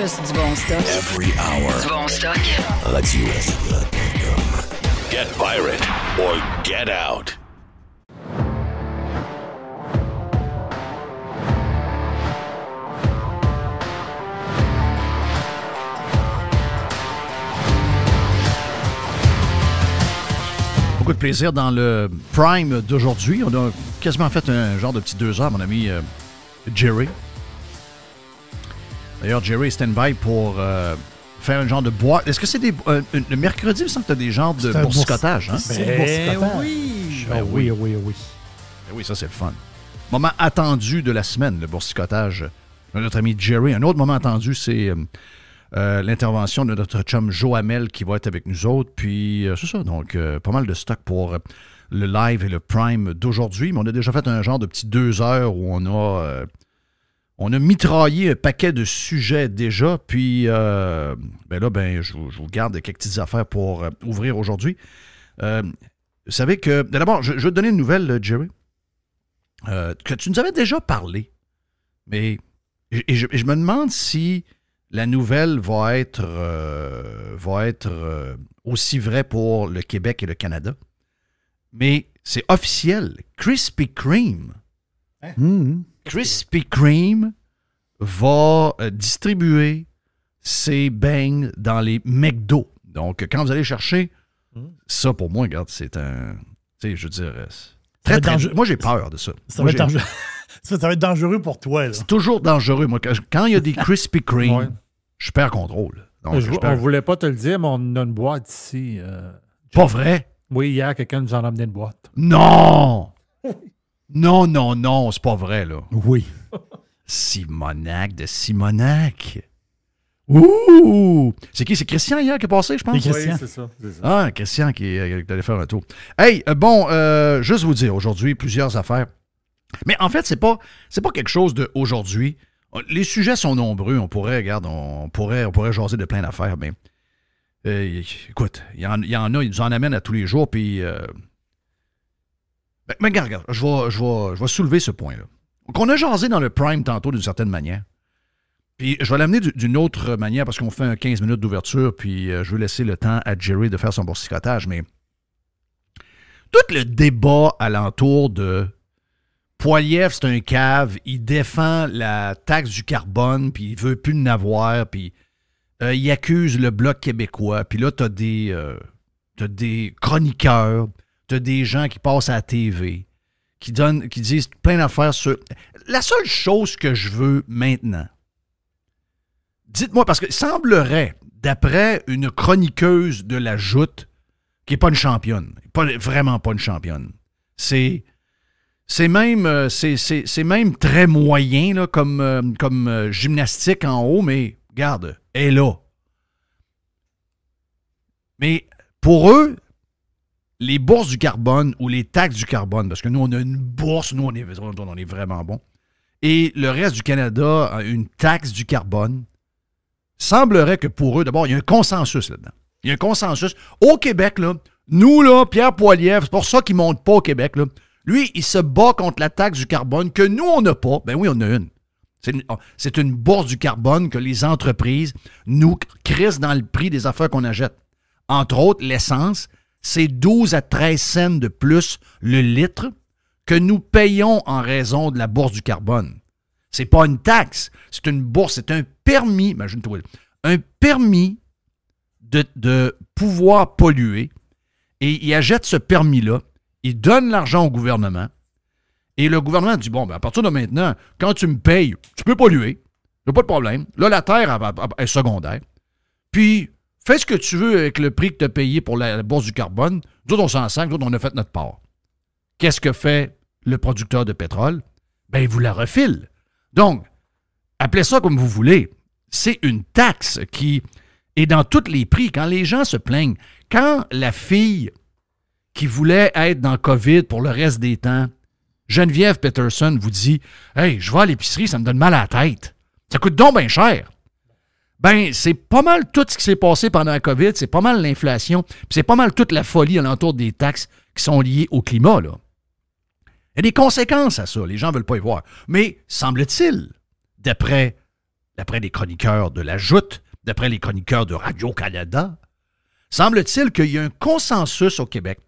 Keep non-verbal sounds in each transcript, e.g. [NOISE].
Juste du bon stock. Every hour. Du bon stock. Radio. Get pirate or get out. beaucoup de plaisir dans le prime d'aujourd'hui. On a quasiment fait un genre de petit deux heures, mon ami euh, Jerry. D'ailleurs, Jerry stand-by pour euh, faire un genre de bois. Est-ce que c'est des. Euh, le mercredi, il me semble que tu as des genres de boursicotage. Hein? Ben, ah ben, oui. oui, ah oui, ah oui, oui. Ben oui, ça, c'est le fun. Moment attendu de la semaine, le boursicotage de notre ami Jerry. Un autre moment attendu, c'est. Euh, l'intervention de notre chum Joamel qui va être avec nous autres. Puis, c'est ça, donc pas mal de stock pour le live et le prime d'aujourd'hui. Mais on a déjà fait un genre de petit deux heures où on a on a mitraillé un paquet de sujets déjà, puis euh, ben là, ben, je, vous, garde quelques petites affaires pour euh, ouvrir aujourd'hui. Euh, vous savez que, ben d'abord, je, je, vais te donner une nouvelle, Jerry, que tu nous avais déjà parlé, mais je, me demande si la nouvelle va être, va être aussi vraie pour le Québec et le Canada. Mais c'est officiel, Krispy Kreme. Hein? Hmm. Krispy Kreme va euh, distribuer ses beignes dans les McDo. Donc, quand vous allez chercher, hmm. ça pour moi, regarde, c'est un. Tu sais, je veux dire. Euh, très, moi, j'ai peur de [LAUGHS] ça. Ça, va être dangereux. pour toi. C'est toujours dangereux. Moi, quand il y a des Krispy Kreme, je perds contrôle. je, On voulait pas te le dire, mais on a une boîte ici. Euh, pas vrai? Oui, hier, quelqu'un nous en a amené une boîte. Non! [LAUGHS] Non, non, non, c'est pas vrai, là. Oui. Simonac de Simonac. Ouh! C'est qui? C'est Christian hier qui est passé, je pense? Oui, c'est ça, Ah, Christian euh, qui est allé faire un tour. Hey, euh, bon, euh, juste vous dire, aujourd'hui, plusieurs affaires. Mais en fait, c'est pas, c'est pas quelque chose d'aujourd'hui. Euh, les sujets sont nombreux. On pourrait, regarde, on pourrait, on pourrait jaser de plein d'affaires, mais écoute, il y, en, a, ils nous en amènent à tous les jours, puis ben, mais regarde, je, vais, soulever ce point-là. Qu'on a jasé dans le prime tantôt d'une certaine manière. Puis je vais l'amener d'une autre manière parce qu'on fait un 15 minutes d'ouverture, puis euh, je veux laisser le temps à Jerry de faire son boursicotage, mais tout le débat alentour de Poiliev, c'est un cave, il défend la taxe du carbone, puis il veut plus de n'avoir. puis euh, il accuse le Bloc québécois, puis là, t'as des, euh, des chroniqueurs, tu as des gens qui passent à la TV, qui, donnent, qui disent plein d'affaires sur. La seule chose que je veux maintenant, dites-moi, parce que semblerait, d'après une chroniqueuse de la joute, qui n'est pas une championne, pas, vraiment pas une championne, c'est. C'est même, euh, c'est, même très moyen là, comme, euh, comme euh, gymnastique en haut, mais garde, elle est là. Mais pour eux, les bourses du carbone ou les taxes du carbone, parce que nous, on a une bourse, nous, on est, vraiment bon. Et le reste du Canada a une taxe du carbone. Semblerait que pour eux, d'abord, il y a un consensus là-dedans. Il y a un consensus. Au Québec, là, nous, là, Pierre Poilievre, c'est pour ça qu'il ne monte pas au Québec, Lui, il se bat contre la taxe du carbone que nous, on n'a pas. Ben oui, on a une. C'est une, oh, une bourse du carbone que les entreprises nous crissent dans le prix des affaires qu'on achète. Entre autres, l'essence, c'est 12 à 13 cents de plus le litre que nous payons en raison de la bourse du carbone. C'est pas une taxe, c'est une bourse, c'est un permis, imagine-toi, un permis de, pouvoir polluer et il achète ce permis-là, il donne l'argent au gouvernement et le gouvernement dit Bon, ben, à partir de maintenant, quand tu me payes, tu peux polluer, il n'y a pas de problème. Là, la terre est secondaire. Puis, Fais ce que tu veux avec le prix que tu as payé pour la, bourse du carbone. D'autres, on s'en sent, nous on a fait notre part. Qu'est-ce que fait le producteur de pétrole? Ben, il vous la refile. Donc, appelez ça comme vous voulez. C'est une taxe qui est dans tous les prix. Quand les gens se plaignent, quand la fille qui voulait être dans COVID pour le reste des temps, Geneviève Peterson vous dit Hey, je vais à l'épicerie, ça me donne mal à la tête. Ça coûte donc bien cher ben c'est pas mal tout ce qui s'est passé pendant la COVID, c'est pas mal l'inflation, puis c'est pas mal toute la folie alentour des taxes qui sont liées au climat. Là. Il y a des conséquences à ça, les gens ne veulent pas y voir. Mais semble-t-il, d'après les chroniqueurs de la Joute, d'après les chroniqueurs de Radio-Canada, semble-t-il qu'il y a un consensus au Québec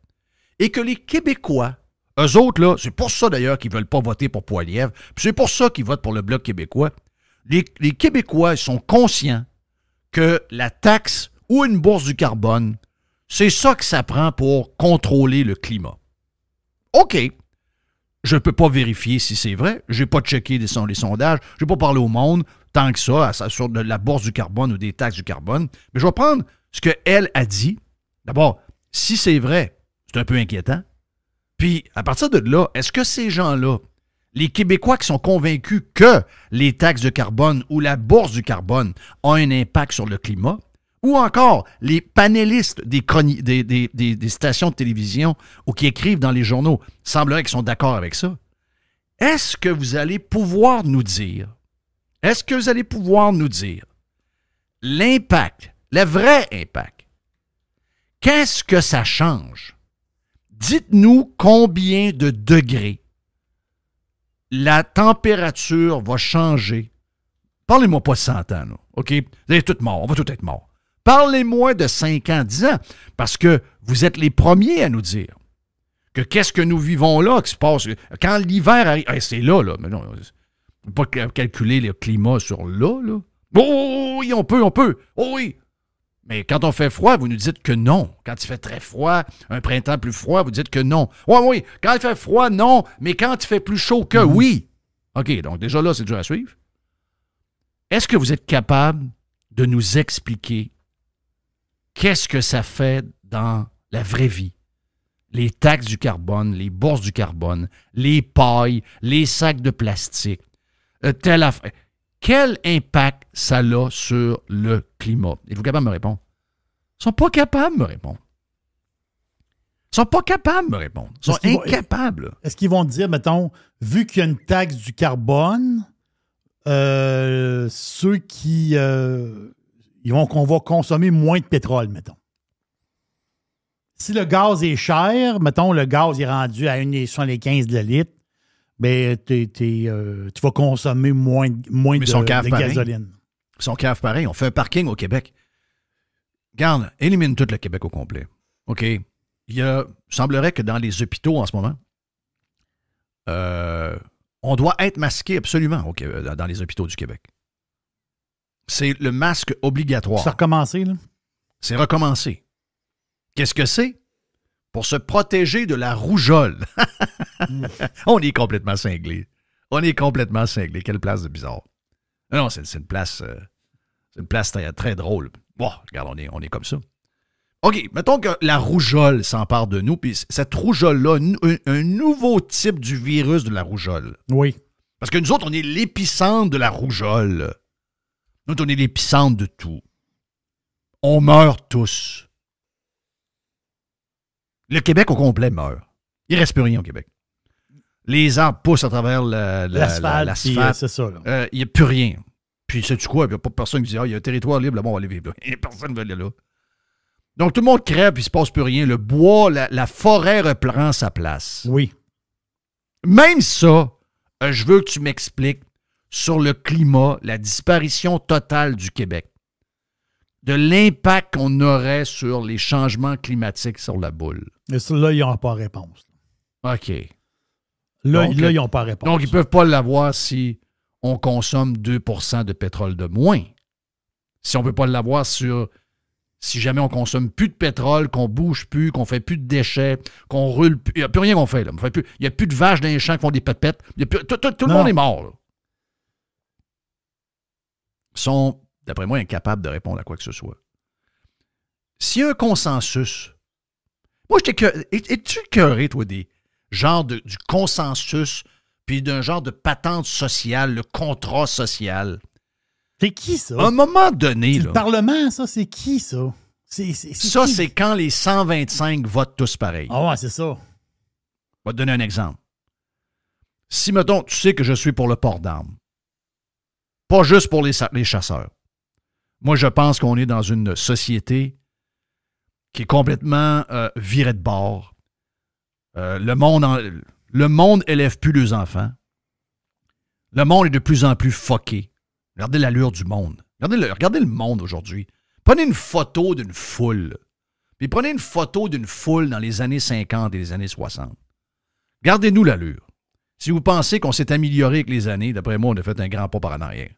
et que les Québécois eux autres, là, c'est pour ça d'ailleurs qu'ils ne veulent pas voter pour Poilièvre, puis c'est pour ça qu'ils votent pour le Bloc québécois, les, Québécois sont conscients que la taxe ou une bourse du carbone, c'est ça que ça prend pour contrôler le climat. OK. Je ne peux pas vérifier si c'est vrai. Je n'ai pas checké les, sondages. Je n'ai pas parlé au monde tant que ça sur de la bourse du carbone ou des taxes du carbone. Mais je vais prendre ce qu'elle a dit. D'abord, si c'est vrai, c'est un peu inquiétant. Puis, à partir de là, est-ce que ces gens-là les Québécois qui sont convaincus que les taxes de carbone ou la bourse du carbone ont un impact sur le climat, ou encore les panélistes des, stations de télévision ou qui écrivent dans les journaux, semblerait qu'ils sont d'accord avec ça. Est-ce que vous allez pouvoir nous dire, est-ce que vous allez pouvoir nous dire l'impact, le vrai impact, qu'est-ce que ça change? Dites-nous combien de degrés la température va changer. Parlez-moi pas de 100 ans, là, OK? Vous allez tous morts, on va tous être morts. Parlez-moi de 5 ans, 10 ans, parce que vous êtes les premiers à nous dire que qu'est-ce que nous vivons là qui se passe. Quand l'hiver arrive, c'est là, là, mais non, on peut pas calculer le climat sur là, là. Oh, oh, oh, oui, on peut, on peut. Oh oui, mais quand on fait froid, vous nous dites que non. Quand il fait très froid, un printemps plus froid, vous dites que non. Oui, oui, quand il fait froid, non, mais quand il fait plus chaud que mhm. oui. OK, donc déjà là, c'est dur à suivre. Est-ce que vous êtes capable de nous expliquer qu'est-ce que ça fait dans la vraie vie? Les taxes du carbone, les bourses du carbone, les pailles, les sacs de plastique, euh, telle affaire quel impact ça a sur le climat? Êtes-vous capable de me répondre? Ils ne sont pas capables de me répondre. Ils sont pas capables de me répondre. Ils sont incapables. Est-ce qu'ils vont dire, mettons, vu qu'il y a une taxe du carbone, euh, ceux qui. Euh, ils vont qu'on va consommer moins de pétrole, mettons. Si le gaz est cher, mettons, le gaz est rendu à 1,75 de litre, mais ben, euh, tu vas consommer moins, moins de, son cave sont Son cave pareil. On fait un parking au Québec. Garde, élimine tout le Québec au complet. OK. Il semblerait que dans les hôpitaux en ce moment, euh, on doit être masqué absolument euh, dans les hôpitaux du Québec. C'est le masque obligatoire. C'est recommencé, là? C'est recommencé. Qu'est-ce que c'est? Pour se protéger de la rougeole. [LAUGHS] [LAUGHS] on est complètement cinglé. On est complètement cinglé. Quelle place de bizarre. Non, c'est une place. Euh, une place très, drôle. Bon, regarde, on est, on est comme ça. OK, mettons que la rougeole s'empare de nous, puis cette rougeole-là, un, nouveau type du virus de la rougeole. Oui. Parce que nous autres, on est l'épicentre de la rougeole. Nous, on est l'épicentre de tout. On meurt tous. Le Québec au complet meurt. Il reste plus rien au Québec les arbres poussent à travers l'asphalte. La, la, il n'y a plus rien. Puis, sais-tu quoi? Il n'y a pas personne qui dit, ah, il y a un territoire libre, là, bon, on va aller vivre [LAUGHS] personne ne veut aller là. Donc, tout le monde crève, puis il ne se passe plus rien. Le bois, la, forêt reprend sa place. Oui. Même ça, euh, je veux que tu m'expliques sur le climat, la disparition totale du Québec, de l'impact qu'on aurait sur les changements climatiques sur la boule. Mais là, ils n'ont pas réponse. OK. Là, ils n'ont pas répondu. Donc, ils ne peuvent pas l'avoir si on consomme 2 de pétrole de moins. Si on ne peut pas l'avoir sur. Si jamais on consomme plus de pétrole, qu'on bouge plus, qu'on fait plus de déchets, qu'on roule plus. Il n'y a plus rien qu'on fait. Là. Il n'y a plus de vaches dans les champs qui font des pépettes. Il tout, le monde est mort. Ils sont, d'après moi, incapables de répondre à quoi que ce soit. S'il y a un consensus, moi, j'étais que. Es-tu curé, toi, des, genre du consensus, puis d'un genre de patente sociale, le contrat social. C'est qui ça? À un moment donné. Là, le Parlement, ça, c'est qui ça? ça, c'est quand les 125 votent tous pareil. Ah ouais, c'est ça. Je vais te donner un exemple. Si, mettons, tu sais que je suis pour le port d'armes, pas juste pour les, les chasseurs. Moi, je pense qu'on est dans une société qui est complètement euh, virée de bord, euh, le, monde le monde élève plus les enfants. Le monde est de plus en plus foqué. Regardez l'allure du monde. Regardez le, regardez le monde aujourd'hui. Prenez une photo d'une foule. Puis prenez une photo d'une foule dans les années 50 et les années 60. Gardez-nous l'allure. Si vous pensez qu'on s'est amélioré avec les années, d'après moi, on a fait un grand pas par en arrière.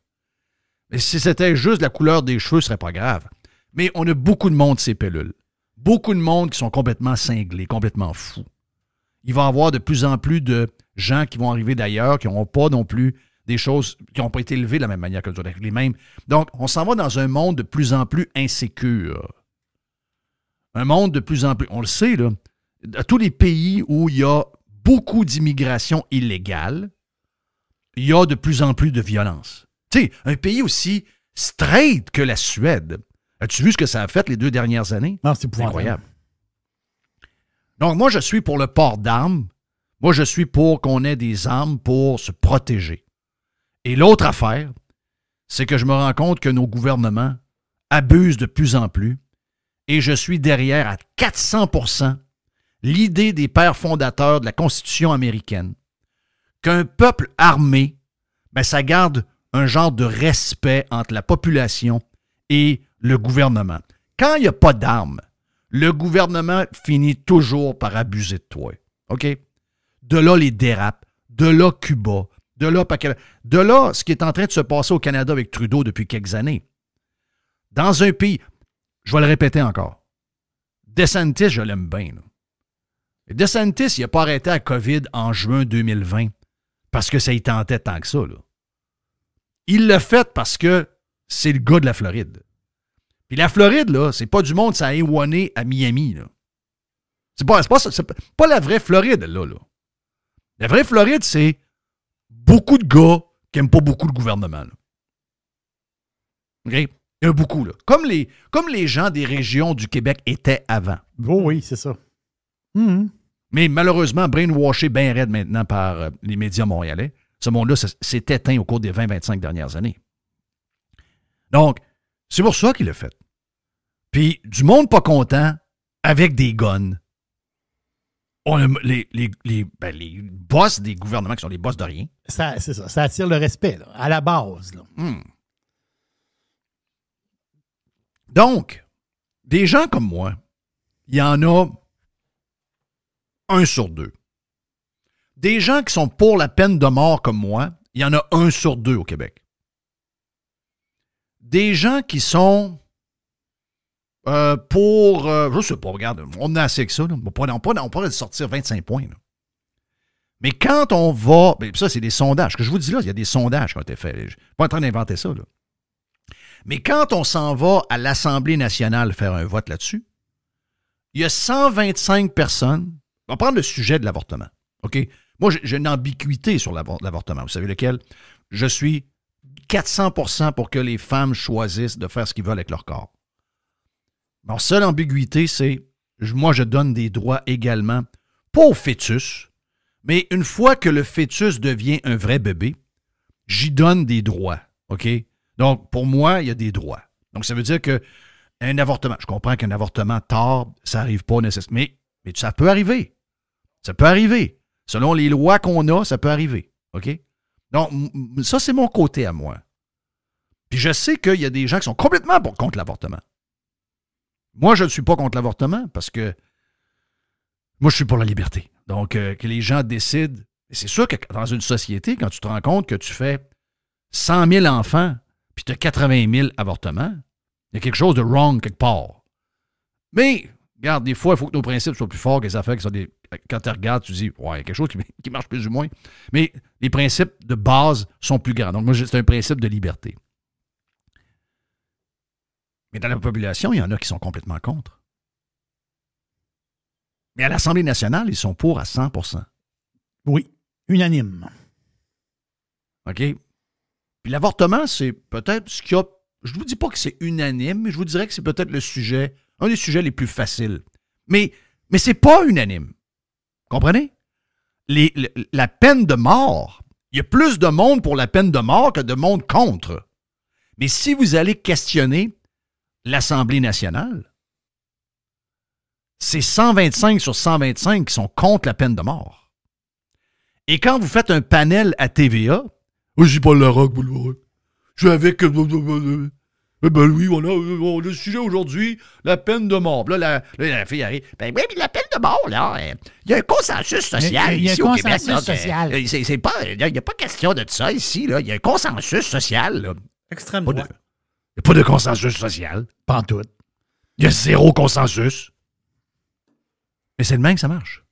Mais si c'était juste la couleur des cheveux, ce serait pas grave. Mais on a beaucoup de monde ces pellules. Beaucoup de monde qui sont complètement cinglés, complètement fous il va y avoir de plus en plus de gens qui vont arriver d'ailleurs, qui n'ont pas non plus des choses qui n'ont pas été élevées de la même manière que les mêmes. Donc, on s'en va dans un monde de plus en plus insécure. Un monde de plus en plus. On le sait, là. À tous les pays où il y a beaucoup d'immigration illégale, il y a de plus en plus de violence. Tu sais, un pays aussi straight que la Suède. As-tu vu ce que ça a fait les deux dernières années? c'est incroyable. Donc, moi, je suis pour le port d'armes. Moi, je suis pour qu'on ait des armes pour se protéger. Et l'autre affaire, c'est que je me rends compte que nos gouvernements abusent de plus en plus et je suis derrière à 400 l'idée des pères fondateurs de la Constitution américaine qu'un peuple armé, ben, ça garde un genre de respect entre la population et le gouvernement. Quand il n'y a pas d'armes, le gouvernement finit toujours par abuser de toi. OK? De là, les dérapes. De là, Cuba. De là, de là, ce qui est en train de se passer au Canada avec Trudeau depuis quelques années. Dans un pays, je vais le répéter encore, DeSantis, je l'aime bien. DeSantis, il n'a pas arrêté à COVID en juin 2020 parce que ça y tentait tant que ça. Il l'a fait parce que c'est le gars de la Floride. Puis la Floride, là, c'est pas du monde, ça a éwané à Miami, là. C'est pas, pas, pas, la vraie Floride, là, là. La vraie Floride, c'est beaucoup de gars qui n'aiment pas beaucoup le gouvernement, OK? Il y en a beaucoup, là. Comme les, comme les gens des régions du Québec étaient avant. Oui, oh oui, c'est ça. Mhm. Mais malheureusement, brainwashé bien raide maintenant par euh, les médias montréalais. Ce monde-là s'est éteint au cours des 20-25 dernières années. Donc, c'est pour ça qu'il l'a fait. Puis du monde pas content avec des guns. Ben, les, boss des gouvernements qui sont les boss de rien. Ça, c'est ça. Ça attire le respect, à la base. Hmm. Donc, des gens comme moi, il y en a un sur deux. Des gens qui sont pour la peine de mort comme moi, il y en a un sur deux au Québec des gens qui sont euh, pour. Je euh, je sais pas, regarde, on a assez que ça. Là. On, pourrait, sortir 25 points. Mais quand on va. Ben, ça, c'est des sondages. que je vous dis là, il y a des sondages qui ont été faits. Je ne suis pas en train d'inventer ça. Mais quand on s'en va à l'Assemblée nationale faire un vote là-dessus, il y a 125 personnes. On va prendre le sujet de l'avortement. OK? Moi, j'ai une ambiguïté sur l'avortement. Vous savez lequel? Je suis 400 pour que les femmes choisissent de faire ce qu'ils veulent avec leur corps. Mon seule ambiguïté, c'est moi, je donne des droits également, pas au fœtus, mais une fois que le fœtus devient un vrai bébé, j'y donne des droits. OK? Donc, pour moi, il y a des droits. Donc, ça veut dire que un avortement, je comprends qu'un avortement tard, ça n'arrive pas nécessairement, mais, mais ça peut arriver. Ça peut arriver. Selon les lois qu'on a, ça peut arriver. OK? Donc, ça, c'est mon côté à moi. Puis je sais qu'il y a des gens qui sont complètement pour, contre l'avortement. Moi, je ne suis pas contre l'avortement parce que moi, je suis pour la liberté. Donc, euh, que les gens décident. c'est sûr que dans une société, quand tu te rends compte que tu fais 100 000 enfants puis tu as 80 000 avortements, il y a quelque chose de wrong quelque part. Mais regarde, des fois, il faut que nos principes soient plus forts que les affaires sont des. Quand tu regardes, tu dis, ouais, il y a quelque chose qui, [LAUGHS] qui, marche plus ou moins. Mais les principes de base sont plus grands. Donc, moi, c'est un principe de liberté. Mais dans la population, il y en a qui sont complètement contre. Mais à l'Assemblée nationale, ils sont pour à 100 Oui, unanime. OK? Puis l'avortement, c'est peut-être ce qu'il y a. Je ne vous dis pas que c'est unanime, mais je vous dirais que c'est peut-être le sujet un des sujets les plus faciles. Mais, mais ce n'est pas unanime. Comprenez? la peine de mort, il y a plus de monde pour la peine de mort que de monde contre. Mais si vous allez questionner l'Assemblée nationale, c'est 125 sur 125 qui sont contre la peine de mort. Et quand vous faites un panel à TVA, je suis pas le rock, Je suis avec. Euh, eh ben oui, euh, on a le sujet aujourd'hui, la peine de mort. Là, la, la, fille arrive. Ben oui, mais la peine de mort, là, euh, il y a un consensus social il, y a, un consensus social. Euh, pas, il n'y a pas question de ça ici, là. Il y a un consensus social, Extrêmement. Il n'y a pas de consensus social. Pas en tout. Il y a zéro consensus. Mais c'est demain que ça marche.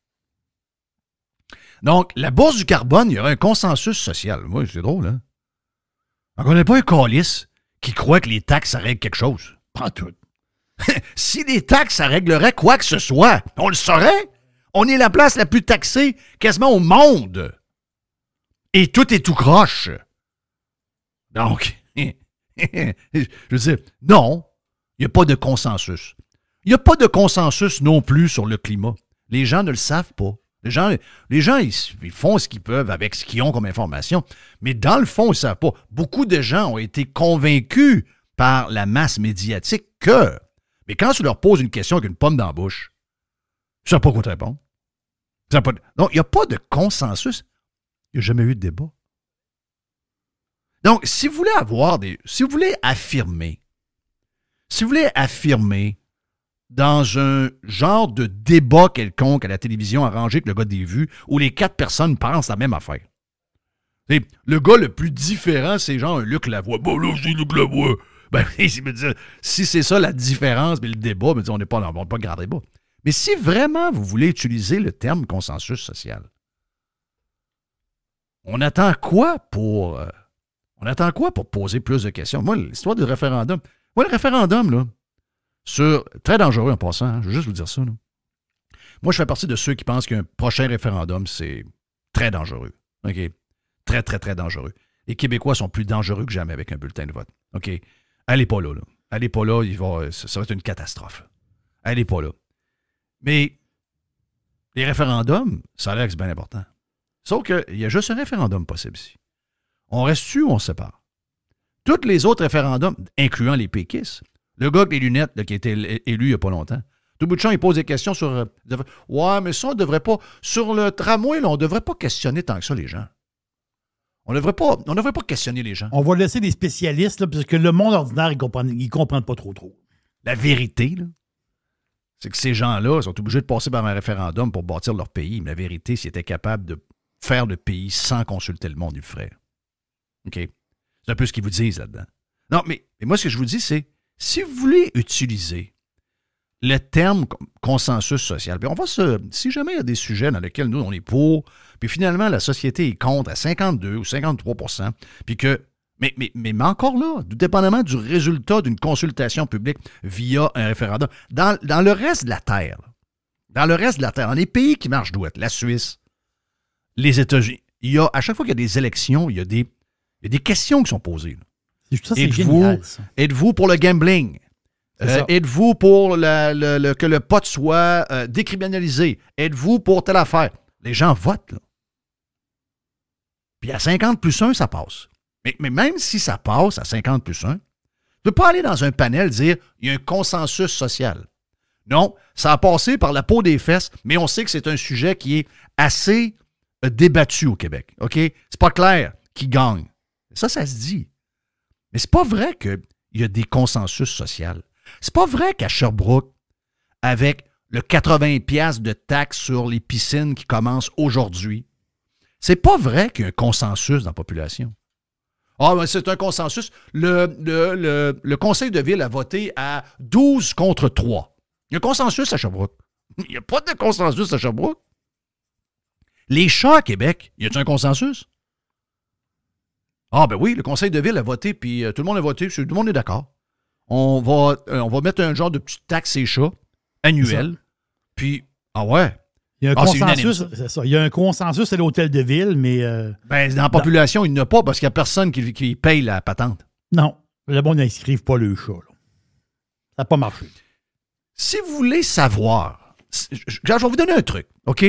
Donc, la bourse du carbone, il y aura un consensus social. Moi, c'est drôle, hein? on connaît pas un colis. » qui croient que les taxes, ça règle quelque chose. Prends tout. [LAUGHS] si les taxes, ça réglerait quoi que ce soit, on le saurait. On est la place la plus taxée quasiment au monde. Et tout est tout croche. Donc, [LAUGHS] je veux dire, non, il n'y a pas de consensus. Il n'y a pas de consensus non plus sur le climat. Les gens ne le savent pas. Les gens, les gens ils, font ce qu'ils peuvent avec ce qu'ils ont comme information, mais dans le fond, ils ne savent pas. Beaucoup de gens ont été convaincus par la masse médiatique que. Mais quand tu leur poses une question avec une pomme dans la bouche, ils ne savent pas quoi te répondre. Donc, il n'y a pas de consensus. Il n'y a jamais eu de débat. Donc, si vous voulez avoir des. Si vous voulez affirmer, si vous voulez affirmer dans un genre de débat quelconque à la télévision arrangé que le gars des vues, où les quatre personnes pensent la même affaire. Et le gars le plus différent, c'est genre un Luc Lavoie. Bon, là, c'est Luc Lavoie. Ben, [LAUGHS] si c'est ça la différence, mais le débat, mais on n'est pas dans pas grand débat. Mais si vraiment vous voulez utiliser le terme consensus social, on attend quoi pour. Euh, on attend quoi pour poser plus de questions? Moi, l'histoire du référendum. Moi, le référendum, là, Très dangereux en passant, hein, je veux juste vous dire ça. Moi, je fais partie de ceux qui pensent qu'un prochain référendum, c'est très dangereux. OK? Très, très, très dangereux. Les Québécois sont plus dangereux que jamais avec un bulletin de vote. OK? Allez pas là. Allez pas là, ça va être une catastrophe. Allez pas là. Mais les référendums, ça a l'air que c'est bien important. Sauf qu'il y a juste un référendum possible ici. On reste-tu ou on se sépare? Tous les autres référendums, incluant les péquistes, le gars avec les lunettes qui a été élu il n'y a pas longtemps. Tout bout de champ, il pose des questions sur. Euh, ouais, mais ça, on ne devrait pas. Sur le tramway, là, on ne devrait pas questionner tant que ça les gens. On ne devrait pas, devrait pas questionner les gens. On va laisser des spécialistes, parce que le monde ordinaire, ils ne comprennent, pas trop trop. La vérité, c'est que ces gens-là sont obligés de passer par un référendum pour bâtir leur pays. Mais la vérité, s'ils étaient capables de faire le pays sans consulter le monde, ils le feraient. OK? C'est un peu ce qu'ils vous disent là-dedans. Non, mais, mais moi, ce que je vous dis, c'est si vous voulez utiliser le terme consensus social, puis ben, on va se, si jamais il y a des sujets dans lesquels nous, on est pour, puis finalement, la société est contre à 52 ou 53 puis que mais, mais, mais, encore là, dépendamment du résultat d'une consultation publique via un référendum, dans, le reste de la Terre, dans le reste de la Terre, dans les pays qui marchent douette, la Suisse, les États-Unis, il y a, à chaque fois qu'il y a des élections, il y a des, il y a des questions qui sont posées. Là. Êtes-vous pour le gambling? Euh, êtes-vous pour que le pot soit euh, décriminalisé? Êtes-vous pour telle affaire? Les gens votent. Puis à 50 plus 1, ça passe. Mais, même si ça passe à 50 plus 1, tu ne peux pas aller dans un panel dire il y a un consensus social. Non, ça a passé par la peau des fesses, mais on sait que c'est un sujet qui est assez euh, débattu au Québec. OK? C'est pas clair qui gagne. Ça, ça se dit. Mais c'est pas vrai qu'il y a des consensus sociaux. C'est pas vrai qu'à Sherbrooke, avec le 80$ de taxes sur les piscines qui commence aujourd'hui, c'est pas vrai qu'il y a un consensus dans la population. Ah, ben, c'est un consensus. Le, le, conseil de ville a voté à 12 contre 3. Il y a un consensus à Sherbrooke. Il n'y a pas de consensus à Sherbrooke. Les chats à Québec, il y a-t-il un consensus? Ah ben oui, le conseil de ville a voté, puis euh, tout le monde a voté, tout le monde est d'accord. On va, euh, on va mettre un genre de petite taxe et chat annuel. Puis, ah ouais. Il y a un ah, consensus, c'est y a un consensus à l'hôtel de ville, mais. Euh, ben, dans la population, il n'y en a pas parce qu'il n'y a personne qui, paye la patente. Non. le bon on n'inscrivent pas le chat. Ça n'a pas marché. Si vous voulez savoir, je, vais vous donner un truc, OK?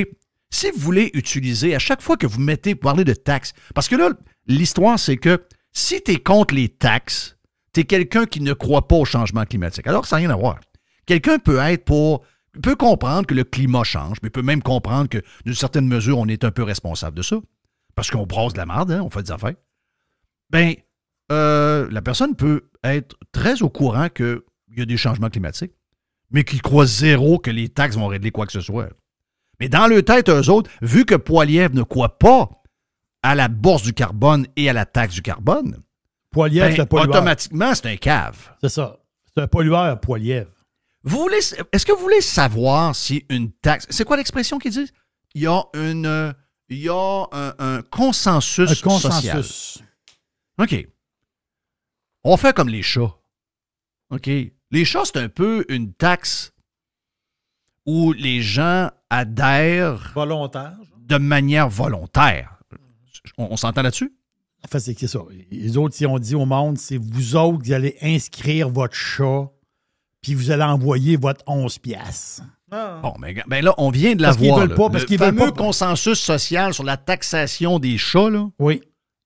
Si vous voulez utiliser, à chaque fois que vous mettez, vous parlez de taxes, parce que là, l'histoire, c'est que si tu es contre les taxes, tu es quelqu'un qui ne croit pas au changement climatique. Alors, ça n'a rien à voir. Quelqu'un peut être pour peut comprendre que le climat change, mais peut même comprendre que, d'une certaine mesure, on est un peu responsable de ça. Parce qu'on brasse de la merde, hein, on fait des affaires. Bien, euh, la personne peut être très au courant qu'il y a des changements climatiques, mais qu'ils croit zéro que les taxes vont régler quoi que ce soit. Mais dans le tête, eux autres, vu que Poiliev ne croit pas à la bourse du carbone et à la taxe du carbone, ben, Automatiquement, c'est un cave. C'est ça. C'est un pollueur, à Vous voulez, est-ce que vous voulez savoir si une taxe. C'est quoi l'expression qu'ils disent? Il y a une. a un, consensus. Un consensus. OK. On fait comme les chats. OK. Les chats, c'est un peu une taxe où les gens adhèrent. De manière volontaire. On, s'entend là-dessus? En fait, c'est ça. Les autres, si ont dit au monde, c'est vous autres qui allez inscrire votre chat, puis vous allez envoyer votre 11 pièces ah. Bon, mais ben là, on vient de la voir. Veulent pas, parce le fameux consensus social sur la taxation des chats, là, oui.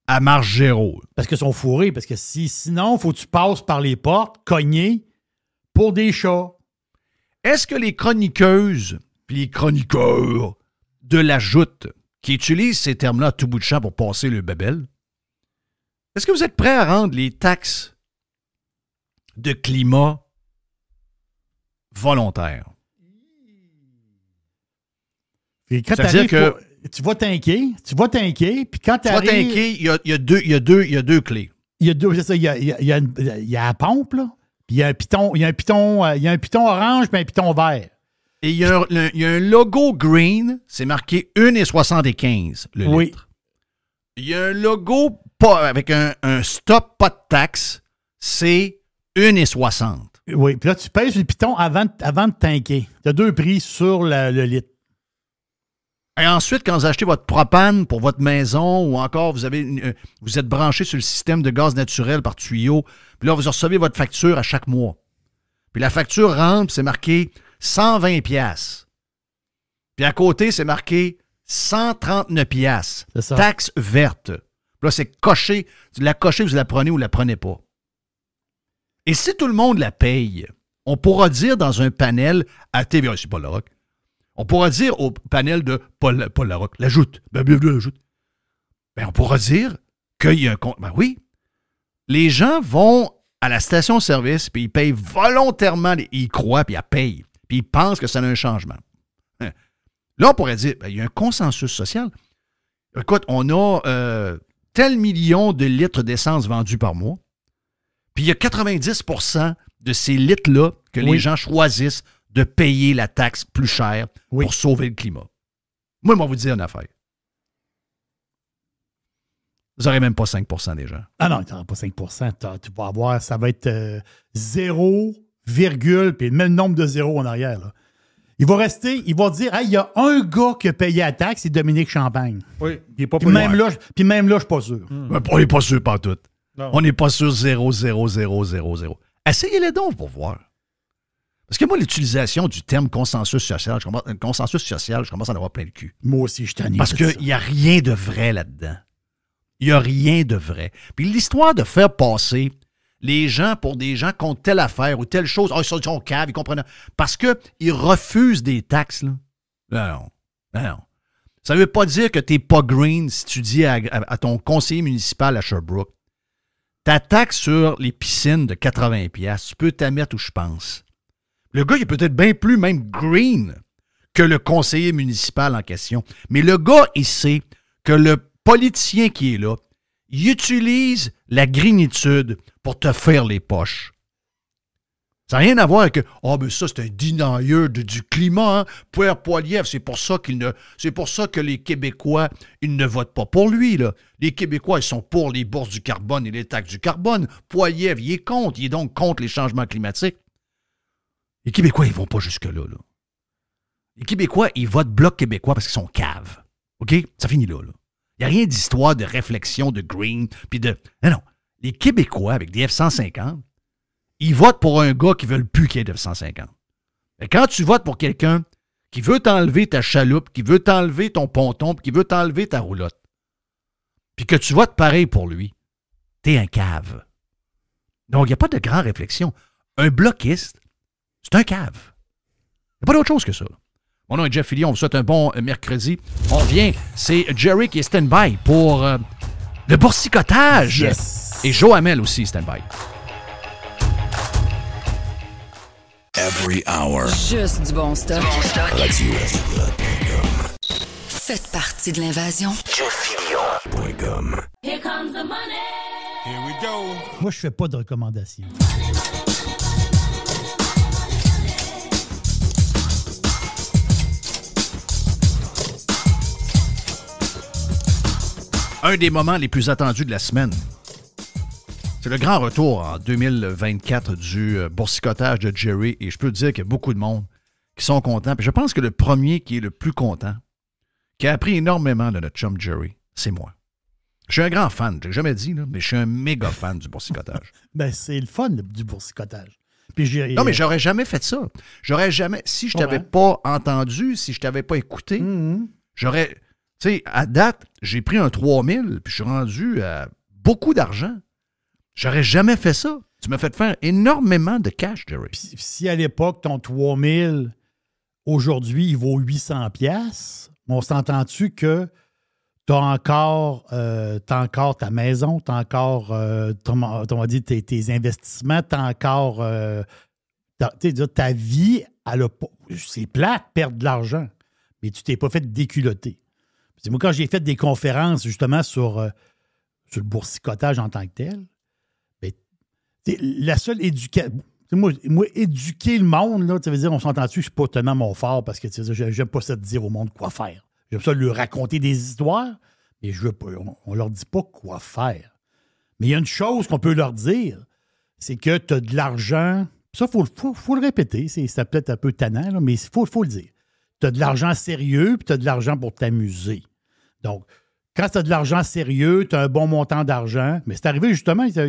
à marge zéro. Parce qu'ils sont fourrés, parce que si, sinon, faut que tu passes par les portes, cogner, pour des chats. Est-ce que les chroniqueuses, puis les chroniqueurs de la joute, qui utilisent ces termes-là tout bout de champ pour passer le bébel? Est-ce que vous êtes prêt à rendre les taxes de climat volontaires? dire que tu vas t'inquiéter, tu vas t'inquiéter, puis quand tu vas t'inquiéter, il y a, y, a y a, deux clés. Il y a deux, il y a, la pompe, là, puis il y a un il y a un il y a un piton orange, puis un piton vert. Et il y, a un, logo green, c'est marqué 1,75 le oui. litre. Il y a un logo pas, avec un, stop pas de taxe, c'est 1,60. Oui, puis là, tu pèses le piton avant, avant de tanker. Tu as deux prix sur le litre. Et ensuite, quand vous achetez votre propane pour votre maison ou encore vous, avez euh, vous êtes branché sur le système de gaz naturel par tuyau, puis là, vous recevez votre facture à chaque mois. Puis la facture rentre, c'est marqué 120 pièces. Puis à côté, c'est marqué 139 pièces. Taxe verte. Là, c'est coché. la cochez, vous la prenez ou vous la prenez pas. Et si tout le monde la paye, on pourra dire dans un panel à TV, c'est Paul Larocque, on pourra dire au panel de Paul, Paul Larocque, l'ajoute, ben, ben, ben, l'ajoute. Ben, on pourra dire qu'il y a un compte. Ben oui, les gens vont à la station-service, puis ils payent volontairement, ils croient, puis ils payent ils pensent que ça a un changement. Hein? Là, on pourrait dire, ben, il y a un consensus social. Écoute, on a euh, tel million de litres d'essence vendus par mois, puis il y a 90 de ces litres-là que les gens choisissent de payer la taxe plus chère pour sauver le climat. Moi, je vais vous dire une affaire. Vous n'aurez même pas 5 des gens. Ah non, tu n'auras pas 5 Tu vas avoir, ça va être euh, zéro virgule, puis il met le nombre de zéros en arrière. Il va rester, il va dire hey, il y a un gars qui a payé la taxe, c'est Dominique Champagne. Oui. puis, même là, puis même là, je suis pas sûr. Hmm. On n'est pas sûr pas tout. On n'est pas sûr 0, 0, 0, 0, 0. Essayez-les donc pour voir. Parce que moi, l'utilisation du terme consensus social, je commence, consensus social, je commence à en avoir plein le cul. Moi aussi, je t'en Parce qu'il n'y a rien de vrai là-dedans. Il n'y a rien de vrai. Puis l'histoire de faire passer les gens pour des gens qui ont telle affaire ou telle chose. Ah, ils sont, ils ils comprennent. Parce qu'ils refusent des taxes. Ben non, ben non, Ça ne veut pas dire que tu n'es pas green si tu dis à, ton conseiller municipal à Sherbrooke, ta taxe sur les piscines de 80$, tu peux t'amettre où je pense. Le gars, il est peut-être bien plus même green que le conseiller municipal en question. Mais le gars, il sait que le politicien qui est là, il utilise la grinitude pour te faire les poches. Ça n'a rien à voir avec oh mais ça c'est un de du climat, hein? Pierre c'est pour ça qu'il ne, c'est pour ça que les Québécois ils ne votent pas pour lui là. Les Québécois ils sont pour les bourses du carbone et les taxes du carbone. Poilievre il est contre, il est donc contre les changements climatiques. Les Québécois ils vont pas jusque là, là. Les Québécois ils votent bloc québécois parce qu'ils sont caves, ok Ça finit là. là n'y a rien d'histoire de réflexion de Green, puis de... Non, non. Les Québécois, avec des F-150, ils votent pour un gars qui ne veulent plus qu'il ait de F-150. Et quand tu votes pour quelqu'un qui veut t'enlever ta chaloupe, qui veut t'enlever ton ponton, qui veut t'enlever ta roulotte, puis que tu votes pareil pour lui, t'es un cave. Donc, il n'y a pas de grande réflexion. Un bloquiste, c'est un cave. Il n'y a pas d'autre chose que ça. On nom est Jeff Fillion. On vous souhaite un bon euh, mercredi. On revient. C'est Jerry qui est stand-by pour euh, le boursicotage. Et Joe Hamel aussi stand-by. Every hour. Juste du bon stock. Bon Faites partie de l'invasion. JeffFillion.com Here comes the money. Here we go. Moi, je fais pas de recommandations. un des moments les plus attendus de la semaine. C'est le grand retour en 2024 du euh, boursicotage de Jerry et je peux dire qu'il y a beaucoup de monde qui sont contents. Puis je pense que le premier qui est le plus content, qui a appris énormément de notre chum Jerry, c'est moi. Je suis un grand fan, je jamais dit, mais je suis un méga fan du boursicotage. [LAUGHS] ben, c'est le fun du boursicotage. Puis non, mais j'aurais jamais fait ça. J'aurais jamais. Si je t'avais pas entendu, si je t'avais pas écouté, mm-hmm. j'aurais. Tu sais, à date, j'ai pris un 3000 puis je suis rendu à beaucoup d'argent. J'aurais jamais fait ça. Tu m'as fait faire énormément de cash, Jerry. si à l'époque, ton 3000, aujourd'hui, il vaut 800 pièces, on s'entend-tu que tu as, encore, euh, encore ta maison, tu as encore, euh, tes, investissements, tu as encore euh, ta, ta vie, c'est plate perdre de l'argent, mais tu t'es pas fait déculoter moi, quand j'ai fait des conférences justement sur, euh, le boursicotage en tant que tel, ben, la seule éducation. Moi, éduquer le monde, là, ça veut dire, on s'entend-tu que je suis pas tellement mon fort parce que j'aime pas ça de dire au monde quoi faire. J'aime ça leur raconter des histoires, mais je veux pas, on, ne leur dit pas quoi faire. Mais il y a une chose qu'on peut leur dire, c'est que tu as de l'argent. Ça, il faut, le répéter, c'est peut-être un peu tannant, mais il faut, faut le dire. Tu as de l'argent sérieux, puis tu as de l'argent pour t'amuser. Donc, quand tu as de l'argent sérieux, tu as un bon montant d'argent, mais c'est arrivé justement, il y, a,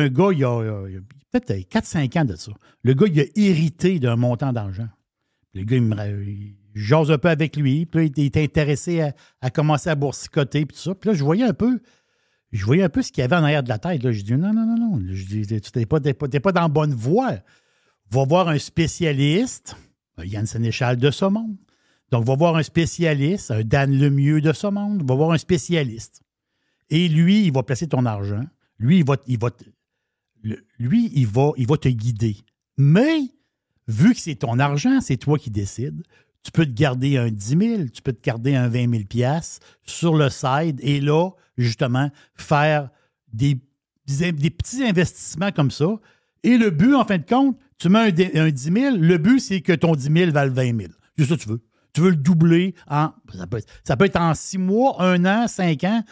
un gars, il y a, peut-être 4-5 ans de ça. Le gars, il a irrité d'un montant d'argent. Le gars, il me j'ose un peu avec lui, puis là, il était intéressé à, commencer à boursicoter, puis tout ça. Puis là, je voyais un peu, je voyais un peu ce qu'il y avait en arrière de la tête. Là, je dis non, non, non, non. Je dis, tu n'es pas, pas, pas, dans bonne voie. Va voir un spécialiste, Yann Sénéchal de ce monde. Donc, va voir un spécialiste, un Dan Lemieux de ce monde, va voir un spécialiste. Et lui, il va placer ton argent. Lui, il va, il va, lui, il va, il va te guider. Mais, vu que c'est ton argent, c'est toi qui décides, tu peux te garder un 10 000, tu peux te garder un 20 000 sur le side et là, justement, faire des, des petits investissements comme ça. Et le but, en fin de compte, tu mets un, 10 000, le but, c'est que ton 10 000 vaille 20 000. C'est ça que tu veux tu veux le doubler en. Ça peut, être, ça en six mois, un an, cinq ans.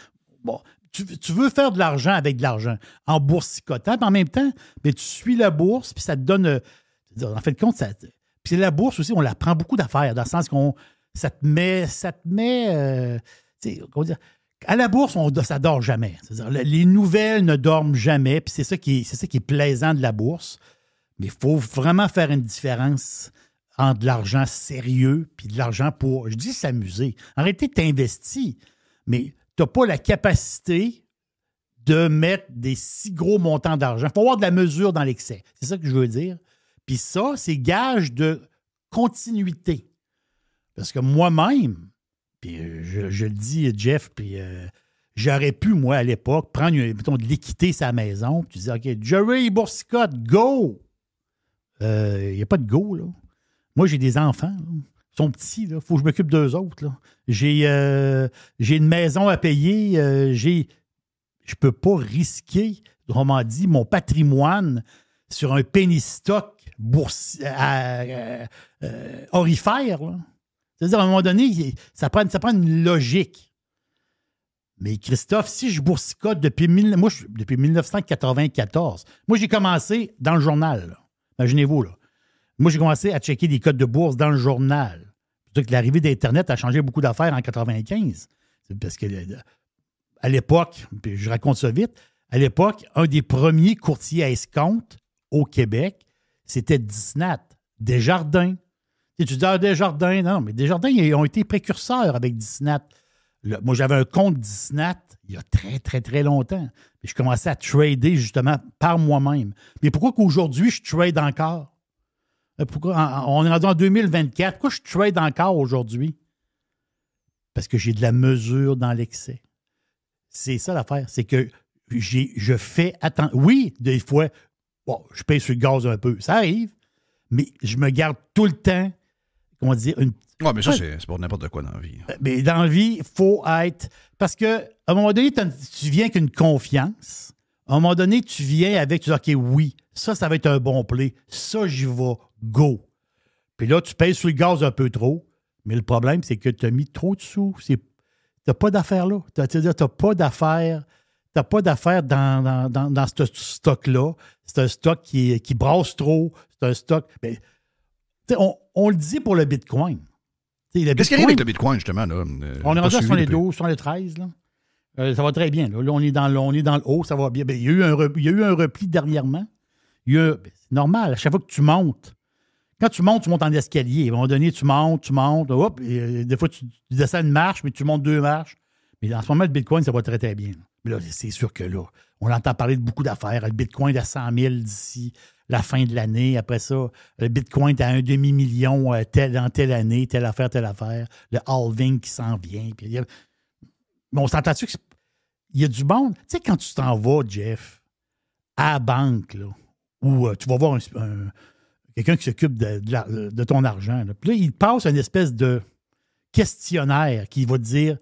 Bon, tu, veux faire de l'argent avec de l'argent en boursicotant, en même temps, mais tu suis la bourse, puis ça te donne. Euh, en fait, compte, ça. Puis la bourse aussi, on la prend beaucoup d'affaires, dans le sens qu'on. Ça te met. Ça te met. Euh, à la bourse, on, ne dort jamais. Les nouvelles ne dorment jamais, puis c'est ça, qui c'est ça qui est plaisant de la bourse. Mais il faut vraiment faire une différence entre de l'argent sérieux puis de l'argent pour, je dis s'amuser. En réalité, tu investis, mais tu n'as pas la capacité de mettre des si gros montants d'argent. Il faut avoir de la mesure dans l'excès. C'est ça que je veux dire. Puis ça, c'est gage de continuité. Parce que moi-même, puis euh, je, le dis, Jeff, puis euh, j'aurais pu, moi, à l'époque, prendre, mettons, de l'équité sa maison. Puis tu dis, OK, Jerry Boursicotte, go! Il euh, y n'y a pas de go, là. Moi, j'ai des enfants. Ils sont petits. Il faut que je m'occupe d'eux autres. Euh, j'ai une maison à payer. Euh, j'ai je peux pas risquer, autrement dit, mon patrimoine sur un pénistoc boursi, euh, orifère. C'est-à-dire, à un moment donné, ça prend, ça prend une logique. Mais Christophe, si je boursicote depuis, moi, depuis 1994, moi j'ai commencé dans le journal. Imaginez-vous, là. Moi, j'ai commencé à checker des codes de bourse dans le journal. C'est que l'arrivée d'Internet a changé beaucoup d'affaires en 95. Parce que euh, à l'époque, je raconte ça vite, à l'époque, un des premiers courtiers à escompte au Québec, c'était Disnat, Desjardins. tu dis, ah, Desjardins, non, mais Desjardins, ils ont été précurseurs avec Disnat. moi, j'avais un compte Disnat il y a très, très, très longtemps. Mais je commençais à trader justement par moi-même. Mais pourquoi qu'aujourd'hui, je trade encore? Euh, pourquoi on est rendu en 2024? Pourquoi je trade encore aujourd'hui? Parce que j'ai de la mesure dans l'excès. C'est ça l'affaire. C'est que je fais attendre. Oui, des fois, je pèse sur le gaz un peu. Ça arrive. Mais je me garde tout le temps, comment dire, une oui, mais ça, c'est pour n'importe quoi dans la vie. Euh, mais dans la vie, il faut être. Parce que à un moment donné, tu viens avec une confiance. À un moment donné, tu viens avec, tu dis OK, oui, ça, ça va être un bon play. Ça, j'y vais go. Puis là, tu pèses sur le gaz un peu trop, mais le problème, c'est que tu as mis trop de sous. Tu n'as pas d'affaires là. Tu n'as pas d'affaires. T'as pas d'affaires dans, dans, dans, ce stock-là. C'est un stock qui, qui brasse trop. C'est un stock. on, on, le dit pour le Bitcoin. Qu'est-ce qui arrive avec le Bitcoin, justement? Là? Euh, on est rendu sur les 12, sur les 13. Là. Euh, ça va très bien. Là, on, est dans, est dans le haut, ça va bien. Ben, il, y a eu un repli, dernièrement. Il ben, c'est normal. À chaque fois que tu montes, quand tu montes, tu montes en escalier. À un moment donné, tu montes, tu montes, euh, des fois, tu, descends une marche, mais tu montes deux marches. Mais en ce moment, le Bitcoin, ça va très, très bien. Mais là, c'est sûr que là, on entend parler de beaucoup d'affaires. Le Bitcoin à 100 000 d'ici la fin de l'année. Après ça, le Bitcoin est à un demi-million euh, dans telle année, telle affaire, telle affaire. Le halving qui s'en vient. Puis, a... mais on s'entend-tu qu'il y a du monde? Tu sais, quand tu t'en vas, Jeff, à la banque, là, où euh, tu vas voir un, quelqu'un qui s'occupe de, ton argent. Là. Puis là, il passe une espèce de questionnaire qui va te dire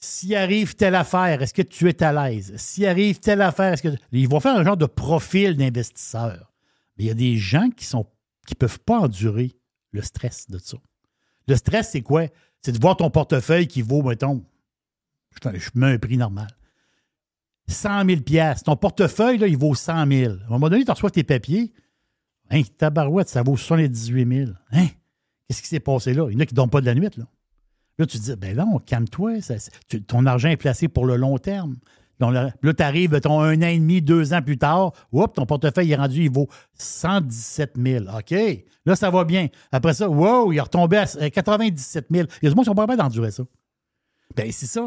s'il arrive telle affaire, est-ce que tu es à l'aise? S'il arrive telle affaire, est-ce que. Tu... Ils vont faire un genre de profil d'investisseur. Mais il y a des gens qui sont qui ne peuvent pas endurer le stress de ça. Le stress, c'est quoi? C'est de voir ton portefeuille qui vaut, mettons, je, mets un prix normal. 100 000 Ton portefeuille, là, il vaut 100 000. À un moment donné, tu reçois tes papiers, Hein, tabarouette, ça vaut 78 000. Hein? Qu'est-ce qui s'est passé là? Il y en a qui ne dorment pas de la nuit, là. Là, tu te dis, ben non, calme-toi. ton argent est placé pour le long terme. là, tu arrives, ton un an et demi, deux ans plus tard, hop, ton portefeuille est rendu, il vaut 117 000. OK. Là, ça va bien. Après ça, wow, il est retombé à 97 euh, 000. Il y a des gens qui sont pas capables d'endurer ça. Ben, c'est ça.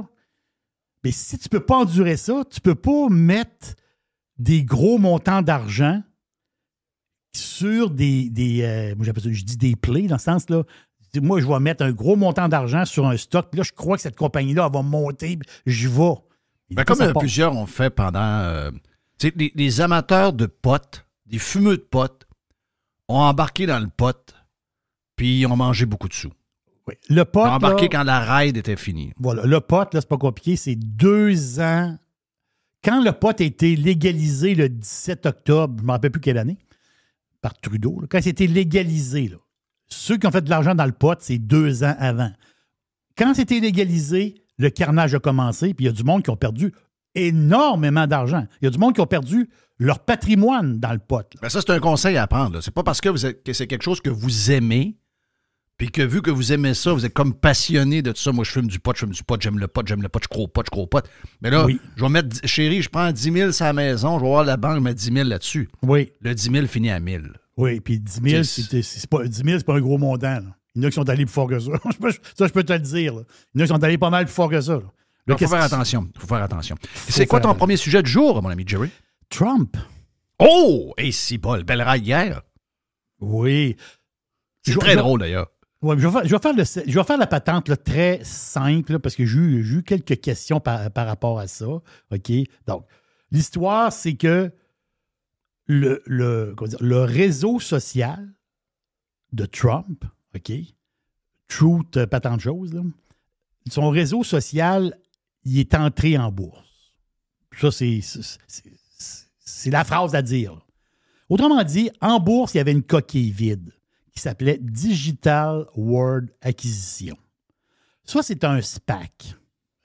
Mais ben, si tu ne peux pas endurer ça, tu ne peux pas mettre des gros montants d'argent sur des. Euh, je dis des plays, dans le sens, là, moi, je vais mettre un gros montant d'argent sur un stock, puis là, je crois que cette compagnie-là, va monter, je vais. Ben, comme plusieurs ont fait pendant. Euh, les, amateurs de potes, des fumeux de potes, ont embarqué dans le pot, puis ils ont mangé beaucoup de sous. Le pot. Ils ont embarqué quand la ride était finie. Voilà. Le pot, là, c'est pas compliqué, c'est deux ans. Quand le pot a été légalisé le 17 octobre, je ne me rappelle plus quelle année, par Trudeau, quand c'était légalisé, ceux qui ont fait de l'argent dans le pot, c'est deux ans avant. Quand c'était légalisé, le carnage a commencé, puis il y a du monde qui ont perdu énormément d'argent. Il y a du monde qui ont perdu leur patrimoine dans le pot. Ben, ça, c'est un conseil à prendre. C'est pas parce que c'est quelque chose que vous aimez puis que vu que vous aimez ça, vous êtes comme passionné de tout ça. Moi, je fume du pot, je fume du pot, j'aime le pot, j'aime le pot, je crois pot, je crois pot. Mais là, je vais mettre, chérie, je prends 10 000 sur la maison, je vais voir la banque, je mets 10 000 là-dessus. Oui. Le 10 000 finit à 1 000. Oui, puis 10 000, c'est pas, pas un gros montant. Là. Il y en a qui sont allés plus fort que ça. [LAUGHS] ça, je peux te le dire. Il y en a qui sont allés pas mal plus fort que ça. Il faut faire attention. faut faire attention. C'est quoi ton premier sujet de jour, mon ami Jerry? Trump. Oh! Et eh, si bol, belle raille hier. Oui. C'est très drôle d'ailleurs je, vais faire, je, vais faire la patente très simple parce que j'ai eu, quelques questions par, rapport à ça. OK? Donc, l'histoire, c'est que le, réseau social de Trump, OK? Truth, euh, pas tant de choses, son réseau social, il est entré en bourse. Ça, c'est la phrase à dire. Autrement dit, en bourse, il y avait une coquille vide qui s'appelait Digital World Acquisition. Soit c'est un SPAC.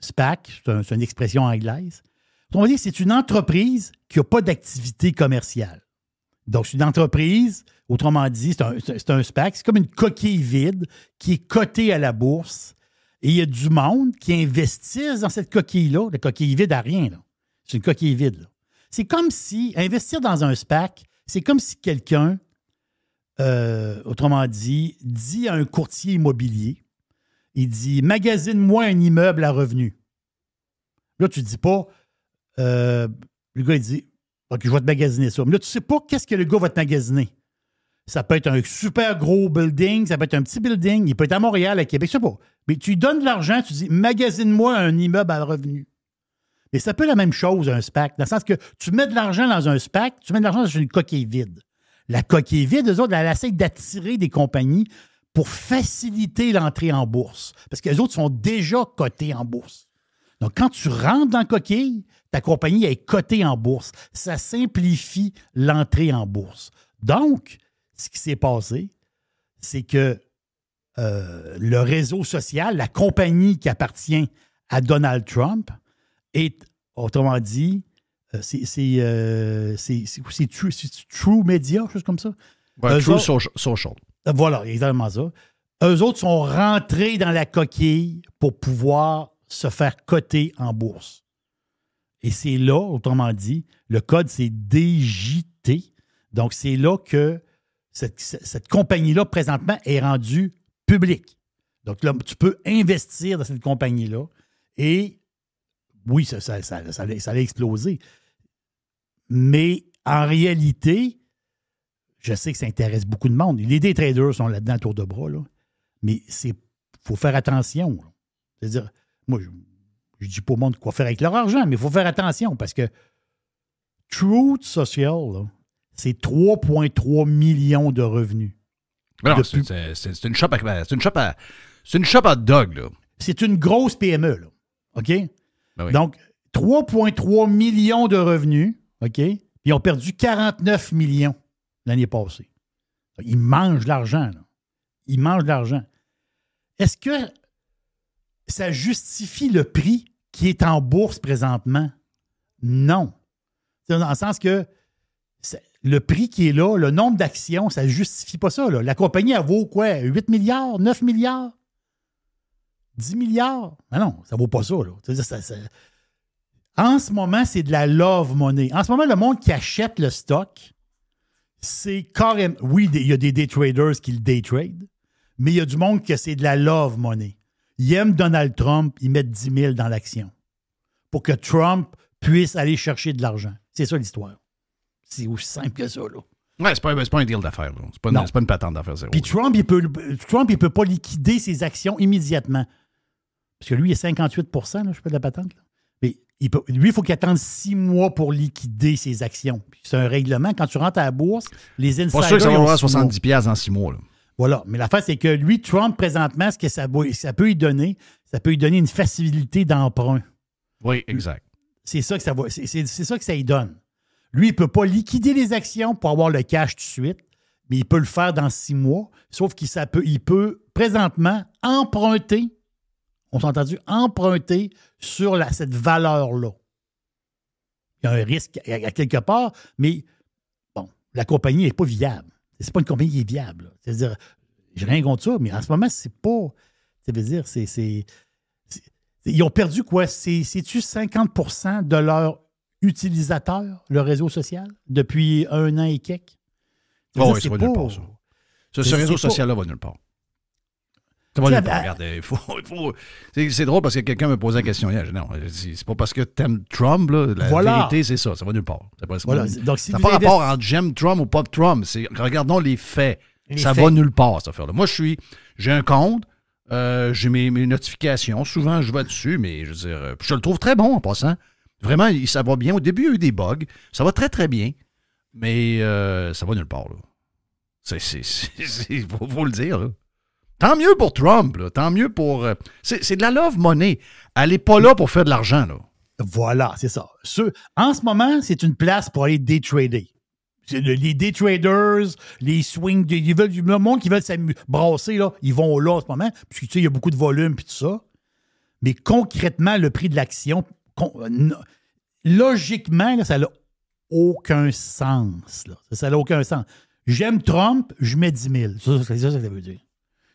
SPAC, c'est une expression anglaise. On va dire que c'est une entreprise qui n'a pas d'activité commerciale. Donc, c'est une entreprise, autrement dit, c'est un, SPAC, c'est comme une coquille vide qui est cotée à la bourse. Et il y a du monde qui investit dans cette coquille-là. La coquille vide à rien. C'est une coquille vide. C'est comme si investir dans un SPAC, c'est comme si quelqu'un euh, autrement dit, dit à un courtier immobilier, il dit Magasine-moi un immeuble à revenu. Là, tu ne dis pas, euh, le gars, il dit Ok, je vais te magasiner ça. Mais là, tu sais pas qu'est-ce que le gars va te magasiner. Ça peut être un super gros building, ça peut être un petit building, il peut être à Montréal, à Québec, je sais pas. Mais tu lui donnes de l'argent, tu dis magasine-moi un immeuble à revenu. Mais ça peut être la même chose, un SPAC, dans le sens que tu mets de l'argent dans un SPAC, tu mets de l'argent dans une coquille vide la coquille vide, eux autres, elle essaie d'attirer des compagnies pour faciliter l'entrée en bourse. Parce que les autres sont déjà cotés en bourse. Donc, quand tu rentres dans coquille, ta compagnie est cotée en bourse. Ça simplifie l'entrée en bourse. Donc, ce qui s'est passé, c'est que euh, le réseau social, la compagnie qui appartient à Donald Trump, est, autrement dit, euh, c'est c'est euh, true, true, Media, chose comme ça. true Social. Euh, voilà, exactement ça. Eux autres sont rentrés dans la coquille pour pouvoir se faire coter en bourse. Et c'est là, autrement dit, le code c'est DJT. Donc c'est là que cette, compagnie-là, présentement, est rendue publique. Donc là, tu peux investir dans cette compagnie-là. Et oui, ça, ça, exploser. Mais en réalité, je sais que ça intéresse beaucoup de monde. Les day traders sont là-dedans à de bras, là. mais il faut faire attention. C'est-à-dire, moi, je, dis pas au monde quoi faire avec leur argent, mais il faut faire attention parce que Truth Social, c'est 3,3 millions de revenus. c'est une shop à. C'est une C'est une dog, là. C'est une grosse PME, là. OK? Ben Donc, 3,3 millions de revenus. OK? Ils ont perdu 49 millions l'année passée. Ils mangent de l'argent. Ils mangent de l'argent. Est-ce que ça justifie le prix qui est en bourse présentement? Non. Dans le sens que le prix qui est là, le nombre d'actions, ça ne justifie pas ça. La compagnie, elle vaut quoi? 8 milliards, 9 milliards, 10 milliards? Ben non, ça ne vaut pas ça. ça, en ce moment, c'est de la love money. En ce moment, le monde qui achète le stock, c'est carrément. Oui, il y a des day traders qui le day trade, mais il y a du monde que c'est de la love money. Ils aiment Donald Trump, ils mettent 10 000 dans l'action pour que Trump puisse aller chercher de l'argent. C'est ça l'histoire. C'est aussi simple que ça, là. Ouais, c'est pas, pas, un deal d'affaires. C'est pas, pas, une patente d'affaires Puis Trump, il peut, Trump, il peut pas liquider ses actions immédiatement. Parce que lui, il est 58 là, je pas de la patente. Là lui, faut il faut qu'il attende six mois pour liquider ses actions. C'est un règlement. Quand tu rentres à la bourse, les insiders. Pas sûr que va avoir 70$ dans six mois. Voilà. Mais la l'affaire, c'est que lui, Trump, présentement, ce que ça, peut lui donner, ça peut lui donner une facilité d'emprunt. Oui, exact. C'est ça que ça lui donne. Lui, il ne peut pas liquider les actions pour avoir le cash tout de suite, mais il peut le faire dans six mois. Sauf qu'il peut, peut présentement emprunter on s'est entendu emprunter sur cette valeur-là. Il y a un risque à, quelque part, mais bon, la compagnie n'est pas viable. Ce n'est pas une compagnie qui est viable. C'est-à-dire, j'ai rien contre ça, mais en ce moment, c'est pas. Ça veut dire, c'est. Ils ont perdu quoi? C'est-tu 50 de leurs utilisateurs, le réseau social, depuis un an et quelques? Ah oui, ça va nulle ce réseau social-là va nulle part. Comment regarder? il faut. c'est drôle parce que quelqu'un me posait la question hier. Non, c'est pas parce que t'aimes Trump, là, la vérité, c'est ça. Ça va nulle part. Ça n'a pas rapport entre j'aime Trump ou pas Trump. Regardons les faits. ça va nulle part, cette affaire-là. Moi, je suis. J'ai un compte. Euh, j'ai mes, mes, notifications. Souvent, je vais dessus, mais je veux dire, euh, je le trouve très bon en passant. Vraiment, ça va bien. Au début, il y a eu des bugs. Ça va très, très bien. Mais euh, ça va nulle part, C'est. Il [LAUGHS] faut, le dire, Tant mieux pour Trump, tant mieux pour. Euh, c'est de la love money. Elle n'est pas là pour faire de l'argent. là. Voilà, c'est ça. Ce, en ce moment, c'est une place pour aller détrader. Les day traders, les swings, ils veulent, le monde qui veut brasser, là, ils vont là en ce moment, puisque tu il y a beaucoup de volume et tout ça. Mais concrètement, le prix de l'action, euh, logiquement, ça n'a aucun sens. Ça n'a aucun sens. J'aime Trump, je mets 10 000. C'est ça, ça que ça veut dire.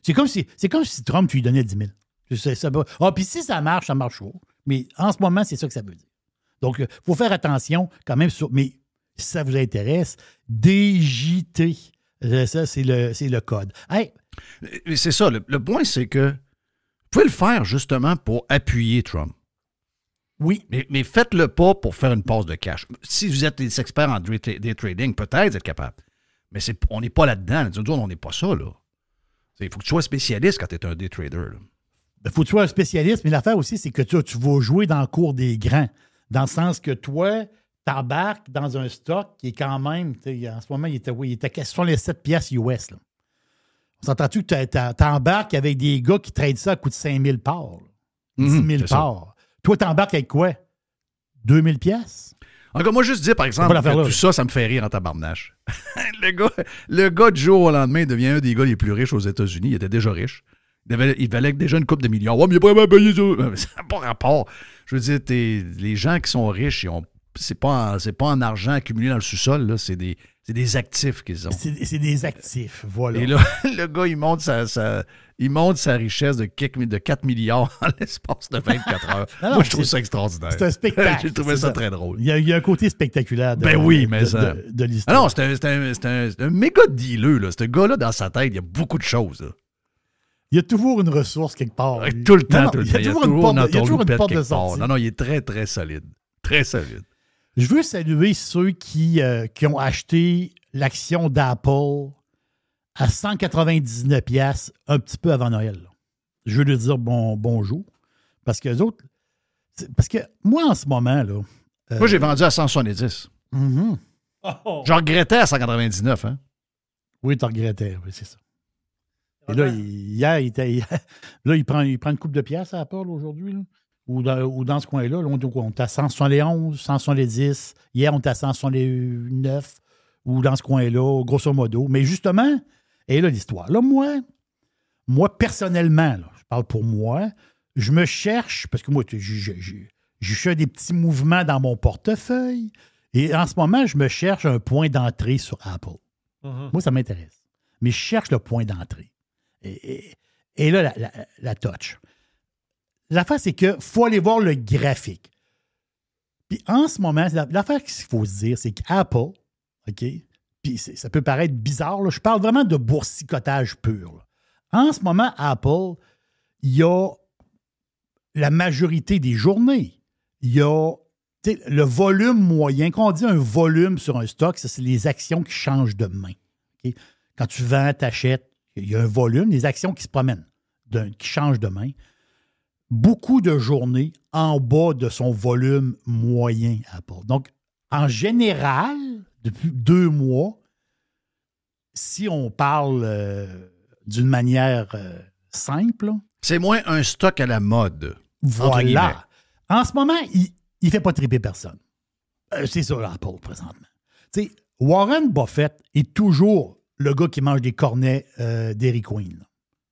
C'est comme, si, comme si Trump, tu lui donnais 10 000. ah, puis si ça marche, ça marche chaud. Mais en ce moment, c'est ça que ça veut dire. Donc, il euh, faut faire attention quand même. mais si ça vous intéresse, DJT, euh, ça, c'est le, code. Euh, c'est ça. Le, point, c'est que vous pouvez le faire justement pour appuyer Trump. Oui. Mais, mais faites-le pas pour faire une pause de cash. Si vous êtes des experts en day trading, peut-être êtes capable. Mais on n'est pas là-dedans. on n'est pas ça, là. Il faut que tu sois spécialiste quand tu es un day trader. Il ben, faut que tu sois un spécialiste, mais l'affaire aussi, c'est que tu, tu vas jouer dans le cours des grands. Dans le sens que toi, t'embarques dans un stock qui est quand même, en ce moment, il était, oui, il était les 7 pièces US. Là. On s'entend-tu que t'embarques avec des gars qui tradent ça à coût de 5000 000 parts, 10 000 mhm, parts. Toi, t'embarques avec quoi? 2000 000 pièces? Encore moi, juste dire, par exemple, tout ça, ça me fait rire en tabarnache. [LAUGHS] le, gars, le gars, du jour au lendemain, devient un des gars les plus riches aux États-Unis. Il était déjà riche. Il, valait déjà une coupe de millions. Ouais, mais il n'a pas ça. n'a pas rapport. Je veux dire, les gens qui sont riches, ce n'est c'est pas en, pas en argent accumulé dans le sous-sol, c'est des, des actifs qu'ils ont. C'est des actifs, voilà. Et là, [LAUGHS] le gars, il monte ça sa, il monte sa richesse de, 4 milliards en [LAUGHS] l'espace de 24 heures. Moi, je trouve ça extraordinaire. C'est un spectacle. [LAUGHS] J'ai trouvé ça, très drôle. Il y, a, un côté spectaculaire de, ben oui, l'histoire. Ah non, c'est un, un, un, méga dealer. Là. Ce gars-là, dans sa tête, il y a beaucoup de choses. Il y a toujours une ressource quelque part. tout le temps, tout le temps. Il y a toujours une porte, de sortie. Non, non, il est très, très solide. Très solide. Je veux saluer ceux qui, euh, qui ont acheté l'action d'Apple à 199 pièces un petit peu avant Noël. Je veux lui dire bon, bonjour. Parce que les autres. Parce que moi, en ce moment, là. Euh, moi, j'ai vendu à 170. Mm-hmm. Je regrettais à 199, hein. Oui, tu regrettais, oui, c'est ça. Et là, hier, il [LAUGHS] là, il prend, une coupe de pièces à Apple aujourd'hui, ou dans, ce coin-là. on, est à 171, 170. Hier, on est à 179. ou dans ce coin-là, grosso modo. Mais justement, et là, l'histoire. Là, moi, moi, personnellement, je parle pour moi, je me cherche, parce que moi, je, fais des petits mouvements dans mon portefeuille. Et en ce moment, je me cherche un point d'entrée sur Apple. Mm-hmm. Moi, ça m'intéresse. Mais je cherche le point d'entrée. Et, là, la, touch. L'affaire, c'est qu'il faut aller voir le graphique. Puis en ce moment, l'affaire qu'il faut se dire, c'est qu'Apple, OK, puis ça peut paraître bizarre, je parle vraiment de boursicotage pur. En ce moment, Apple, il y a la majorité des journées. Il y a le volume moyen. Quand on dit un volume sur un stock, c'est les actions qui changent de main. Quand tu vends, tu achètes, il y a un volume, les actions qui se promènent, qui changent de main. Beaucoup de journées en bas de son volume moyen Apple. Donc, en général, depuis deux mois, si on parle euh, d'une manière euh, simple. C'est moins un stock à la mode. Voilà. En ce moment, il ne fait pas triper personne. Euh, c'est ça, Apple, présentement. Warren Buffett est toujours le gars qui mange des cornets d'Eric Queen,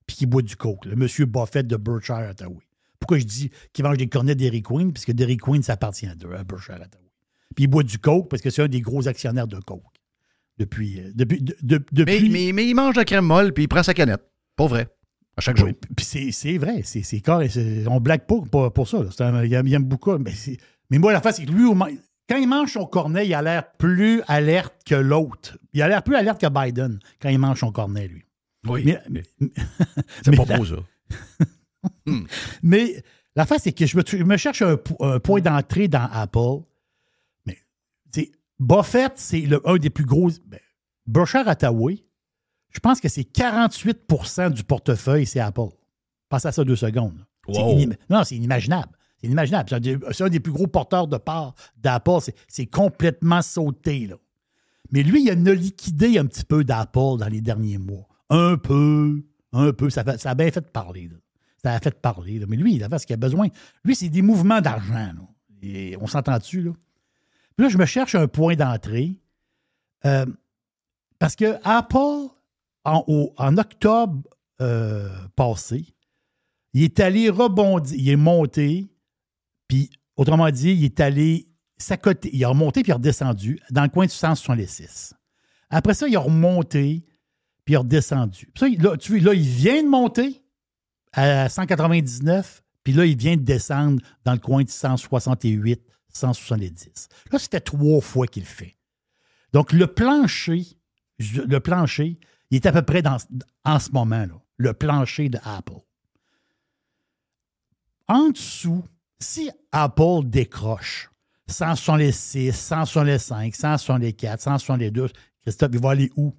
puis qui boit du coke, le monsieur Buffett de Berkshire Hathaway. Pourquoi je dis qu'il mange des cornets d'Eric Queen? Puisque que Queen, ça appartient à, à Berkshire Hathaway. Puis il boit du Coke parce que c'est un des gros actionnaires de Coke. Depuis. Euh, mais, il mange de la crème molle puis il prend sa canette. Pas vrai. À chaque jour. Puis c'est vrai. C'est ne On blague pas pour, pour ça. il, aime, beaucoup. Mais, mais moi, la face, c'est que lui, quand il mange son cornet, il a l'air plus alerte que l'autre. Il a l'air plus alerte que Biden quand il mange son cornet, lui. Oui. [LAUGHS] c'est pas beau, ça. [LAUGHS] Hmm. Mais la face, c'est que je me, cherche un point d'entrée dans Apple Buffett, c'est un des plus gros. Ben, Berkshire je pense que c'est 48 du portefeuille, c'est Apple. Passe à ça deux secondes. Non, c'est inimaginable. C'est inimaginable. C'est un, des... plus gros porteurs de parts d'Apple. C'est complètement sauté. Là. Mais lui, il a liquidé un petit peu d'Apple dans les derniers mois. Un peu, un peu. Ça, a bien fait parler. Ça a fait parler. Mais lui, il a fait ce qu'il a besoin. Lui, c'est des mouvements d'argent. On s'entend dessus. Là? là, je me cherche un point d'entrée. Euh, parce que Apple, en, octobre euh, passé, il est allé rebondir, il est monté, puis autrement dit, il est allé s'accoter, il a remonté puis il a redescendu dans le coin du 166. Après ça, il a remonté puis il a redescendu. tu là, il vient de monter à 199, puis là, il vient de descendre dans le coin de 168 170. Là, c'était trois fois qu'il fait. Donc, le plancher, le plancher, il est à peu près dans, en ce moment, là, le plancher d'Apple. En dessous, si Apple décroche 166, 165, 164, 172, Christophe, il va aller où?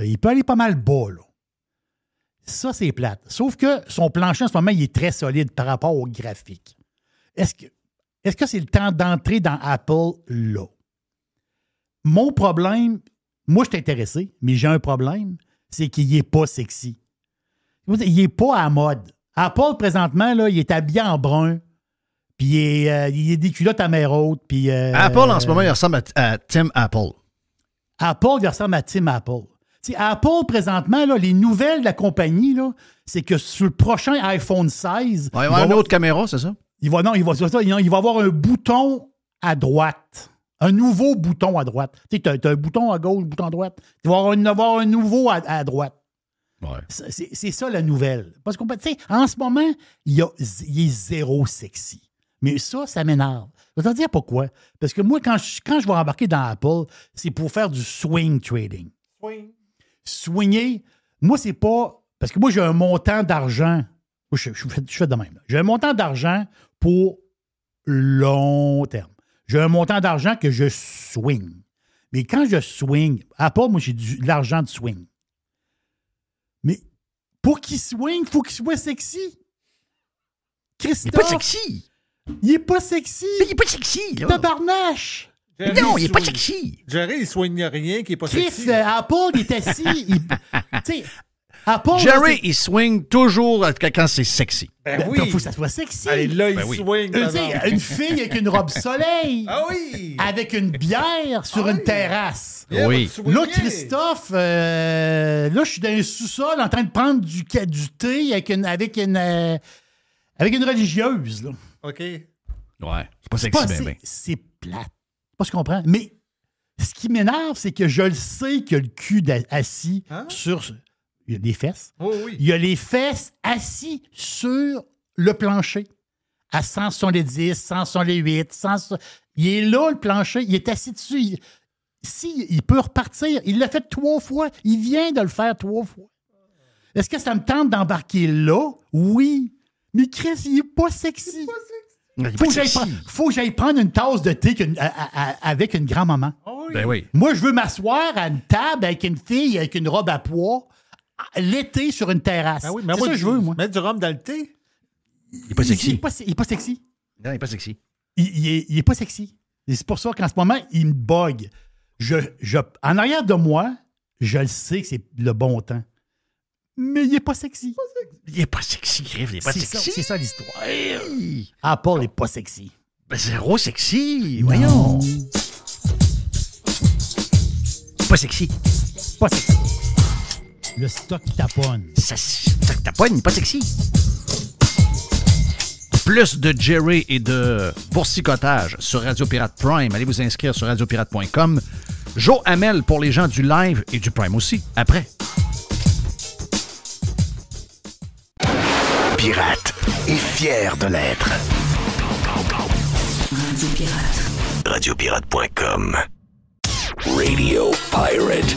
Euh, il peut aller pas mal bas, là. Ça, c'est plate. Sauf que son plancher, en ce moment, il est très solide par rapport au graphique. Est-ce que est-ce que c'est le temps d'entrer dans Apple là? Mon problème, moi je suis intéressé, mais j'ai un problème, c'est qu'il n'est pas sexy. Il n'est pas à mode. Apple, présentement, là, il est habillé en brun, puis il, est, euh, des culottes à mère haute. Puis, euh, Apple, en ce moment, il ressemble à, Tim Apple. Apple, il ressemble à Tim Apple. Apple, présentement, là, les nouvelles de la compagnie, c'est que sur le prochain iPhone 16. il une autre caméra, c'est ça? Il va, non, il va, il va avoir un bouton à droite. Un nouveau bouton à droite. Tu sais, un bouton à gauche, un bouton à droite. tu vas avoir, un nouveau à, droite. C'est ça la nouvelle. Parce qu'on peut, en ce moment, il, y a, est zéro sexy. Mais ça, ça m'énerve. Je vais te dire pourquoi. Parce que moi, quand je, quand vais embarquer dans Apple, c'est pour faire du swing trading. Swing. Swinger, moi, c'est pas. Parce que moi, j'ai un montant d'argent. Je, je, fais de même. J'ai un montant d'argent pour long terme. J'ai un montant d'argent que je swing. Mais quand je swing, à part moi, j'ai de l'argent de swing. Mais pour qu'il swing, faut il faut qu'il soit sexy. Christophe. Il n'est pas sexy. Il n'est pas sexy. il est pas sexy, là. Tabarnache. barnache non, il est pas sexy. Jerry, il soigne rien qui n'est pas sexy. Chris, euh, Apple, il est assis. [LAUGHS] Tu sais... Jerry, il swing toujours quand c'est sexy. Ben ben, il faut que ça soit sexy. là, il ben swing. Euh, une fille avec une robe soleil. ah oui. Avec une bière sur ah une terrasse. oui. Là, Christophe, euh, là, je suis dans un sous-sol en train de prendre du, du thé avec une, avec une, euh, avec une religieuse. OK. Ouais. C'est pas sexy, mais. C'est plate. Pas ce qu'on comprends. Mais ce qui m'énerve, c'est que je le sais que le cul assis hein? sur il y a des fesses. Il y a les fesses assis sur le plancher. À 100, sont les 10, 100. Il est là, le plancher. Il est assis dessus. Si, il peut repartir. Il l'a fait trois fois. Il vient de le faire trois fois. Est-ce que ça me tente d'embarquer là? Oui. Mais Chris, il n'est pas sexy. Il pas Faut que j'aille prendre une tasse de thé avec une grand-maman. Ah ben Moi, je veux m'asseoir à une table avec une fille avec une robe à poids ah, l'été sur une terrasse. Ben oui, mais c'est ça je veux, moi. Mettre du rhum dans le thé. Il est pas sexy. Il, est pas, sexy. Non, il est pas sexy. Il, est, pas sexy. c'est pour ça qu'en ce moment, il me bug. Je, je, en arrière de moi, je le sais que c'est le bon temps. Mais il est pas sexy. Il est pas sexy, Griff. Il est pas sexy. C'est ça, l'histoire. l'histoire. Paul n'est pas sexy. Ben, zéro sexy. Non. Voyons. Pas sexy. Pas sexy. Le stock taponne. Ça, stock taponne, pas sexy. Plus de Jerry et de boursicotage sur Radio Pirate Prime. Allez vous inscrire sur radiopirate.com. Joe Hamel pour les gens du live et du Prime aussi, après. Pirate est fier de l'être. Radio Pirate. Radiopirate.com. Radio Pirate.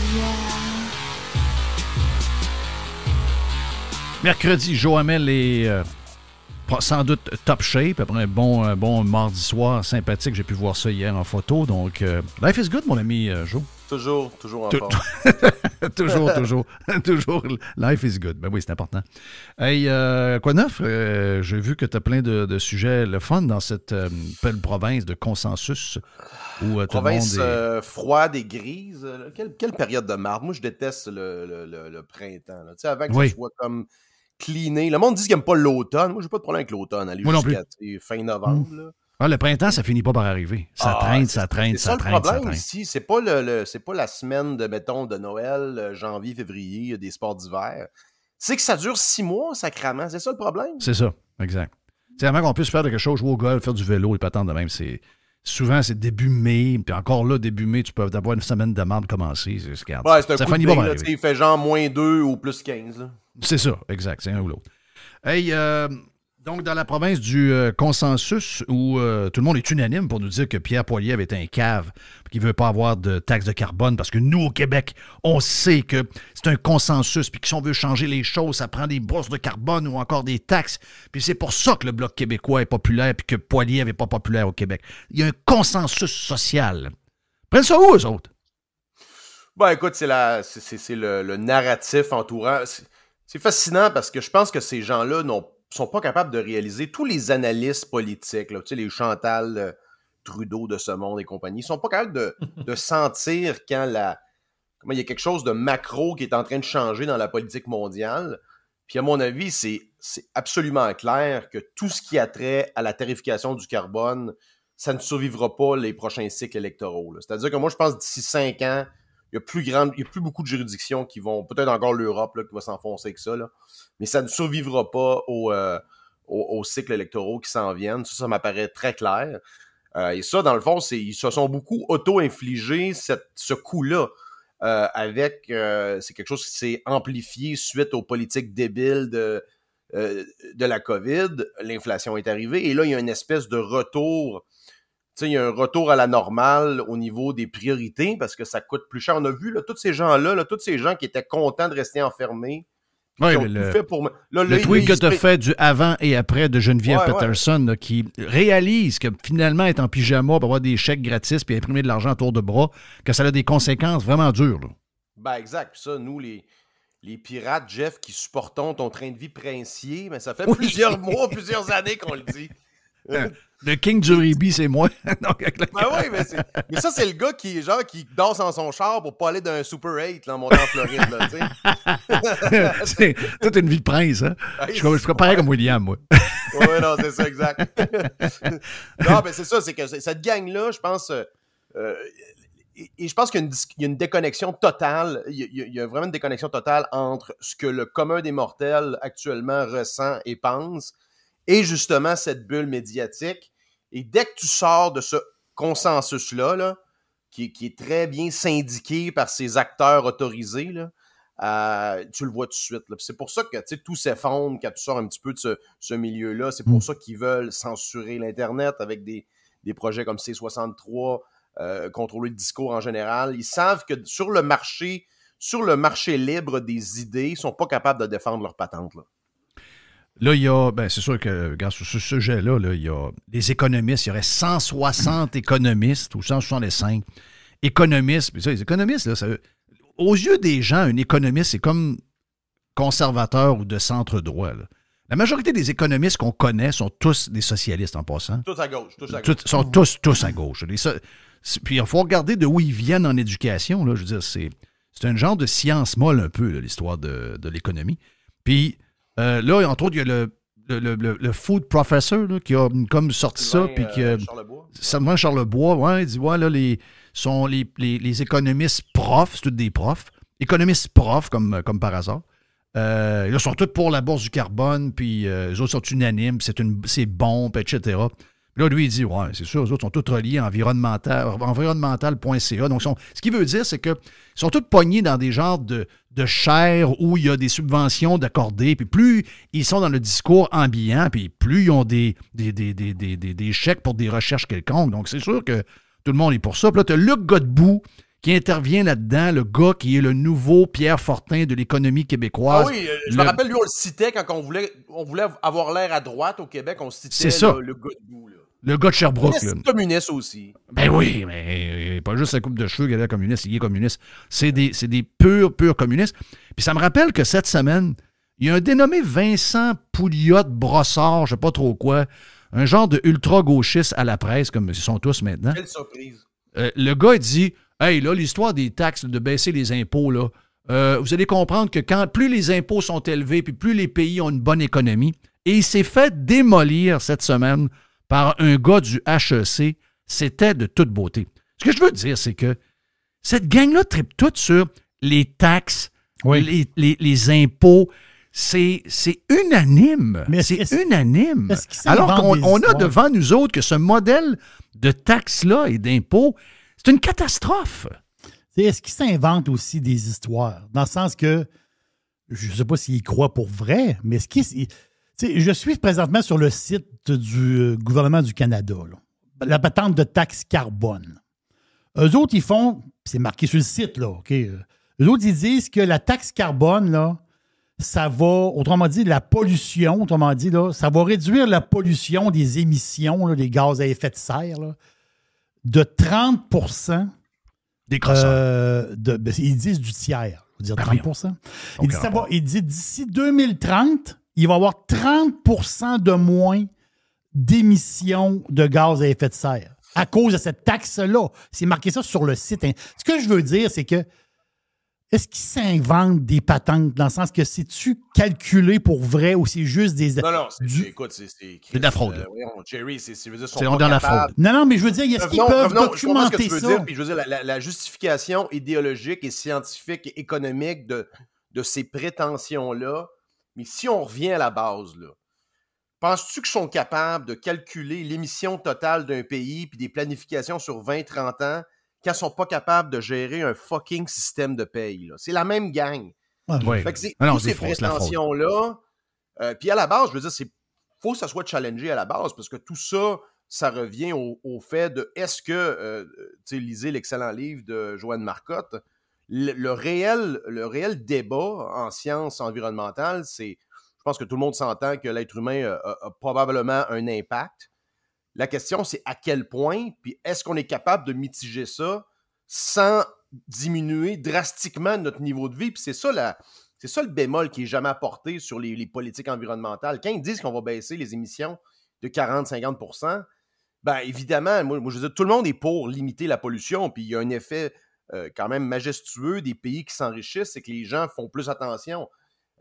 Mercredi, Joamel est euh, sans doute top shape. Après un bon, bon mardi soir sympathique, j'ai pu voir ça hier en photo. Donc, euh, life is good, mon ami Jo. Euh, Joe. Toujours, toujours en [LAUGHS] toujours, toujours, [LAUGHS] toujours. Life is good. Ben oui, c'est important. Hey, quoi quoi neuf? J'ai vu que tu as plein de, sujets le fun dans cette belle province de consensus. Où, province froide et grise. Quelle, période de marde? Moi, je déteste le, printemps. Tu sais, avant que comme le monde dit qu'il n'aime pas l'automne. Moi, j'ai pas de problème avec l'automne. Aller jusqu'à fin novembre. Ah, le printemps, ça finit pas par arriver. Ça ah, traîne, ça traîne, ça, ça, traîne. Le problème ici, c'est pas, le, c'est pas la semaine de, mettons, de Noël, euh, janvier, février, des sports d'hiver. C'est que ça dure six mois, sacrament. C'est ça le problème. C'est ça, exact. C'est avant qu'on puisse faire quelque chose, jouer au golf, faire du vélo et patente de même, c'est Souvent, c'est début mai. Puis encore là, début mai, tu peux avoir une semaine de demande commencée. C'est ce ouais, un ça coup de Il fait genre moins 2 ou plus 15. C'est ça, exact. C'est un ou l'autre. Hey, euh, donc, dans la province du euh, consensus, où euh, tout le monde est unanime pour nous dire que Pierre Poilier avait un cave, qu'il ne veut pas avoir de taxes de carbone, parce que nous, au Québec, on sait que c'est un consensus, puis que si on veut changer les choses, ça prend des bourses de carbone ou encore des taxes. Puis c'est pour ça que le Bloc québécois est populaire, puis que Poilier n'est pas populaire au Québec. Il y a un consensus social. Prenez ça où, eux autres? Bon, écoute, c'est le, le narratif entourant. C'est fascinant parce que je pense que ces gens-là n'ont sont pas capables de réaliser. Tous les analystes politiques, les Chantal euh, Trudeau de ce monde et compagnie, sont pas capables [LAUGHS] de, sentir quand la, comment, il y a quelque chose de macro qui est en train de changer dans la politique mondiale. Puis à mon avis, c'est absolument clair que tout ce qui a trait à la tarification du carbone, ça ne survivra pas les prochains cycles électoraux. C'est-à-dire que moi, je pense d'ici cinq ans, il y a plus grande, il plus beaucoup de juridictions qui vont, peut-être encore l'Europe qui va s'enfoncer avec ça, mais ça ne survivra pas aux, euh, cycles électoraux qui s'en viennent. Ça, ça m'apparaît très clair. Euh, et ça, dans le fond, c'est ils se sont beaucoup auto-infligés ce coup-là. Euh, avec c'est quelque chose qui s'est amplifié suite aux politiques débiles de la COVID, l'inflation est arrivée, et là, il y a une espèce de retour il y a un retour à la normale au niveau des priorités parce que ça coûte plus cher. On a vu là, tous ces gens-là, là, tous ces gens qui étaient contents de rester enfermés. Oui, le, tweet que tu fait du avant et après de Geneviève Patterson Peterson qui réalise que finalement être en pyjama pour avoir des chèques gratis puis imprimer de l'argent autour de bras, que ça a des conséquences vraiment dures. Là. Ben, exact. ça, nous, les, les pirates, Jeff, qui supportons ton train de vie princier, mais ça fait plusieurs [LAUGHS] mois, plusieurs années qu'on le dit. [LAUGHS] Le King du c'est moi. [LAUGHS] ben oui, mais, ça, c'est le gars qui, genre, qui danse dans son char pour pas aller d'un Super 8 en montant en Floride. Là, [LAUGHS] c'est toute une vie de prince. Hein? je suis comme William, moi. [LAUGHS] oui, non, c'est ça, exact. non, mais c'est ça, c'est que cette gang-là, je pense. Euh, euh, et je pense qu'il y, a une déconnexion totale, il y, a vraiment une déconnexion totale entre ce que le commun des mortels actuellement ressent et pense et justement cette bulle médiatique et dès que tu sors de ce consensus-là, qui, est très bien syndiqué par ces acteurs autorisés, euh, tu le vois tout de suite. C'est pour ça que tout s'effondre quand tu sors un petit peu de ce, milieu-là. C'est pour mm. ça qu'ils veulent censurer l'Internet avec des, projets comme C63, euh, contrôler le discours en général. Ils savent que sur le marché, sur le marché libre des idées, ils ne sont pas capables de défendre leurs patente. Là, il y a, ben, c'est sûr que, sur ce sujet-là, il y a des économistes, il y aurait 160 économistes ou 165 économistes. Puis ça, les économistes, là, ça, aux yeux des gens, un économiste, c'est comme conservateur ou de centre-droit. La majorité des économistes qu'on connaît sont tous des socialistes en passant. Tous à gauche. Tous à gauche. sont tous, tous à gauche. puis il faut regarder de où ils viennent en éducation. Là, je veux dire, c'est, un genre de science molle un peu, l'histoire de, de l'économie. Puis euh, là, entre autres, il y a le, le, le, Food Professor qui a comme sorti ça. Puis qui, Ça euh, Charlebois. va, Charlebois, ouais, il dit ouais, là, les, sont les, les, économistes profs, c'est tous des profs, économistes profs, comme, comme par hasard. Euh, ils sont tous pour la bourse du carbone, puis les autres sont unanimes, c'est bon, etc là, lui, il dit Ouais, c'est sûr, les autres sont tous reliés à environnemental, environnemental.ca. Donc, ce qu'il veut dire, c'est qu'ils sont tous pognés dans des genres de, de chair où il y a des subventions d'accordées. Puis plus ils sont dans le discours ambiant, puis plus ils ont des, des, des, des, chèques pour des recherches quelconques. Donc, c'est sûr que tout le monde est pour ça. Puis là, tu as Luc Godbout qui intervient là-dedans, le gars qui est le nouveau Pierre Fortin de l'économie québécoise. Ah oui, euh, je me rappelle, lui, on le citait quand on voulait, on voulait avoir l'air à droite au Québec, on citait le, le Godbout. Là. Le gars de Sherbrooke. communiste aussi. Ben oui, mais euh, pas juste sa coupe de cheveux qu'il est communiste, il est communiste. C'est des, des purs, purs communistes. Puis ça me rappelle que cette semaine, il y a un dénommé Vincent Pouliot Brossard, je sais pas trop quoi, un genre de ultra-gauchiste à la presse, comme ils sont tous maintenant. Quelle surprise. Euh, le gars, dit Hey, là, l'histoire des taxes, de baisser les impôts, là, euh, vous allez comprendre que quand plus les impôts sont élevés, puis plus les pays ont une bonne économie, et il s'est fait démolir cette semaine par un gars du HEC, c'était de toute beauté. Ce que je veux dire, c'est que cette gang-là tripe toute sur les taxes, les, impôts. C'est unanime. C'est unanime. Alors qu'on a devant nous autres que ce modèle de taxes-là et d'impôts, c'est une catastrophe. Est-ce qu'ils s'inventent aussi des histoires? Dans le sens que, je ne sais pas s'ils croient pour vrai, mais ce qu'ils je suis présentement sur le site du euh, gouvernement du Canada, la patente de taxe carbone. Eux autres, ils font, c'est marqué sur le site, là, OK? Eux autres, ils disent que la taxe carbone, ça va, autrement dit, la pollution, autrement dit, ça va réduire la pollution des émissions, des gaz à effet de serre, de 30 Des euh, ben, Ils disent du tiers, 30 ben euh, Ils disent d'ici 2030, il va y avoir 30 de moins d'émissions de gaz à effet de serre à cause de cette taxe-là. C'est marqué ça sur le site. Hein. Ce que je veux dire, c'est que est-ce qu'ils s'inventent des patentes dans le sens que c'est-tu calculé pour vrai ou c'est juste des. Non, non, c'est. de la fraude. c'est. Non, non, mais je veux dire, est-ce qu'ils peuvent documenter ça? je veux dire, la, justification idéologique et scientifique et économique de ces prétentions-là si on revient à la base, penses-tu qu'ils sont capables de calculer l'émission totale d'un pays puis des planifications sur 20-30 ans quand ils sont pas capables de gérer un fucking système de paye? C'est la même gang. ces prétentions-là. Euh, puis à la base, je veux dire, c'est faut que ça soit challengé à la base parce que tout ça, ça revient au, fait de est-ce que, euh, tu sais, lisez l'excellent livre de Joanne Marcotte, le, réel, le réel débat en sciences environnementales, c'est, je pense que tout le monde s'entend que l'être humain a, probablement un impact. La question, c'est à quel point, puis est-ce qu'on est capable de mitiger ça sans diminuer drastiquement notre niveau de vie? Puis c'est ça c'est ça le bémol qui est jamais apporté sur les, politiques environnementales. Quand ils disent qu'on va baisser les émissions de 40-50 ben évidemment, moi, je veux dire, tout le monde est pour limiter la pollution, puis il y a un effet euh, quand même majestueux des pays qui s'enrichissent c'est que les gens font plus attention.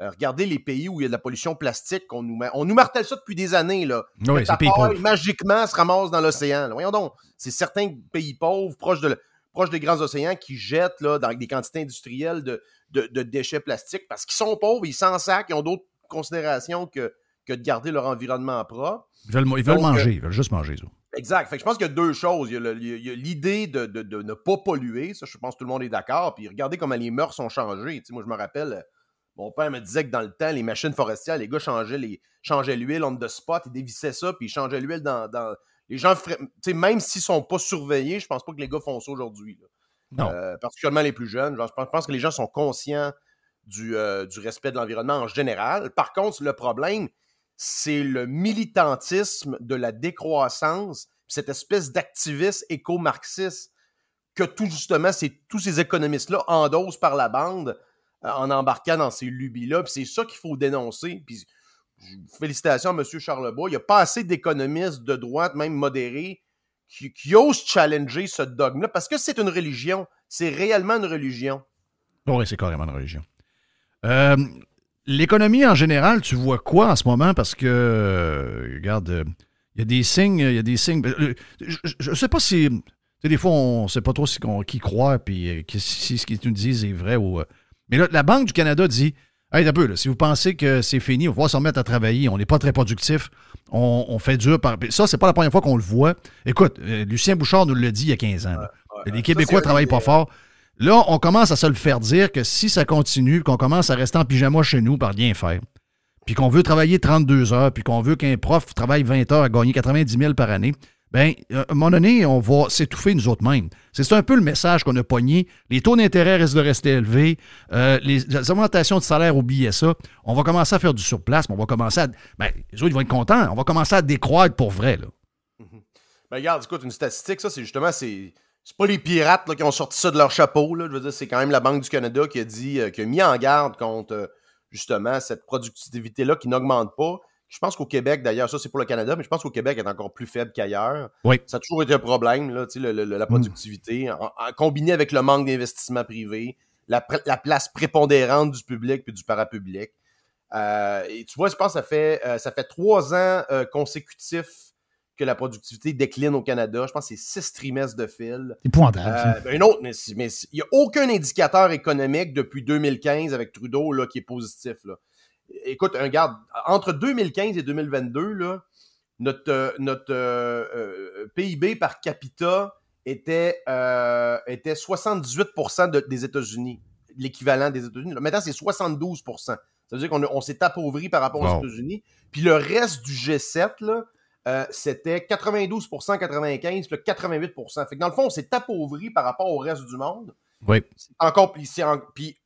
Euh, regardez les pays où il y a de la pollution plastique qu'on nous On nous martèle ça depuis des années, là. Oui, c'est pays pauvres. Magiquement se ramasse dans l'océan. Voyons donc, c'est certains pays pauvres proches, de, proches des grands océans qui jettent là, des quantités industrielles de, de, déchets plastiques parce qu'ils sont pauvres, ils s'en sac, ils ont d'autres considérations que, que de garder leur environnement propre. Ils veulent, euh, manger, ils veulent juste manger. Ça. Exact. Fait je pense qu'il y a deux choses. Il y a l'idée de, ne pas polluer, ça, je pense que tout le monde est d'accord. Puis regardez comment les mœurs ont changé. moi, je me rappelle, euh, mon père me disait que dans le temps, les machines forestières, les gars changeaient l'huile changeaient on the spot, ils dévissaient ça, puis ils changeaient l'huile dans, Les gens, même s'ils sont pas surveillés, je pense pas que les gars font ça aujourd'hui. Non. Euh, particulièrement les plus jeunes. je pense que les gens sont conscients du, euh, du respect de l'environnement en général. Par contre, le problème, c'est le militantisme de la décroissance, cette espèce d'activiste éco-marxiste que tout justement, c'est tous ces économistes-là endossent par la bande euh, en embarquant dans ces lubies-là. C'est ça qu'il faut dénoncer. Puis, félicitations à M. Charlebois. Il n'y a pas assez d'économistes de droite, même modérés, qui, osent challenger ce dogme-là parce que c'est une religion. C'est réellement une religion. Oui, c'est carrément une religion. Euh, L'économie en général, tu vois quoi en ce moment? Parce que, euh, regarde, euh, il y a des signes, il y a des signes. Ben, euh, je ne sais pas si. des fois, on ne sait pas trop si on, qui croit, puis si ce qu'ils nous disent est vrai ou. Mais là, la Banque du Canada dit Hey, un peu, là, si vous pensez que c'est fini, on va se remettre à travailler, on n'est pas très productif, on, fait dur par. Ça, c'est pas la première fois qu'on le voit. Écoute, Lucien Bouchard nous l'a dit il y a 15 ans. Les Québécois ne travaillent pas fort. Là, on commence à se le faire dire que si ça continue, qu'on commence à rester en pyjama chez nous par rien faire, puis qu'on veut travailler 32 heures, puis qu'on veut qu'un prof travaille 20 heures à gagner 90 000 par année, bien, euh, à un moment donné, on va s'étouffer nous autres mêmes. C'est un peu le message qu'on a pogné. Les taux d'intérêt restent de rester élevés. Euh, les, augmentations de salaire, oubliez ça. On va commencer à faire du surplace, mais on va commencer à. Bien, les autres, vont être contents. On va commencer à décroître pour vrai, là. Mm-hmm. Bien, regarde, écoute, une statistique, ça, c'est justement. c'est c'est pas les pirates là, qui ont sorti ça de leur chapeau. Là. Je veux dire, c'est quand même la Banque du Canada qui a dit, euh, qui a mis en garde contre euh, justement cette productivité-là qui n'augmente pas. Je pense qu'au Québec, d'ailleurs, ça c'est pour le Canada, mais je pense qu'au Québec est encore plus faible qu'ailleurs. Oui. Ça a toujours été un problème, la hmm. productivité, combinée combiné avec le manque d'investissement privé, la, place prépondérante du public puis du parapublic. Euh, et tu vois, je pense que ça fait, ça fait trois ans consécutifs que la productivité décline au Canada. Je pense que c'est six trimestres de fil. Euh, ben, une autre, mais il n'y a aucun indicateur économique depuis 2015 avec Trudeau là, qui est positif. Là. Écoute, regarde, entre 2015 et 2022, notre, euh, euh, PIB par capita était, était 78 des États-Unis, l'équivalent des États-Unis. Maintenant, c'est 72 Ça veut dire qu'on s'est appauvri par rapport aux États-Unis. Puis le reste du G7, là, euh, c'était 92 95 puis 88 Fait que dans le fond, c'est appauvri par rapport au reste du monde. Oui. Encore plus. puis,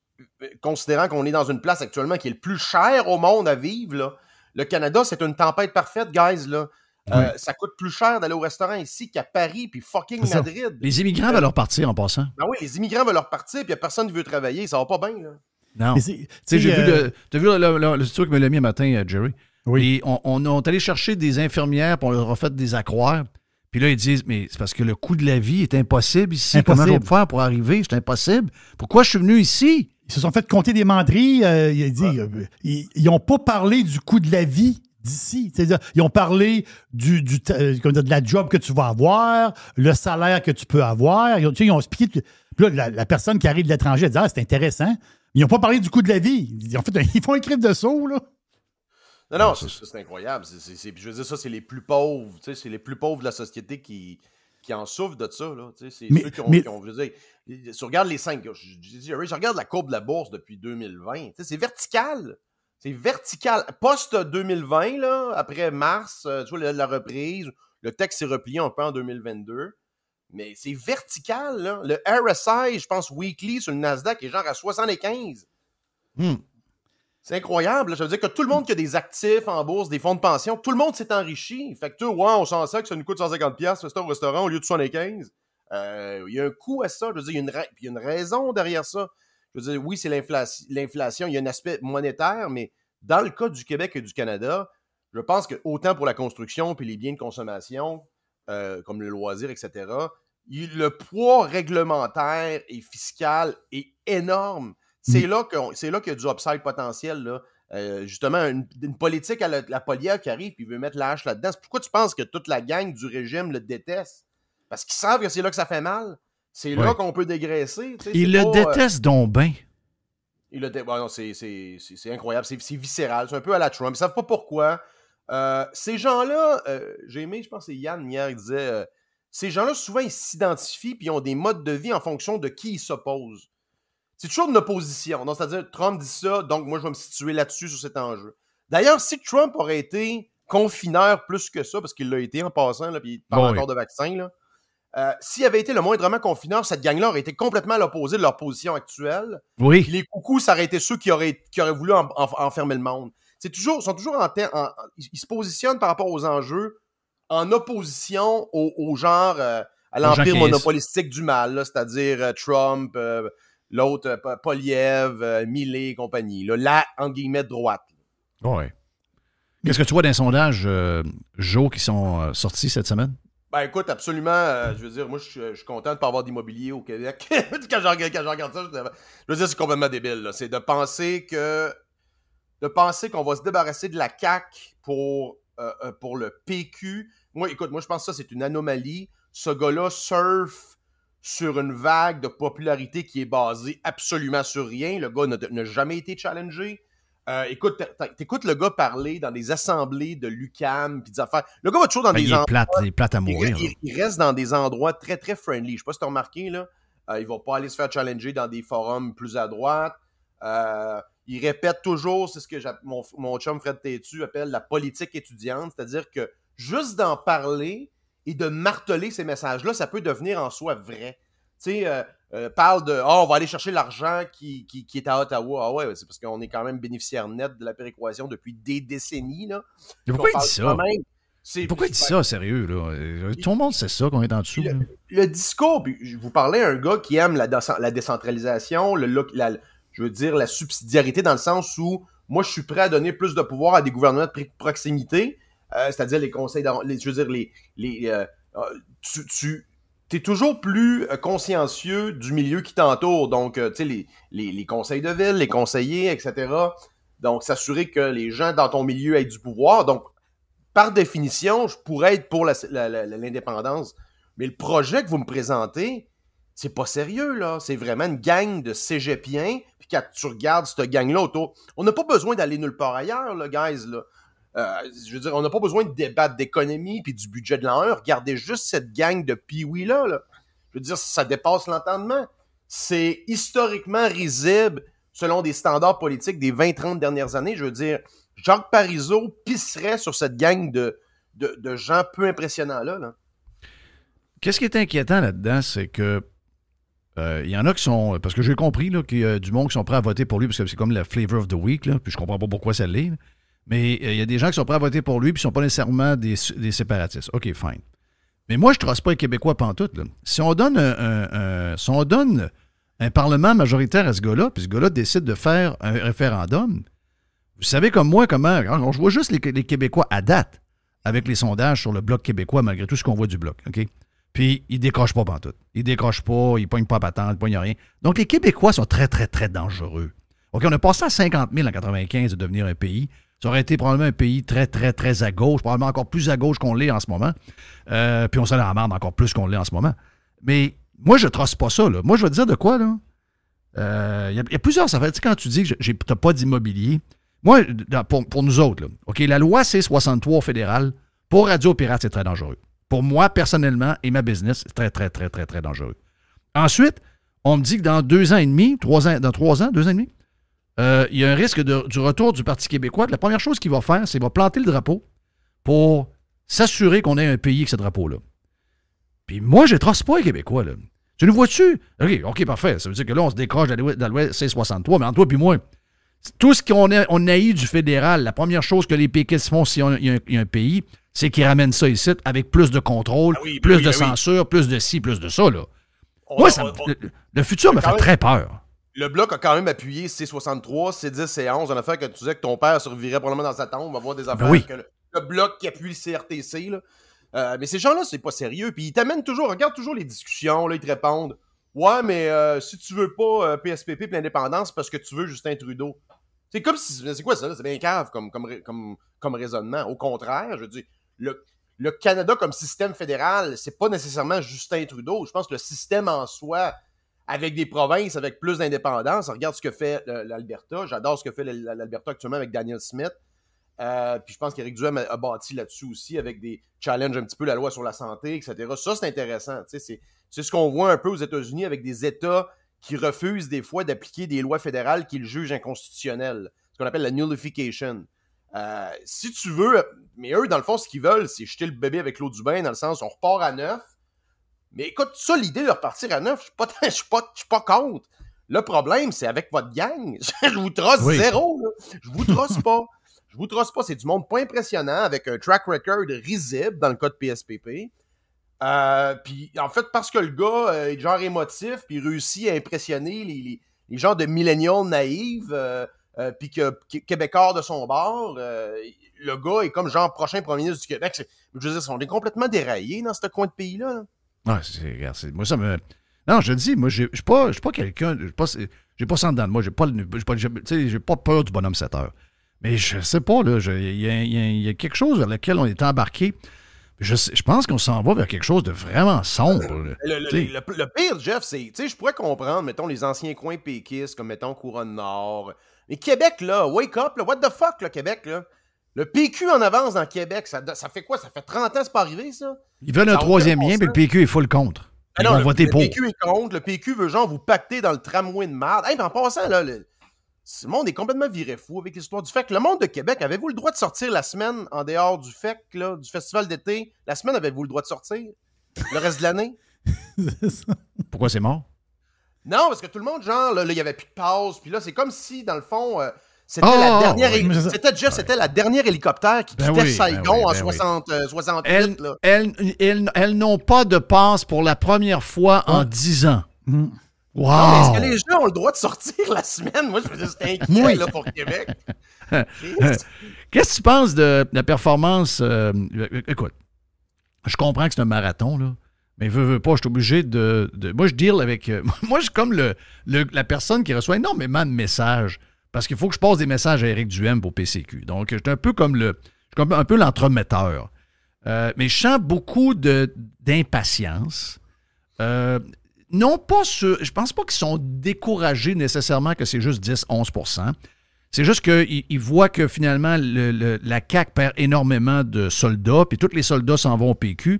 euh, considérant qu'on est dans une place actuellement qui est le plus cher au monde à vivre, le Canada, c'est une tempête parfaite, guys. Là. Euh, ça coûte plus cher d'aller au restaurant ici qu'à Paris puis fucking Madrid. Les immigrants vont leur partir en passant. Ben oui, les immigrants veulent partir puis y personne qui veut travailler, ça va pas bien. Non. Tu sais, j'ai vu le, as vu le, me l'a mis un matin, Jerry. Oui. on, est allé chercher des infirmières, pour on leur a fait des accroires. Puis là, ils disent, mais c'est parce que le coût de la vie est impossible ici. Impossible. Comment je faire pour arriver? C'est impossible. Pourquoi je suis venu ici? Ils se sont fait compter des mandries. Euh, ah. euh, ils n'ont ils, pas parlé du coût de la vie d'ici. Ils ont parlé du, euh, de la job que tu vas avoir, le salaire que tu peux avoir. Ils ont, ils ont Là, la, personne qui arrive de l'étranger, elle dit Ah, c'est intéressant. Ils n'ont pas parlé du coût de la vie. Ils, fait [LAUGHS] ils font un cri de saut, là. Non, non, c'est incroyable. je veux dire, ça, c'est les plus pauvres. C'est les plus pauvres de la société qui, en souffrent de ça. c'est ceux qui ont, je veux dire, regarde les cinq. Je, regarde la courbe de la bourse depuis 2020. C'est vertical. C'est vertical. Post-2020, après mars, euh, tu vois, la, reprise, le texte s'est replié un peu en 2022. Mais c'est vertical. Le RSI, je pense, weekly sur le Nasdaq est genre à 75. Hmm. C'est incroyable. Je veux dire que tout le monde qui a des actifs en bourse, des fonds de pension, tout le monde s'est enrichi. Fait que tu on sent ça, que ça nous coûte 150$, c'est au restaurant au lieu de 75$. Euh, il y a un coût à ça. Je veux dire, il y, a une raison derrière ça. Je veux dire, oui, c'est l'inflation, Il y a un aspect monétaire, mais dans le cas du Québec et du Canada, je pense que autant pour la construction puis les biens de consommation, euh, comme le loisir, etc., le poids réglementaire et fiscal est énorme. C'est là qu'il y a du upside potentiel. Là. Euh, justement, une, politique à la, la qui arrive et veut mettre la hache là-dedans. Pourquoi tu penses que toute la gang du régime le déteste? Parce qu'ils savent que c'est là que ça fait mal. C'est là qu'on peut dégraisser. Euh, ils le détestent euh... donc bien. Dé... c'est incroyable, c'est viscéral, c'est un peu à la Trump. Ils ne savent pas pourquoi. Euh, ces gens-là, j'ai aimé, je pense que c'est Yann hier, il disait ces gens-là, souvent, ils s'identifient puis ont des modes de vie en fonction de qui ils s'opposent c'est toujours une opposition. C'est-à-dire, Trump dit ça, donc moi, je vais me situer là-dessus, sur cet enjeu. D'ailleurs, si Trump aurait été confineur plus que ça, parce qu'il l'a été en passant, là, puis il parle encore de vaccin, euh, s'il avait été le moindrement confineur, cette gang-là aurait été complètement à l'opposé de leur position actuelle. Oui. Puis les coucous, ça aurait été ceux qui auraient, qui auraient voulu enfermer le monde. C'est toujours, sont toujours en, ils se positionnent par rapport aux enjeux en opposition au, genre, euh, à l'empire monopolistique du mal, c'est-à-dire euh, Trump, l'autre, euh, Poliev, euh, Millet et compagnie. Là, la, en guillemets, droite. Oui. Qu'est-ce que tu vois d'un sondage, euh, Joe, qui sont sortis cette semaine? Ben écoute, absolument, je veux dire, moi je, suis content de ne pas avoir d'immobilier au Québec. [LAUGHS] quand, je regarde, ça, je, veux dire, c'est complètement débile. C'est de penser que de penser qu'on va se débarrasser de la CAC pour, pour le PQ. Moi, écoute, moi je pense que ça, c'est une anomalie. Ce gars-là surfe sur une vague de popularité qui est basée absolument sur rien. Le gars n'a jamais été challengé. Euh, écoute, t'écoutes le gars parler dans des assemblées de l'UCAM puis des affaires. Le gars va toujours dans ben, des endroits. il est à mourir. Il, reste dans des endroits très, très friendly. Je sais pas si t'as remarqué, là. Il euh, il va pas aller se faire challenger dans des forums plus à droite. Euh, il répète toujours, c'est ce que mon, mon chum Fred Tétu appelle la politique étudiante, c'est-à-dire que juste d'en parler, et de marteler ces messages-là, ça peut devenir en soi vrai. Tu sais, euh, euh, parle de oh, on va aller chercher l'argent qui, est à Ottawa. Ah ouais, c'est parce qu'on est quand même bénéficiaire net de la péréquation depuis des décennies. Là. pourquoi il dit ça? Pourquoi il dit ça, sérieux? Euh, tout le monde sait ça qu'on est en dessous. Le, discours, je vous parlais à un gars qui aime la, la décentralisation, le, je veux dire la subsidiarité dans le sens où moi je suis prêt à donner plus de pouvoir à des gouvernements de proximité, euh, c'est-à-dire les conseils, je veux dire, les, euh, euh, tu, tu es toujours plus consciencieux du milieu qui t'entoure. Donc, tu sais, les, les, conseils de ville, les conseillers, etc. Donc, s'assurer que les gens dans ton milieu aient du pouvoir. Donc, par définition, je pourrais être pour l'indépendance. Mais le projet que vous me présentez, c'est pas sérieux, là. C'est vraiment une gang de cégepiens. Puis quand tu regardes cette gang-là autour, on n'a pas besoin d'aller nulle part ailleurs, là, guys. Là. Euh, je veux dire, on n'a pas besoin de débattre d'économie puis du budget de l'an 1. Regardez juste cette gang de piwi là, Je veux dire, ça dépasse l'entendement. C'est historiquement risible selon des standards politiques des 20-30 dernières années. Je veux dire, Jacques Parizeau pisserait sur cette gang de, gens peu impressionnants-là. Là. quest ce qui est inquiétant là-dedans, c'est que il euh, y en a qui sont. Parce que j'ai compris qu'il y a du monde qui sont prêts à voter pour lui, parce que c'est comme la flavor of the week, là, puis je comprends pas pourquoi ça l'est. Mais euh, il y a des gens qui sont prêts à voter pour lui puis sont pas nécessairement des, séparatistes. OK, fine. Mais moi, je ne trace pas les Québécois pantoute. Si, on donne un, donne un parlement majoritaire à ce gars-là, puis ce gars-là décide de faire un référendum, vous savez comme moi comment. je vois juste les, Québécois à date avec les sondages sur le Bloc québécois, malgré tout ce qu'on voit du Bloc. OK? Puis ils ne décrochent pas pantoute. Ils décrochent pas, ils ne pognent pas patente, ils ne pognent rien. Donc les Québécois sont très, très, très dangereux. OK, on a passé à 50 000 en 1995 de devenir un pays ça aurait été probablement un pays très, très, très à gauche, probablement encore plus à gauche qu'on l'est en ce moment. Euh, puis on s'en en encore plus qu'on l'est en ce moment. Mais moi, je trace pas ça. Là. Moi, je veux dire de quoi, là. Il euh, y, a plusieurs Ça Tu sais, quand tu dis que tu n'as pas d'immobilier, moi, pour, nous autres, là, OK, la loi C-63 fédérale, pour Radio Pirate, c'est très dangereux. Pour moi, personnellement, et ma business, c'est très, très, très, très, très dangereux. Ensuite, on me dit que dans deux ans et demi, trois ans, dans trois ans, deux ans et demi, euh, il y a un risque du retour du Parti québécois. La première chose qu'il va faire, c'est qu'il va planter le drapeau pour s'assurer qu'on ait un pays avec ce drapeau-là. Puis moi, je ne trace pas les Québécois. Là. Tu nous vois-tu? OK, OK, parfait. Ça veut dire que là, on se décroche de l'ouest, 63 mais entre toi puis moi, tout ce qu'on a, a eu du fédéral, la première chose que les péquistes font s'il y, a un pays, c'est qu'ils ramènent ça ici avec plus de contrôle, ah ben plus de ben censure, plus de ci, plus de ça. Là. moi, ça, le, futur me fait très peur le bloc a quand même appuyé C63, C10, C11, une affaire que tu disais que ton père survivrait probablement dans sa tombe, on va voir des affaires ben le, bloc qui appuie le CRTC. Euh, mais ces gens-là, c'est pas sérieux. Puis ils t'amènent toujours, regarde toujours les discussions, là, ils te répondent. Ouais, mais euh, si tu veux pas PSPP euh, et l'indépendance parce que tu veux Justin Trudeau. C'est comme si. C'est quoi ça? C'est bien cave comme, comme, raisonnement. Au contraire, je veux dire, le, le Canada comme système fédéral, c'est pas nécessairement Justin Trudeau. Je pense que le système en soi, avec des provinces avec plus d'indépendance. Regarde ce que fait euh, l'Alberta. J'adore ce que fait l'Alberta actuellement avec Daniel Smith. Euh, puis je pense qu'Éric Duhem a, bâti là-dessus aussi avec des challenges un petit peu la loi sur la santé, etc. Ça, c'est intéressant. C'est ce qu'on voit un peu aux États-Unis avec des États qui refusent des fois d'appliquer des lois fédérales qu'ils jugent inconstitutionnelles. Ce qu'on appelle la nullification. Euh, si tu veux, mais eux, dans le fond, ce qu'ils veulent, c'est jeter le bébé avec l'eau du bain, dans le sens, on repart à neuf, mais écoute, ça, l'idée de repartir à neuf, je ne suis, [LAUGHS] suis pas contre. Le problème, c'est avec votre gang. [LAUGHS] je vous trosse zéro. Je vous trosse pas. [LAUGHS] Je vous trosse pas. C'est du monde pas impressionnant avec un track record risible dans le cas de PSPP. Euh, puis en fait, parce que le gars euh, est genre émotif, puis réussit à impressionner les, les, gens de milléniaux naïves, euh, puis que Québécois de son bord, le gars est comme genre prochain premier ministre du Québec. Je veux dire, on est complètement déraillés dans ce coin de pays-là. là moi, ça me. Non, je dis, moi, je ne suis pas, quelqu'un. Je pas, j'ai pas ça dedans de moi. Je n'ai pas, j'ai pas peur du bonhomme 7 heures. Mais je sais pas, là. Il y, a quelque chose vers lequel on est embarqué. Je, pense qu'on s'en va vers quelque chose de vraiment sombre. Le, pire, Jeff, c'est, tu sais, je pourrais comprendre, mettons, les anciens coins péquistes, comme, mettons, Couronne-Nord. Mais Québec, là, wake up, là, what the fuck, là, Québec, là. Le PQ en avance dans Québec, ça, fait quoi? Ça fait 30 ans, c'est pas arrivé, ça? Ils veulent un troisième lien, mais le PQ est full contre. Ah le, PQ est contre. Le PQ veut genre vous pacter dans le tramway de marde. en passant, là, le, monde est complètement viré fou avec l'histoire du FEC. Le monde de Québec, avez-vous le droit de sortir la semaine en dehors du FEC, du festival d'été? La semaine, avez-vous le droit de sortir? Le reste de l'année? [LAUGHS] Pourquoi c'est mort? Non, parce que tout le monde, genre, là, il n'y avait plus de pause. Puis là, c'est comme si, dans le fond... Euh, c'était la ah, ah, dernière. C'était c'était la dernière hélicoptère qui ben quittait Saigon ben en 60, ben 68. Euh, elles, là. n'ont pas de passe pour la première fois en 10 ans. Hmm. Ah, est-ce que les gens ont le droit de sortir la semaine? Moi, je me disais, c'est inquiet là, pour Québec. [LAUGHS] Qu'est-ce que tu penses de la performance? Euh, écoute, je comprends que c'est un marathon, là. Mais veux, veux pas, je suis obligé de, de, Moi, je deal avec. Euh, [LAUGHS] moi, je suis comme le, la personne qui reçoit énormément de messages. Parce qu'il faut que je passe des messages à Eric Duhem pour PCQ. Donc, j'étais un peu comme le. un peu l'entremetteur. Euh, mais je sens beaucoup d'impatience. Euh, non pas sur. Je pense pas qu'ils sont découragés nécessairement que c'est juste 10-11 C'est juste qu'ils voient que finalement, la CAC perd énormément de soldats, puis tous les soldats s'en vont au PQ.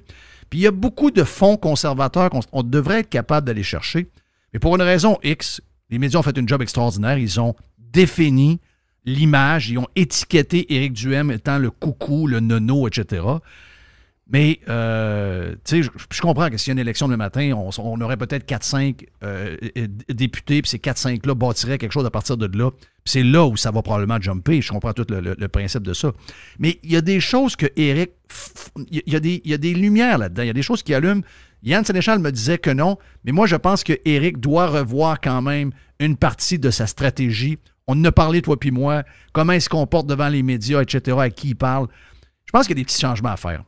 Puis il y a beaucoup de fonds conservateurs qu'on devrait être capable d'aller chercher. Mais pour une raison X, les médias ont fait une job extraordinaire. Ils ont défini l'image, ils ont étiqueté Éric Duhem étant le coucou, le nono, etc. Mais, euh, tu sais, je, comprends que s'il y a une élection le matin, on, aurait peut-être 4-5 euh, députés, puis ces 4-5-là bâtiraient quelque chose à partir de là. c'est là où ça va probablement jumper. Je comprends tout le, principe de ça. Mais il y a des choses que Éric... Il y, a des, des lumières là-dedans. Il y a des choses qui allument. Yann Sénéchal me disait que non, mais moi, je pense que Éric doit revoir quand même une partie de sa stratégie on en a parlé, toi puis moi. Comment il se porte devant les médias, etc., à qui il parle. Je pense qu'il y a des petits changements à faire.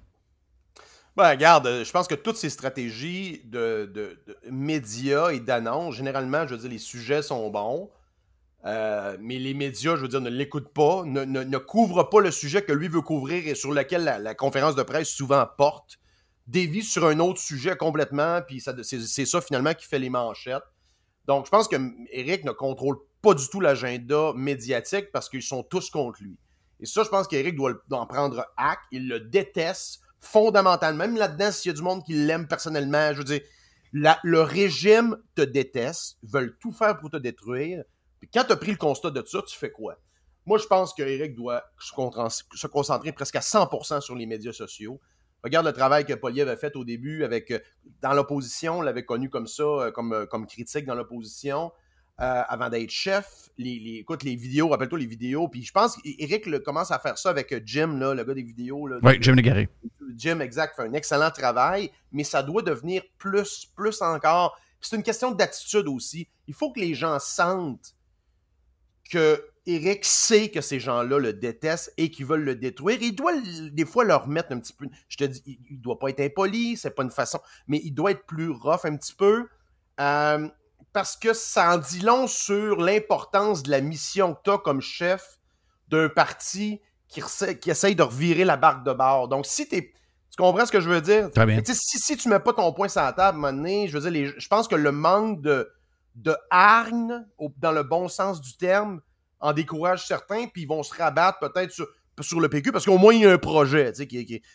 Ben, regarde, euh, je pense que toutes ces stratégies de, médias et d'annonces, généralement, je veux dire, les sujets sont bons, euh, mais les médias, je veux dire, ne l'écoutent pas, ne, couvrent pas le sujet que lui veut couvrir et sur lequel la, conférence de presse souvent porte, dévie sur un autre sujet complètement, puis c'est ça finalement qui fait les manchettes. Donc, je pense que Eric ne contrôle pas pas du tout l'agenda médiatique parce qu'ils sont tous contre lui. Et ça, je pense qu'Éric doit en prendre acte. Il le déteste fondamentalement. Même là-dedans, s'il y a du monde qui l'aime personnellement, je veux dire, le régime te déteste, veulent tout faire pour te détruire. Puis quand tu as pris le constat de ça, tu fais quoi? Moi, je pense qu'Éric doit se concentrer presque à 100% sur les médias sociaux. Regarde le travail que Poliev a fait au début avec euh, dans l'opposition, on l'avait connu comme ça, euh, euh, comme critique dans l'opposition. Euh, avant d'être chef. Les, écoute, les vidéos, rappelle-toi les vidéos. Puis je pense qu'Éric commence à faire ça avec euh, Jim, là, le gars des vidéos. oui, Jim Legaré. Jim, exact, fait un excellent travail, mais ça doit devenir plus, plus encore. C'est une question d'attitude aussi. Il faut que les gens sentent que Eric sait que ces gens-là le détestent et qu'ils veulent le détruire. Il doit des fois leur mettre un petit peu. Je te dis, il, ne doit pas être impoli, c'est pas une façon, mais il doit être plus rough un petit peu. Euh, parce que ça en dit long sur l'importance de la mission que tu as comme chef d'un parti qui, qui, essaye de revirer la barque de bord. Donc, si tu Tu comprends ce que je veux dire? Si, tu tu mets pas ton point sur la table, à je veux dire, je pense que le manque de, hargne, dans le bon sens du terme, en décourage certains, puis ils vont se rabattre peut-être sur, le PQ, parce qu'au moins, il y a un projet.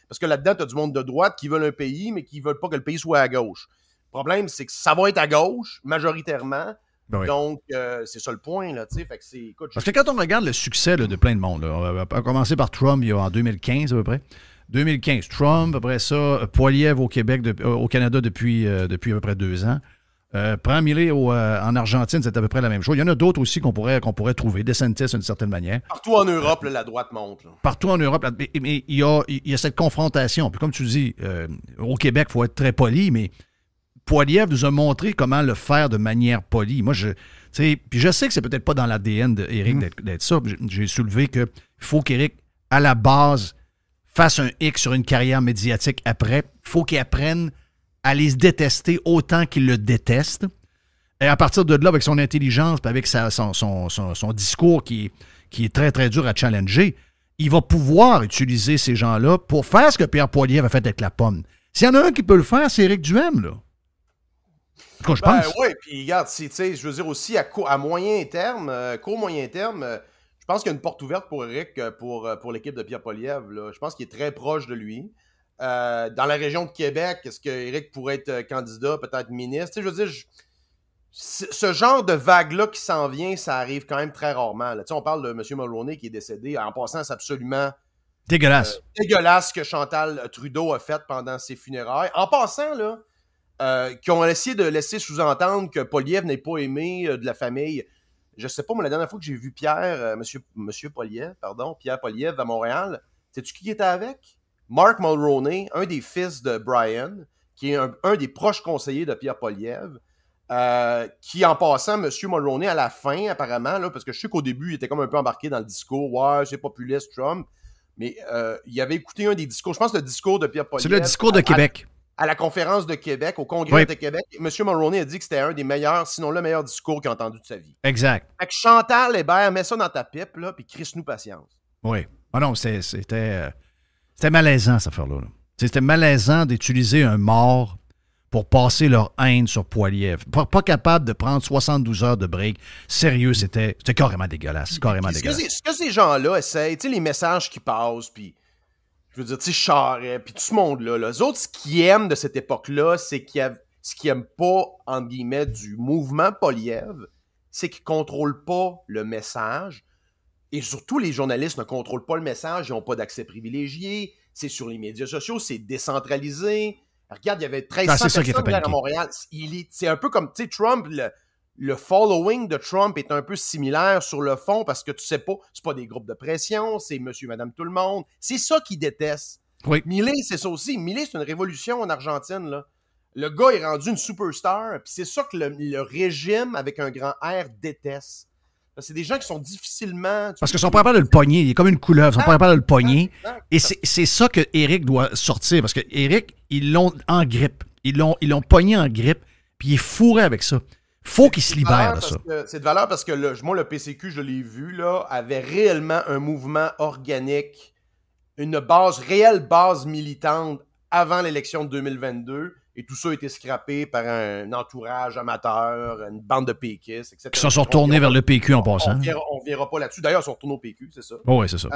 parce que là-dedans, tu as du monde de droite qui veulent un pays, mais qui ne veulent pas que le pays soit à gauche. Le problème, c'est que ça va être à gauche, majoritairement. Ben Donc, euh, c'est ça le point. Là, fait que écoute, Parce que quand on regarde le succès de plein de monde, on va commencer par Trump il y a, en 2015 à peu près. 2015, Trump, après ça, euh, Poiliev au Québec, euh, au Canada depuis, depuis à peu près deux ans. Euh, en Argentine, c'est à peu près la même chose. Il y en a d'autres aussi qu'on pourrait, qu'on pourrait trouver, DeSantis d'une certaine manière. Partout en Europe, la droite monte. Partout en Europe, mais, il, y a, il y a cette confrontation. Puis comme tu dis, au Québec, il faut être très poli, mais Poiliev nous a montré comment le faire de manière polie. Moi, je, puis je sais que c'est peut-être pas dans l'ADN d'Éric mm. d'être ça. J'ai soulevé qu'il faut qu'Éric, à la base, fasse un X sur une carrière médiatique après. faut qu'il apprenne à les détester autant qu'il le déteste. Et à partir de là, avec son intelligence, avec sa, son, discours qui est, qui est très, très dur à challenger, il va pouvoir utiliser ces gens-là pour faire ce que Pierre Poiliev a fait avec la pomme. S'il y en a un qui peut le faire, c'est Éric Duhem, là. Ben oui, puis regarde, je veux dire aussi à, à moyen terme, court euh, moyen terme, euh, je pense qu'il y a une porte ouverte pour Eric euh, pour, pour l'équipe de Pierre Poliev. Je pense qu'il est très proche de lui. dans la région de Québec, est-ce qu'Éric pourrait être candidat, peut-être ministre? je veux dire, ce genre de vague-là qui s'en vient, ça arrive quand même très rarement. Là. On parle de M. Mulroney qui est décédé. En passant, c'est absolument dégueulasse. dégueulasse ce que Chantal Trudeau a fait pendant ses funérailles. En passant, là, euh, qui ont essayé de laisser sous-entendre que Poliev n'est pas aimé euh, de la famille. Je sais pas, mais la dernière fois que j'ai vu Pierre, M. Euh, monsieur, monsieur Poliev, pardon, Pierre Poliev à Montréal, sais-tu qui était avec? Mark Mulroney, un des fils de Brian, qui est un, des proches conseillers de Pierre Poliev, qui en passant, monsieur Mulroney, à la fin, apparemment, parce que je sais qu'au début, il était comme un peu embarqué dans le discours, ouais, c'est populiste, Trump, mais il avait écouté un des discours, je pense le discours de Pierre Poliev. C'est le discours de Québec à la conférence de Québec, au Congrès de Québec, M. Mulroney a dit que c'était un des meilleurs, sinon le meilleur discours qu'il a entendu de sa vie. Exact. Fait que Chantal Hébert, mets ça dans ta pipe, là, puis crisse-nous patience. Oui. Ah non, c'était euh, C'était malaisant, cette affaire-là. C'était malaisant d'utiliser un mort pour passer leur haine sur Poiliev. Pas, capable de prendre 72 heures de break. Sérieux, c'était carrément dégueulasse. Carrément dégueulasse. Ce que, ce que ces gens-là essayent, tu sais, les messages qui passent, puis je veux dire, tu sais, puis tout ce monde-là, les autres, ce qu'ils aiment de cette époque-là, c'est qu'ils a... ce qu'ils aiment pas, entre guillemets, du mouvement Poliev, c'est qu'ils contrôlent pas le message. Et surtout, les journalistes ne contrôlent pas le message, ils n'ont pas d'accès privilégié, c'est sur les médias sociaux, c'est décentralisé. Regarde, il y avait 1300 ah, personnes à Montréal. c'est un peu comme, tu sais, Trump, le, le following de Trump est un peu similaire sur le fond parce que tu sais pas, c'est pas des groupes de pression, c'est monsieur, madame, tout le monde. C'est ça qu'ils déteste. Oui. Millet, c'est ça aussi. Millet, c'est une révolution en Argentine, là. Le gars est rendu une superstar, puis c'est ça que le, régime, avec un grand R, déteste. C'est des gens qui sont difficilement... Parce que sont pas capables de le pogner. Il est comme une couleuvre. Ils sont pas de le pogner. Et c'est ça que Eric doit sortir. Parce que Eric, ils l'ont en grippe. Ils l'ont pogné en grippe. Puis il est fourré avec ça faut qu'ils se libèrent de ça. C'est de valeur parce que le, moi, le PCQ, je l'ai vu, là, avait réellement un mouvement organique, une base, réelle base militante avant l'élection de 2022. Et tout ça a été scrappé par un entourage amateur, une bande de péquistes, etc. Qui se sont retournés vers le PQ en passant. On ne verra, pas là-dessus. D'ailleurs, ils sont retournés au PQ, c'est ça. Oh, oui, c'est ça.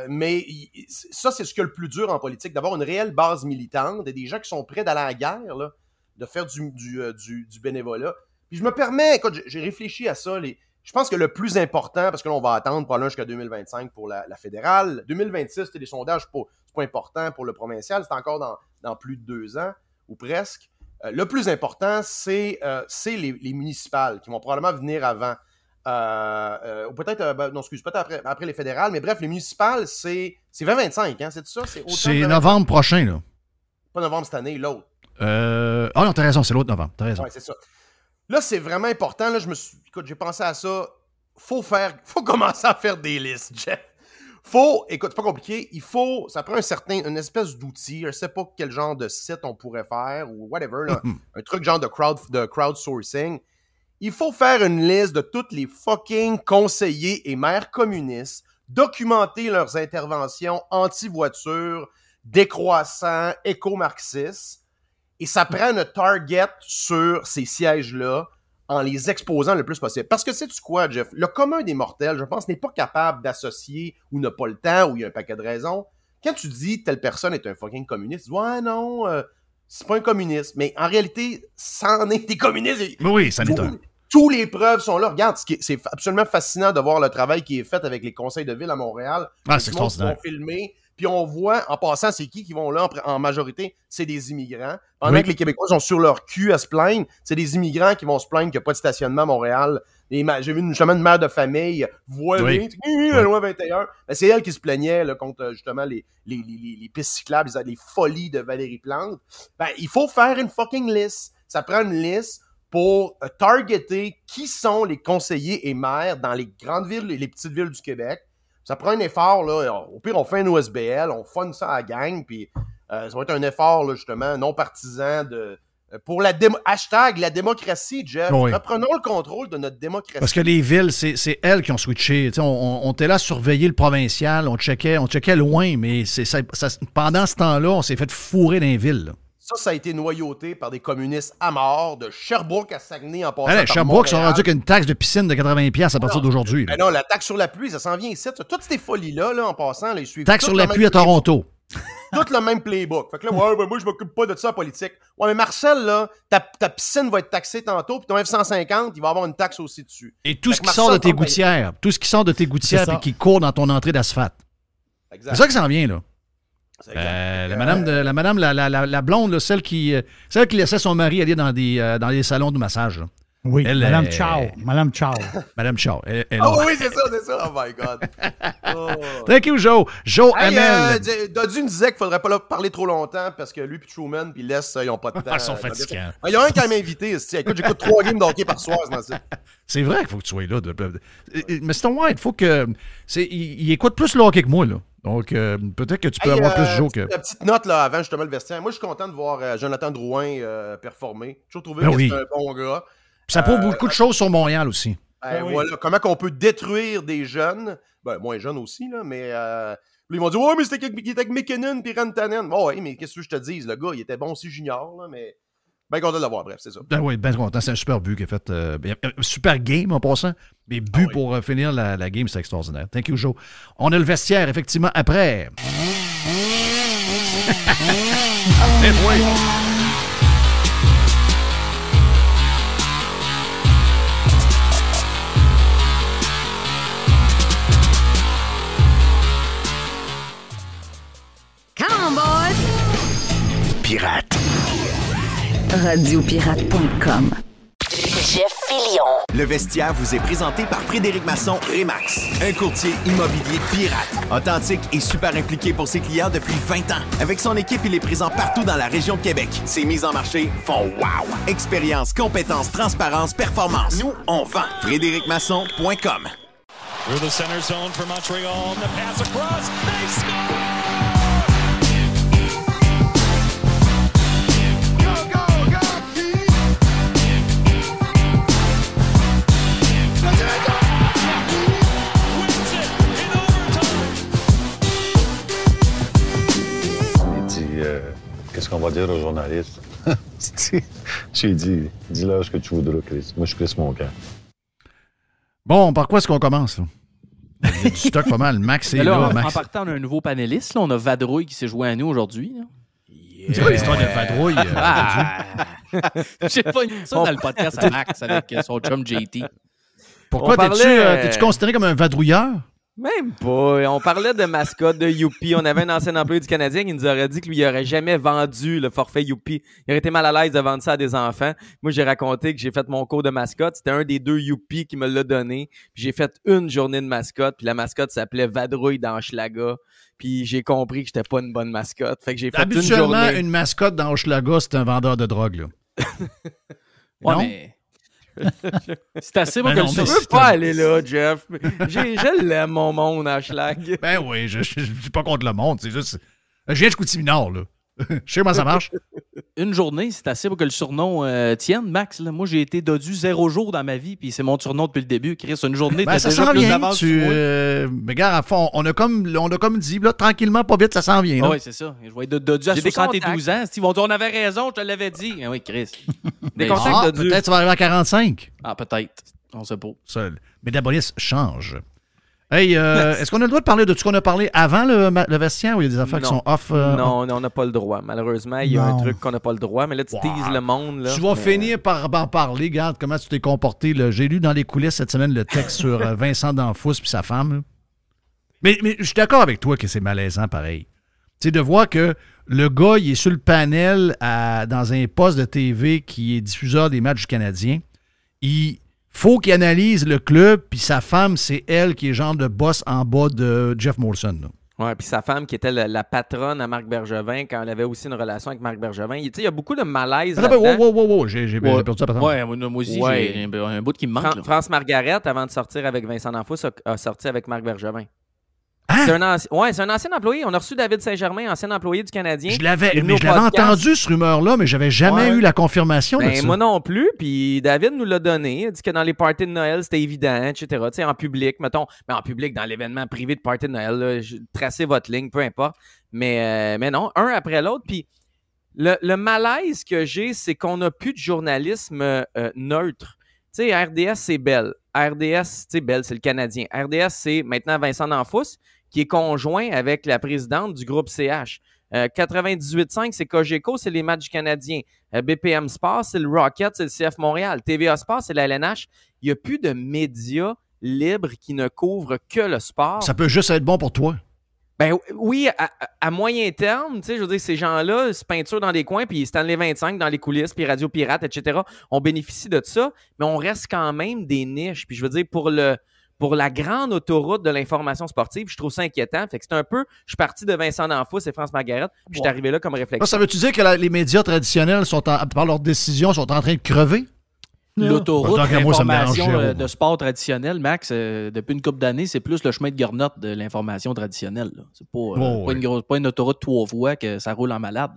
Euh, mais ça, c'est ce qu'il y le plus dur en politique, d'avoir une réelle base militante et des gens qui sont prêts d'aller à la guerre. Là de faire euh, du, du, bénévolat. Puis je me permets, écoute, j'ai réfléchi à ça. Les, je pense que le plus important, parce que là, on va attendre probablement jusqu'à 2025 pour la, fédérale. 2026, c'est des sondages, c'est pas important pour le provincial, c'est encore dans, plus de deux ans, ou presque. Euh, le plus important, c'est euh, les, municipales qui vont probablement venir avant. ou peut-être, ben, non, excuse, peut-être après, après, les fédérales, mais bref, les municipales, c'est 2025, hein, c'est ça? C'est novembre prochain, là. Pas novembre cette année, l'autre. Euh, ah non, t'as raison, c'est l'autre novembre. T'as raison. Ouais, c'est ça. Là, c'est vraiment important. Là, je me suis... Écoute, j'ai pensé à ça. Faut faire. [LAUGHS] Faut commencer à faire des listes, Jeff. Faut. Écoute, c'est pas compliqué. Il faut. Ça prend un certain. Une espèce d'outil. Je sais pas quel genre de site on pourrait faire ou whatever. Mm-hmm. un truc genre de, crowd... de crowdsourcing. Il faut faire une liste de tous les fucking conseillers et maires communistes, documenter leurs interventions anti-voiture, décroissant, éco-marxistes et ça prend un target sur ces sièges-là en les exposant le plus possible. Parce que sais-tu quoi, Jeff? Le commun des mortels, je pense, n'est pas capable d'associer ou n'a pas le temps ou il y a un paquet de raisons. Quand tu dis telle personne est un fucking communiste, tu dis, ouais, non, euh, c'est pas un communiste. Mais en réalité, c'en est des communistes. oui, ça est un. Tous les preuves sont là. Regarde, c'est absolument fascinant de voir le travail qui est fait avec les conseils de ville à Montréal. Ah, c'est extraordinaire. filmé puis on voit, en passant, c'est qui qui vont là en, majorité? C'est des immigrants. Pendant que les Québécois sont sur leur cul à se plaindre, c'est des immigrants qui vont se plaindre qu'il n'y a pas de stationnement à Montréal. J'ai vu une, chemin de mère de famille voilée, oui. la loi 21. Ben, c'est elle qui se plaignait contre euh, justement les, les, les, pistes cyclables, les folies de Valérie Plante. Ben, il faut faire une fucking liste. Ça prend une liste pour euh, targeter qui sont les conseillers et maires dans les grandes villes et les petites villes du Québec ça prend un effort, là. Au pire, on fait un OSBL, on fun ça à la gang, puis euh, ça va être un effort, là, justement, non partisan de. Euh, pour la hashtag la démocratie, Jeff. Reprenons le contrôle de notre démocratie. Parce que les villes, c'est elles qui ont switché. on, était là à surveiller le provincial, on checkait, on checkait loin, mais ça, pendant ce temps-là, on s'est fait fourrer dans les villes. Ça, ça a été noyauté par des communistes à mort, de Sherbrooke à Saguenay en passant Sherbrooke, ça Sherbrooke sont qu'une taxe de piscine de 80$ à partir d'aujourd'hui. Mais ben non, la taxe sur la pluie, ça s'en vient ici. Toutes ces folies-là, en passant, les ils Taxe sur la pluie à Toronto. [LAUGHS] Tout le même playbook. Fait que là, ouais, ben moi, je m'occupe pas de ça en politique. Ouais, mais Marcel, là, ta, piscine va être taxée tantôt, puis ton F-150, il va avoir une taxe aussi dessus. Et tout ce qui sort de tes gouttières, tout ce qui sort de tes gouttières et qui court dans ton entrée d'asphalte. C'est ça que ça en vient, là la madame, la, madame la, la, la blonde, celle, qui, celle qui laissait son mari aller dans des, dans les salons de massage. Oui, Madame Chow. Madame Chow. Madame Chow. oh oui, c'est ça, c'est ça. Oh my God. Thank you, Joe. Joe hey, Hamel. Euh, Dodu nous disait qu'il faudrait pas parler trop longtemps parce que lui et Truman, puis laisse, ils n'ont pas de temps. ils sont fatigants. Il y a un qui m'a invité. Écoute, j'écoute trois games hockey par soir. C'est vrai qu'il faut que tu sois là. Mais c'est ton White, il faut que. Il, écoute plus le hockey que moi, là. Donc, euh, peut-être que tu peux avoir plus de euh, jours que. La petite note là, avant justement le vestiaire. Moi, je suis content de voir euh, Jonathan Drouin performer. J'ai toujours trouvé ben que c'est un bon gars. ça prouve beaucoup de choses sur Montréal aussi. Ben ben voilà, comment qu'on peut détruire des jeunes, ben, moins jeunes aussi, là, mais euh, ils m'ont dit Ouais, mais c'était avec, McKinnon puis Rantanen. Bon, mais qu'est-ce que je te dis Le gars, il était bon aussi junior, là, mais Bien content de l'avoir, bref, c'est ça. Ben oui, bien content. C'est un super but qu'il a fait. Euh, euh, super game en passant, mais but ah pour euh, finir la, game, c'est extraordinaire. Thank you, Joe. On a le vestiaire, effectivement, après. Et Pirates. Radiopirate.com. Jeff Fillion. Le vestiaire vous est présenté par Frédéric Masson Remax, un courtier immobilier pirate, authentique et super impliqué pour ses clients depuis 20 ans. Avec son équipe, il est présent partout dans la région de Québec. Ses mises en marché font wow. Expérience, compétence, transparence, performance. Nous, on vend. FrédéricMasson.com. Through the center zone for Montreal, the pass across, Euh, qu'est-ce qu'on va dire aux journalistes? [LAUGHS] J'ai dit, dis-leur ce que tu voudras, Chris. Moi, je suis Chris Monca. Bon, par quoi est-ce qu'on commence? stock pas mal. Max est là. Max. En partant, on a un nouveau panéliste. On a Vadrouille qui s'est joué à nous aujourd'hui. Tu l'histoire de Vadrouille? Euh, ah! [LAUGHS] J'ai pas une ça dans le podcast à Max avec son chum JT. Pourquoi? Euh, t'es-tu considéré comme un vadrouilleur? Même pas. On parlait de mascotte de Youpi. On avait un ancien employé du Canadien qui nous aurait dit qu'il lui aurait jamais vendu le forfait Youpi. Il aurait été mal à l'aise de vendre ça à des enfants. Moi, j'ai raconté que j'ai fait mon cours de mascotte. C'était un des deux Youpi qui me l'a donné. J'ai fait une journée de mascotte. Puis la mascotte s'appelait Vadrouille dans Schlaga. Puis j'ai compris que j'étais pas une bonne mascotte. que j'ai fait une, journée. une mascotte dans Schlaga, c'est un vendeur de drogue, là. [LAUGHS] ouais, non? C'est assez bon ben que veux pas aller là, Jeff. je l'aime, mon monde, Ashlag. Ben oui, je, suis pas contre le monde. C'est juste. Je viens de mineur là je sais ça marche. [LAUGHS] Une journée, c'est assez pour que le surnom euh, tienne, Max. Là. Moi, j'ai été dodu zéro jour dans ma vie, puis c'est mon surnom depuis le début. Chris, une journée, ben, ça s'en vient. Tu... Euh, mais regarde à fond, on a comme, on a comme dit, là, tranquillement, pas vite, ça s'en vient. oui, c'est ça. Je vais être dodu à 72 ans. Ils on avait raison, je te l'avais dit. Ah oui, Chris. [LAUGHS] Des ah, Peut-être tu vas arriver à 45. Ah, peut-être. On sait pas. Seul. Métabolisme change. Euh, est-ce qu'on a le droit de parler de tout ce qu'on a parlé avant le, le vestiaire ou il y a des affaires qui sont off? Euh, non, on n'a pas le droit. Malheureusement, il y a un truc qu'on n'a pas le droit, mais là, tu teases le monde. tu vas finir euh, par en parler. Regarde comment tu t'es comporté. J'ai lu dans les coulisses cette semaine le texte sur Vincent D'Anfous et sa femme. Mais, je suis d'accord avec toi que c'est malaisant pareil. C'est de voir que le gars, il est sur le panel dans un poste de TV qui est diffuseur des matchs du Canadien. Il, faut qu'il analyse le club, puis sa femme, c'est elle qui est genre de boss en bas de Jeff Molson. Oui, puis sa femme qui était la, patronne à Marc Bergevin quand elle avait aussi une relation avec Marc Bergevin. Il, y a beaucoup de malaise. Ah, wow, wow, j'ai perdu ça, Ouais, moi, aussi, j'ai un, bout qui me manque. France Margaret, avant de sortir avec Vincent Danfous, a sorti avec Marc Bergevin. Hein? C'est un, ancien employé. On a reçu David Saint-Germain, ancien employé du Canadien. Je l'avais, entendu, ce rumeur-là, mais j'avais jamais eu la confirmation ben, Moi non plus, puis David nous l'a donné. Il a dit que dans les parties de Noël, c'était évident, etc. Tu en public, mettons, mais en public, dans l'événement privé de party de Noël, tracez votre ligne, peu importe. Mais, euh, mais non, un après l'autre. Puis le, malaise que j'ai, c'est qu'on n'a plus de journalisme euh, neutre. Tu RDS, c'est Belle. RDS, c'est Belle, c'est le Canadien. RDS, c'est maintenant Vincent D'Anfousse qui est conjoint avec la présidente du groupe CH. 98.5, euh, c'est Cogeco, c'est les matchs canadiens. Euh, BPM Sport, c'est le Rocket, c'est le CF Montréal. TVA Sport, c'est la LNH. Il n'y a plus de médias libres qui ne couvrent que le sport. Ça peut juste être bon pour toi. Ben oui, à, moyen terme, tu sais, je veux dire, ces gens-là, se peinture dans les coins, puis les 25 dans les coulisses, puis Radio Pirate, etc., on bénéficie de ça, mais on reste quand même des niches. Puis je veux dire, pour le, pour la grande autoroute de l'information sportive. Je trouve ça inquiétant. Fait que c'est un peu, je suis parti de Vincent D'Anfous et France Margaret, puis je suis arrivé là comme réflexion. Ça, veut-tu dire que les médias traditionnels, sont par leurs décisions, sont en train de crever? L'autoroute l'information euh, de sport traditionnel, Max, euh, depuis une couple d'années, c'est plus le chemin de Garnotte de l'information traditionnelle. C'est pas, euh, pas, une pas autoroute trois voies que ça roule en malade.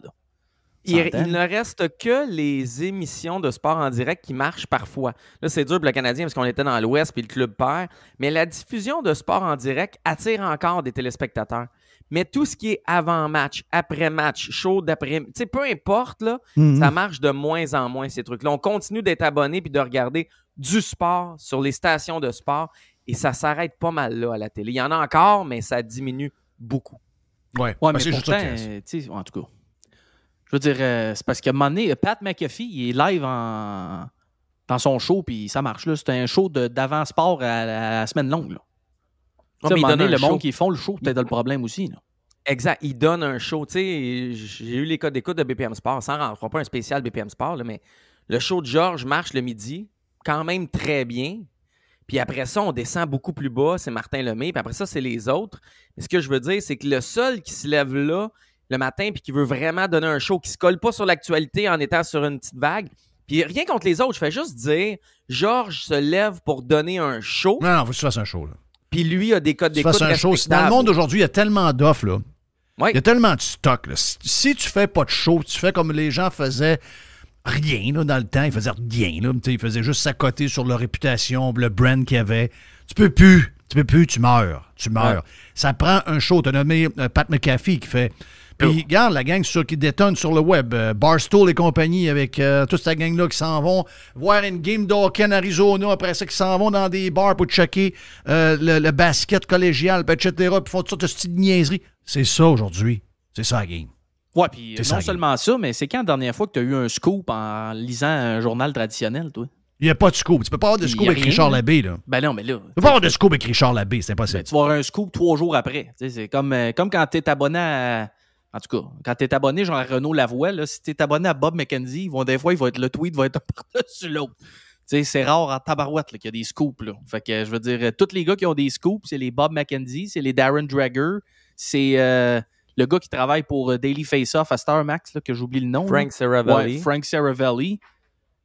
Il, ne reste que les émissions de sport en direct qui marchent parfois. Là, c'est dur pour le Canadien parce qu'on était dans l'Ouest puis le club perd. Mais la diffusion de sport en direct attire encore des téléspectateurs. Mais tout ce qui est avant-match, après-match, chaud d'après, tu sais, peu importe, là, mm-hmm. ça marche de moins en moins, ces trucs-là. On continue d'être abonné puis de regarder du sport sur les stations de sport et ça s'arrête pas mal, là, à la télé. Il y en a encore, mais ça diminue beaucoup. Oui, ouais, mais pourtant, euh, en tout cas. Je veux dire, euh, c'est parce que un donné, euh, Pat McAfee, il est live en, dans son show, puis ça marche. C'est un show d'avant-sport à, la semaine longue. il donné, le monde qui font le show, peut-être le problème aussi. Exact. Il donne un show. J'ai eu les codes d'écoute de BPM Sport. Ça ne pas un spécial BPM Sport, mais le show de Georges marche le midi, quand même très bien. Puis après ça, on descend beaucoup plus bas, c'est Martin Lemay. Puis après ça, c'est les autres. ce que je veux dire, c'est que le seul qui se lève là, le matin puis qui veut vraiment donner un show, qui se colle pas sur l'actualité en étant sur une petite vague. Puis rien contre les autres, je fais juste dire Georges se lève pour donner un show. Non, non, faut que tu un show. Puis lui a des codes d'écoute un Dans le monde aujourd'hui, il y a tellement d'offres là. Il y a tellement de stock. Si tu fais pas de show, tu fais comme les gens faisaient rien dans le temps. Ils faisaient rien. Là. Ils faisaient juste s'accoter sur leur réputation, le brand qu'il y avait. Tu peux plus. Tu peux plus. Tu meurs. Tu meurs. Ça prend un show. Tu as nommé euh, Pat McAfee qui fait puis regarde la gang sur, qui détonne sur le web. Euh, Barstool et compagnie avec euh, toute cette gang-là qui s'en vont voir une game en Arizona. Après ça, qui s'en vont dans des bars pour checker euh, le, basket collégial, etc. Puis font toutes sortes de niaiseries. C'est ça aujourd'hui. C'est ça la game. Ouais, puis non seulement ça, mais c'est quand la dernière fois que tu as eu un scoop en lisant un journal traditionnel, toi? Il n'y a pas de scoop. Tu peux pas avoir de scoop avec Richard Labbé, là. Ben non, mais là. Tu peux pas avoir de scoop avec Richard Labbé, c'est impossible. Ben, tu vas avoir un scoop trois jours après. C'est comme, comme quand tu es abonné à en tout cas, quand tu es abonné, genre à Renaud Lavoie, là, si tu es abonné à Bob McKenzie, vont, des fois, ils vont être, le tweet va être [LAUGHS] un par-dessus l'autre. C'est rare en tabarouette qu'il y a des scoops. Là. Fait que je veux dire, euh, tous les gars qui ont des scoops, c'est les Bob McKenzie, c'est les Darren Dragger, c'est euh, le gars qui travaille pour euh, Daily Face Off à Star Max, là, que j'oublie le nom. Frank Saravelli. Ouais, Frank Saravelli.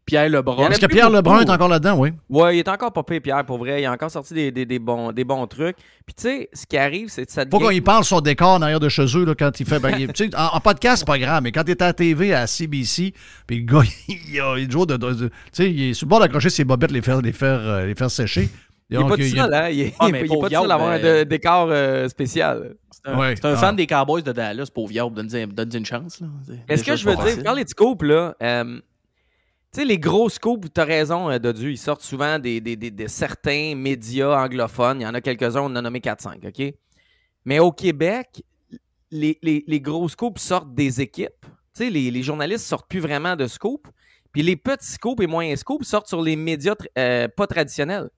Pierre Lebrun. Est-ce que Pierre Lebrun est encore là-dedans, oui. Oui, il est encore popé, Pierre, pour vrai. Il a encore sorti des, des, des bons, des bons trucs. Puis, tu sais, ce qui arrive, c'est que ça Faut il parle son décor en de chez eux, là, quand il fait. Ben, en, podcast, c'est pas grave, mais quand il est à la TV, à CBC, puis le gars, [LAUGHS] il, a, une joue de. tu sais, il est sur le bord d'accrocher ses bobettes, les faire, les faire, euh, les faire sécher. Il n'est hein, ah, pas tout seul, hein? Il n'est pas tout seul un décor euh, spécial. C'est un, ah. fan des Cowboys de Dallas, pauvre Donne-lui une chance. Est-ce que je veux dire, quand les petits couples, là, euh, tu sais, les gros tu as raison, de euh, Dodu, ils sortent souvent des, certains médias anglophones. Il y en a quelques-uns, on en a nommé 4-5, OK? Mais au Québec, les, les, les, gros scoops sortent des équipes. Tu sais, les, les journalistes sortent plus vraiment de scoops. Puis les petits scoops et moyens scoops sortent sur les médias euh, pas traditionnels.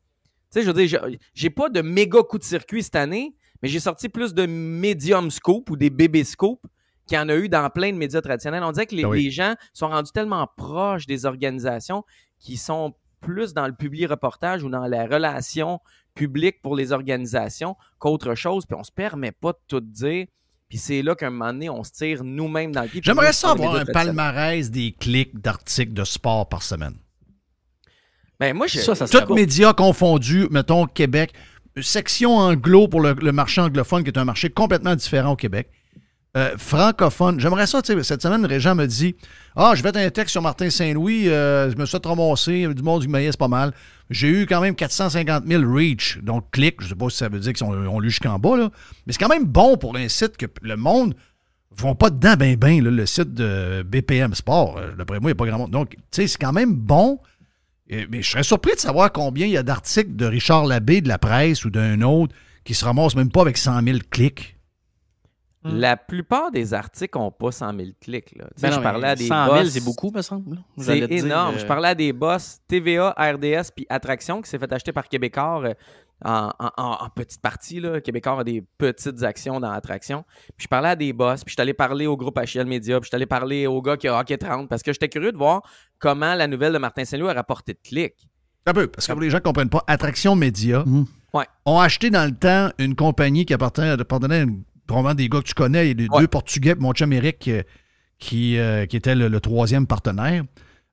Tu sais, je veux dire, j'ai pas de méga coup de circuit cette année, mais j'ai sorti plus de medium scoop ou des bébés scoops qu'il y en a eu dans plein de médias traditionnels. On dirait que les, ben gens sont rendus tellement proches des organisations qui sont plus dans le public reportage ou dans la relation publique pour les organisations qu'autre chose. Puis on se permet pas de tout dire. Puis c'est là qu'à un moment donné, on se tire nous-mêmes dans le pied. J'aimerais savoir un palmarès des clics d'articles de sport par semaine. Ben moi, je... ça, Toutes médias confondus, mettons Québec, section anglo pour le marché anglophone qui est un marché complètement différent au Québec. Euh, francophone. J'aimerais ça, tu sais, cette semaine, Régent me dit Ah, je vais être un texte sur Martin Saint-Louis, euh, je me suis ramassé, du monde du maïs, c'est pas mal. J'ai eu quand même 450 000 reach, donc clics, je sais pas si ça veut dire qu'on ont lu jusqu'en bas, là. mais c'est quand même bon pour un site que le monde ne vont pas dedans ben ben, le site de BPM Sport. Euh, d'après moi, il n'y a pas grand monde. Donc, tu sais, c'est quand même bon. Et, mais je serais surpris de savoir combien il y a d'articles de Richard Labbé, de la presse ou d'un autre, qui se ramassent même pas avec 100 000 clics. Mm. La plupart des articles n'ont pas 100 000 clics. Là. Ben je parlais à des 100 000, c'est beaucoup, me semble. C'est énorme. Je euh, parlais à des boss TVA, RDS, puis Attraction qui s'est fait acheter par Québécois euh, en, petite partie. Là. Québécois a des petites actions dans Attraction. Puis je parlais à des boss, puis je suis allé parler au groupe HL Media, puis je suis allé parler au gars qui a Hockey 30 parce que j'étais curieux de voir comment la nouvelle de Martin Saint-Louis a rapporté de clics. Un peu, parce que les gens ne comprennent pas, Attraction Média ont acheté dans le temps une compagnie qui appartenait à une probablement des gars que tu connais, les deux Portugais, mon chum euh, qui, euh, qui était le, troisième partenaire.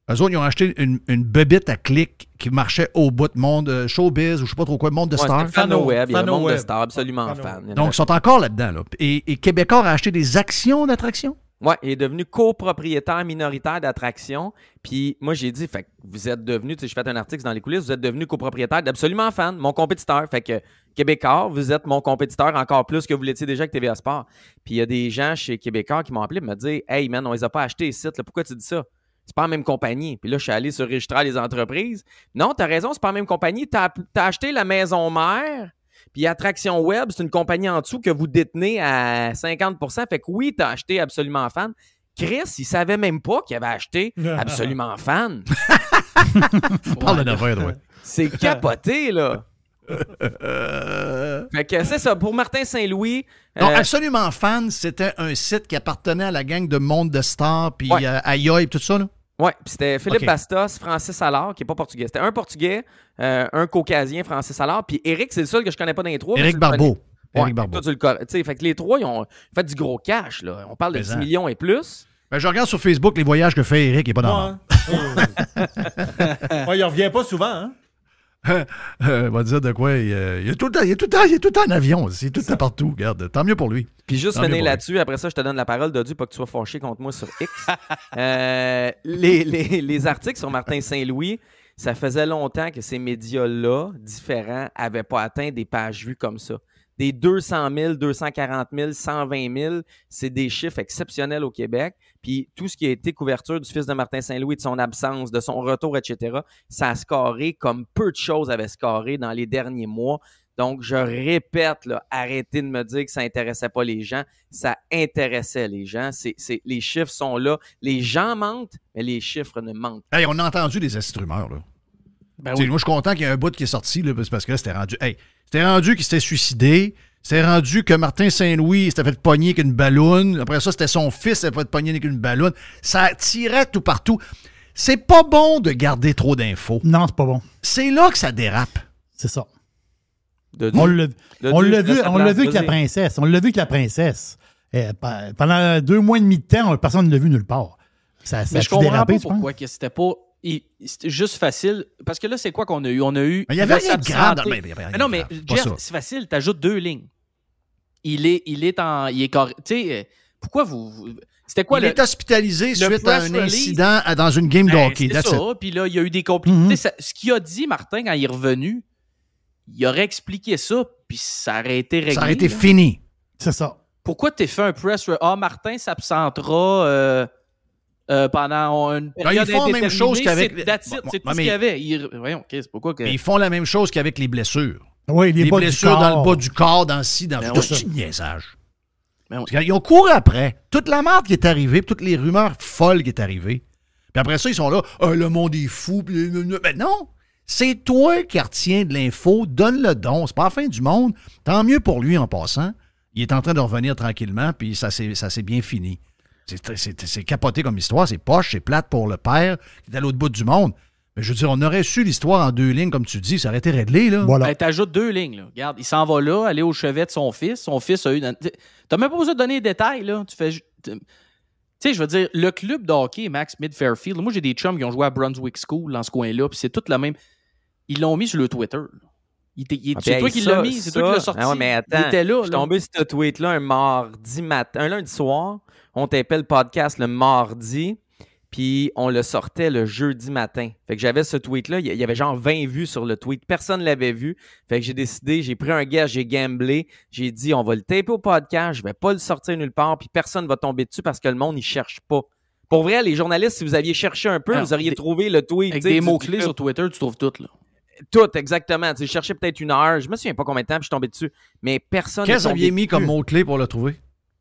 Eux autres, ils ont acheté une, une à clic qui marchait au bout de monde, euh, showbiz ou je sais pas trop quoi, monde de stars. Fan il y a monde de stars, absolument fan. Donc, ils sont encore là-dedans. Et, Québécois a acheté des actions d'attraction? Oui, il est devenu copropriétaire minoritaire d'attraction. Puis moi, j'ai dit, fait vous êtes devenu, tu sais, je fais un article dans les coulisses, vous êtes devenu copropriétaire d'absolument fan, mon compétiteur. Fait que Québécois, vous êtes mon compétiteur encore plus que vous l'étiez déjà avec TVA Sport. Puis il y a des gens chez Québécois qui m'ont appelé et me dit, « Hey man, on les a pas acheté, les pourquoi tu dis ça? C'est pas la même compagnie. Puis là, je suis allé sur les entreprises. Non, tu t'as raison, c'est pas la même compagnie. Tu as acheté la maison mère puis Attraction Web, c'est une compagnie en dessous que vous détenez à 50 Fait que oui, tu as acheté Absolument Fan. Chris, il savait même pas qu'il avait acheté Absolument [LAUGHS] Fan. Parle de ouais. C'est capoté, là. Euh. fait que c'est ça, pour Martin Saint-Louis. Euh, absolument fan, c'était un site qui appartenait à la gang de Monde de Stars, puis euh, à et tout ça, là. Oui, c'était Philippe Bastos, Francis salard, qui n'est pas portugais. C'était un portugais, euh, un caucasien, Francis salard. puis Eric, c'est le seul que je connais pas dans les trois. Eric Barbeau. Eric Barbeau. tu le fait que les trois, ils ont fait du gros cash. Là. On parle de 10 millions et plus. Ben, je regarde sur Facebook les voyages que fait Eric n'est pas dans [LAUGHS] ouais. il revient pas souvent, hein? on [LAUGHS] euh, va dire de quoi. Il, est tout temps, en avion. Il est tout le partout. Regarde, tant mieux pour lui. Puis juste venir là-dessus, après ça, je te donne la parole, Dodu, pas que tu sois fâché contre moi sur X. [LAUGHS] Euh, les, les, articles sur Martin Saint-Louis, ça faisait longtemps que ces médias-là, différents, n'avaient pas atteint des pages vues comme ça des 200 000, 240 000, 120 000. C'est des chiffres exceptionnels au Québec. Puis tout ce qui a été couverture du fils de Martin Saint-Louis, de son absence, de son retour, etc., ça a scoré comme peu de choses avaient scarré dans les derniers mois. Donc, je répète, arrêtez de me dire que ça n'intéressait pas les gens. Ça intéressait les gens. C'est les chiffres sont là. Les gens mentent, mais les chiffres ne mentent pas. Hey, on a entendu des astrumeurs. là. Ben moi, je suis content qu'il y ait un bout qui est sorti, parce que là, c'était rendu. Hey, c'était rendu qu'il s'était suicidé. C'était rendu que Martin Saint-Louis s'était fait pogner avec une ballonne. Après ça, c'était son fils qui s'était fait pogner avec une ballonne. Ça tirait tout partout. C'est pas bon de garder trop d'infos. Non, c'est pas bon. C'est là que ça dérape. C'est ça. on l'a vu, on vu, l'a avec la princesse. On l'a vu avec la princesse. Eh, pendant deux mois et demi de temps, personne ne l'a vu nulle part. Ça, ça je comprends pas pourquoi que c'était pas et c'est juste facile. Parce que là, c'est quoi qu'on a eu? On a eu. il y avait rien de grave. non, mais c'est facile. T'ajoutes deux lignes. Il est, il est en. Il est Tu sais, pourquoi vous. c'était quoi il est hospitalisé suite à un incident dans une game d'Hockey. Ben, ça. Puis là, il y a eu des complications. Mhm. Ce qu'il a dit, Martin, quand il est revenu, il aurait expliqué ça, puis ça aurait été réglé. Ça aurait été fini. C'est ça. Pourquoi t'es fait un press? Ah, Martin s'absentera. Euh, euh, pendant une période ils font la même chose qu'avec ce y avait. Ils... font la même chose qu'avec les blessures. Oui, les, blessures dans le bas du corps, dans le ci, dans tout ce niaisage. Ils ont couru après. Toute la merde qui est arrivée, toutes les rumeurs folles qui est arrivée. Puis après ça, ils sont là, ah, le monde est fou. Mais ben non, c'est toi qui retiens de l'info, donne le don. C'est pas la fin du monde. Tant mieux pour lui en passant. Il est en train de revenir tranquillement, puis ça s'est bien fini. C'est capoté comme histoire, c'est poche, c'est plate pour le père qui est à l'autre bout du monde. Mais je veux dire, on aurait su l'histoire en deux lignes, comme tu dis, ça aurait été réglé. Là. Ben, T'ajoutes deux lignes. Là. Regarde, il s'en va là, aller au chevet de son fils. Son fils a eu. T'as même pas besoin de donner des détails. Là. Tu fais. Tu sais, je veux dire, le club d'Hockey, Max Mid-Fairfield, moi, j'ai des chums qui ont joué à Brunswick School dans ce coin-là, puis c'est tout la même. Ils l'ont mis sur le Twitter. Ah, c'est ben, toi qui l'as mis, c'est toi qui l'as sorti. J'étais ah là, je suis tombé sur ce tweet-là un mardi matin, un lundi soir on tapait le podcast le mardi, puis on le sortait le jeudi matin. Fait que j'avais ce tweet-là, il y avait genre 20 vues sur le tweet, personne ne l'avait vu. Fait que j'ai décidé, j'ai pris un gars, j'ai gamblé, j'ai dit on va le taper au podcast, je vais pas le sortir nulle part, puis personne va tomber dessus parce que le monde, il cherche pas. Pour vrai, les journalistes, si vous aviez cherché un peu, vous auriez trouvé le tweet. Avec des mots-clés sur Twitter, tu trouves tout, là. Tout, exactement. Tu cherchais peut-être une heure, je me souviens pas combien de temps, puis je suis tombé dessus. Mais personne. Qu'est-ce que vous mis comme mot-clé pour le trouver?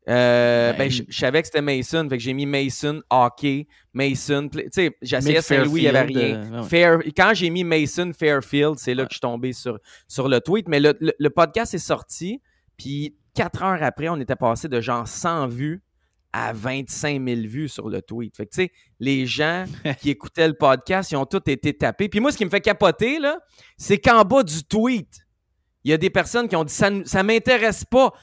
Euh, ben, je, savais que c'était Mason, fait que j'ai mis Mason hockey, Mason, tu sais, j'essayais Saint-Louis, il n'y avait rien. Euh, quand j'ai mis Mason Fairfield, c'est là que je suis tombé sur, sur le tweet, mais le, podcast est sorti, puis quatre heures après, on était passé de genre 100 vues à 25 000 vues sur le tweet. Fait que, tu sais, les gens [LAUGHS] qui écoutaient le podcast, ils ont tous été tapés. Puis moi, ce qui me fait capoter, là, c'est qu'en bas du tweet, il y a des personnes qui ont dit ça, ne m'intéresse pas.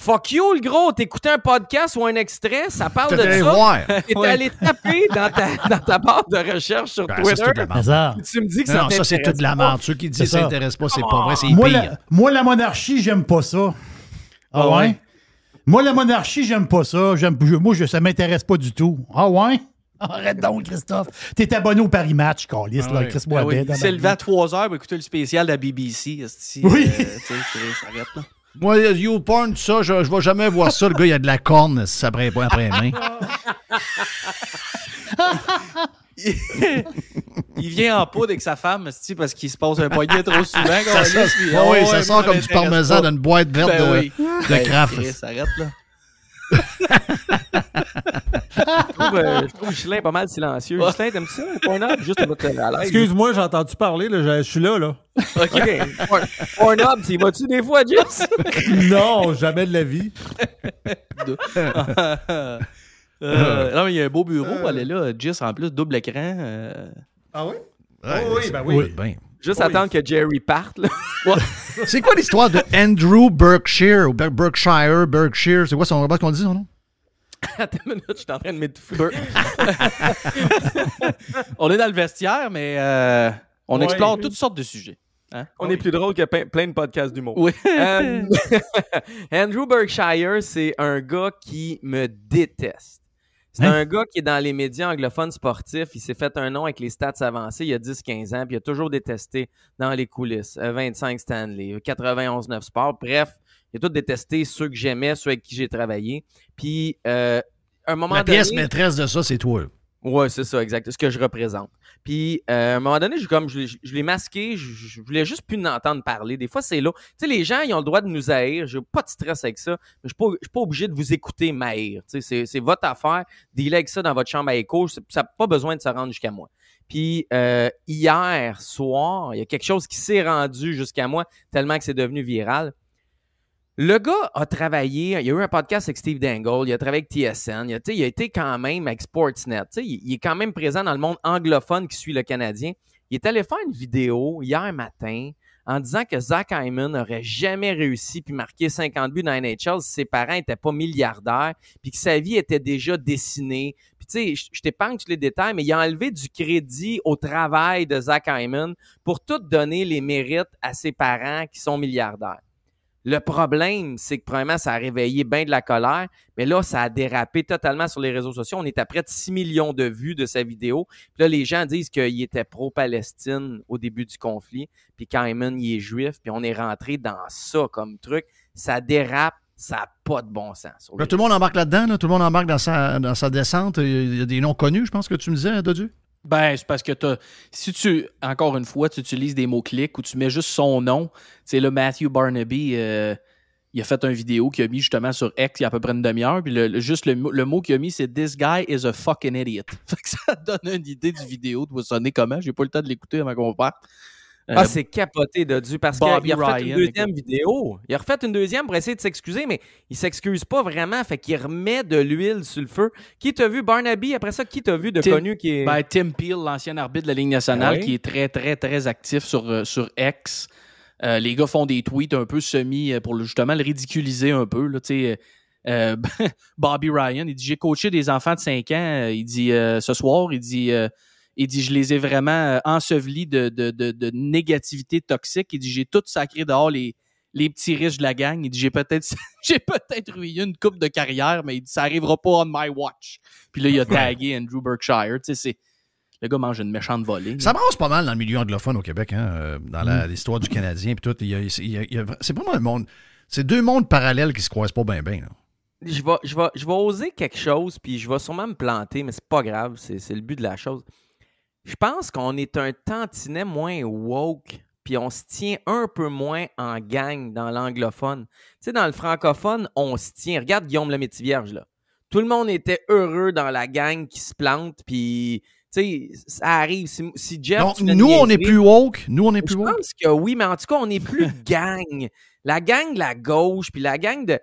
Fuck you, le gros, t'écoutais un podcast ou un extrait, ça parle de ça. T'es allé taper dans ta, dans ta, barre de recherche sur ben, Twitter. Ça, tu me dis que non, ça. Non, ça, c'est toute la merde. Ceux qui disent ça t'intéresse pas, c'est pas vrai, c'est moi, La, moi, la monarchie, j'aime pas ça. Ah, ah ouais? Moi, la monarchie, j'aime pas ça. J'aime, moi, je, ça m'intéresse pas du tout. Ah ouais? [LAUGHS] Arrête donc, Christophe. T'es abonné au Paris Match, Carlis. là, ah Chris C'est ah le à 3 heures écouter le spécial de la BBC. oui. Euh, arrête là. Moi, YouPorn, ça, je, vais jamais voir ça. Le gars, il a de la corne si ça prend pas après main. il vient en poudre avec sa femme, parce qu'il se passe un poignet trop souvent. Ça, sort, ah ça sort comme du parmesan d'une boîte verte ben de, oui. de ben, là. Euh, je, trouve, euh, pas mal silencieux. Ouais. t'aimes-tu ça ou Pornhub? Juste pour te Excuse-moi, j'ai entendu parler, là, je suis là, là. OK. Pornhub, t'y vas-tu des fois, Jess? [LAUGHS] non, jamais de la vie. [LAUGHS] Euh, non, mais il y a un beau bureau, euh. elle est là. Jess, en plus, double écran. Euh. Ah oui? Ouais, oh oui, ben oui. Ben. Juste attendre que Jerry parte. [LAUGHS] c'est quoi l'histoire de Andrew Berkshire ou Berkshire, Berkshire? C'est quoi son robot qu'on dit son nom? [LAUGHS] Attends une minute, je suis en train de m'étouffer. [LAUGHS] on est dans le vestiaire, mais euh, on explore toutes sortes de sujets. Hein? On est plus drôle que plein de podcasts d'humour. Euh, Andrew Berkshire, c'est un gars qui me déteste. Hein? un gars qui est dans les médias anglophones sportifs. Il s'est fait un nom avec les stats avancées il y a 10-15 ans, puis il a toujours détesté dans les coulisses. 25 euh, Stanley, 91-9 euh, Sports, bref, il a tout détesté ceux que j'aimais, ceux avec qui j'ai travaillé. Puis, euh, un moment La pièce maîtresse de ça, c'est toi. Oui, c'est ça, exact. Ce que je représente. Puis euh, à un moment donné, je, comme, je, l'ai masqué, je, voulais juste plus entendre parler. Des fois, c'est là. Tu sais, les gens, ils ont le droit de nous haïr. Je pas de stress avec ça. je ne suis, pas, obligé de vous écouter m'haïr. Tu sais, c'est votre affaire. avec ça dans votre chambre à écho. Ça n'a pas besoin de se rendre jusqu'à moi. Puis euh, hier soir, il y a quelque chose qui s'est rendu jusqu'à moi tellement que c'est devenu viral. Le gars a travaillé, il y a eu un podcast avec Steve Dangle, il a travaillé avec TSN, il a, été quand même avec Sportsnet, il, est quand même présent dans le monde anglophone qui suit le Canadien. Il est allé faire une vidéo hier matin en disant que Zach Hyman n'aurait jamais réussi puis marqué 50 buts dans NHL si ses parents n'étaient pas milliardaires puis que sa vie était déjà dessinée. Puis tu sais, je t'épargne tous les détails, mais il a enlevé du crédit au travail de Zach Hyman pour tout donner les mérites à ses parents qui sont milliardaires. Le problème, c'est que premièrement, ça a réveillé bien de la colère, mais là, ça a dérapé totalement sur les réseaux sociaux. On est à près de 6 millions de vues de sa vidéo. Puis là, les gens disent qu'il était pro-Palestine au début du conflit, puis qu'aiman, il est juif, puis on est rentré dans ça comme truc. Ça dérape, ça n'a pas de bon sens. tout le monde embarque là-dedans, tout le monde embarque dans sa, dans sa descente. Il y a des noms connus, je pense que tu me disais, Dodieu? Ben, c'est parce que as, si tu, encore une fois, tu utilises des mots-clics ou tu mets juste son nom, tu sais, le Matthew Barnaby, euh, il a fait une vidéo qu'il a mis justement sur X il y a à peu près une demi-heure, puis le, juste le, mot qu'il a mis, c'est This guy is a fucking idiot. [LAUGHS] Fait ça donne une idée du vidéo, de sonner comment. J'ai pas le temps de l'écouter avant qu'on parte. Euh, ah, c'est capoté de Dieu parce qu'il a refait une deuxième vidéo. Il a refait une deuxième pour essayer de s'excuser, mais il s'excuse pas vraiment. Fait qu'il remet de l'huile sur le feu. Qui t'a vu, Barnaby? Après ça, qui t'a vu de connu qui est. Ben, Tim Peel, l'ancien arbitre de la Ligue nationale, ah qui est très, très, très actif sur, euh, sur X. Euh, les gars font des tweets un peu semi pour justement le ridiculiser un peu. Là, [LAUGHS] Bobby Ryan, il dit J'ai coaché des enfants de 5 ans. Il dit Ce soir, il dit il dit, je les ai vraiment euh, ensevelis de, de, de, négativité toxique. Il dit, j'ai tout sacré dehors les, les petits riches de la gang. Il dit j'ai peut-être [LAUGHS] j'ai peut-être ruiné une coupe de carrière, mais il dit ça arrivera pas on my watch. Puis là il a tagué Andrew Berkshire. le gars mange une méchante volée. Ça brasse pas mal dans le milieu anglophone au Québec, hein, euh, dans mm. l'histoire du Canadien puis tout. c'est vraiment un monde. C'est deux mondes parallèles qui se croisent pas bien bien. Je vais, oser quelque chose, puis je vais sûrement me planter, mais c'est pas grave, c'est le but de la chose je pense qu'on est un tantinet moins woke, puis on se tient un peu moins en gang dans l'anglophone. Tu sais, dans le francophone, on se tient. Regarde Guillaume le vierge là. Tout le monde était heureux dans la gang qui se plante, puis tu sais, ça arrive. Si, Jeff. nous, on est plus woke. Nous, on est plus woke. Je pense que oui, mais en tout cas, on est plus gang. [LAUGHS] la gang de la gauche, puis la gang de,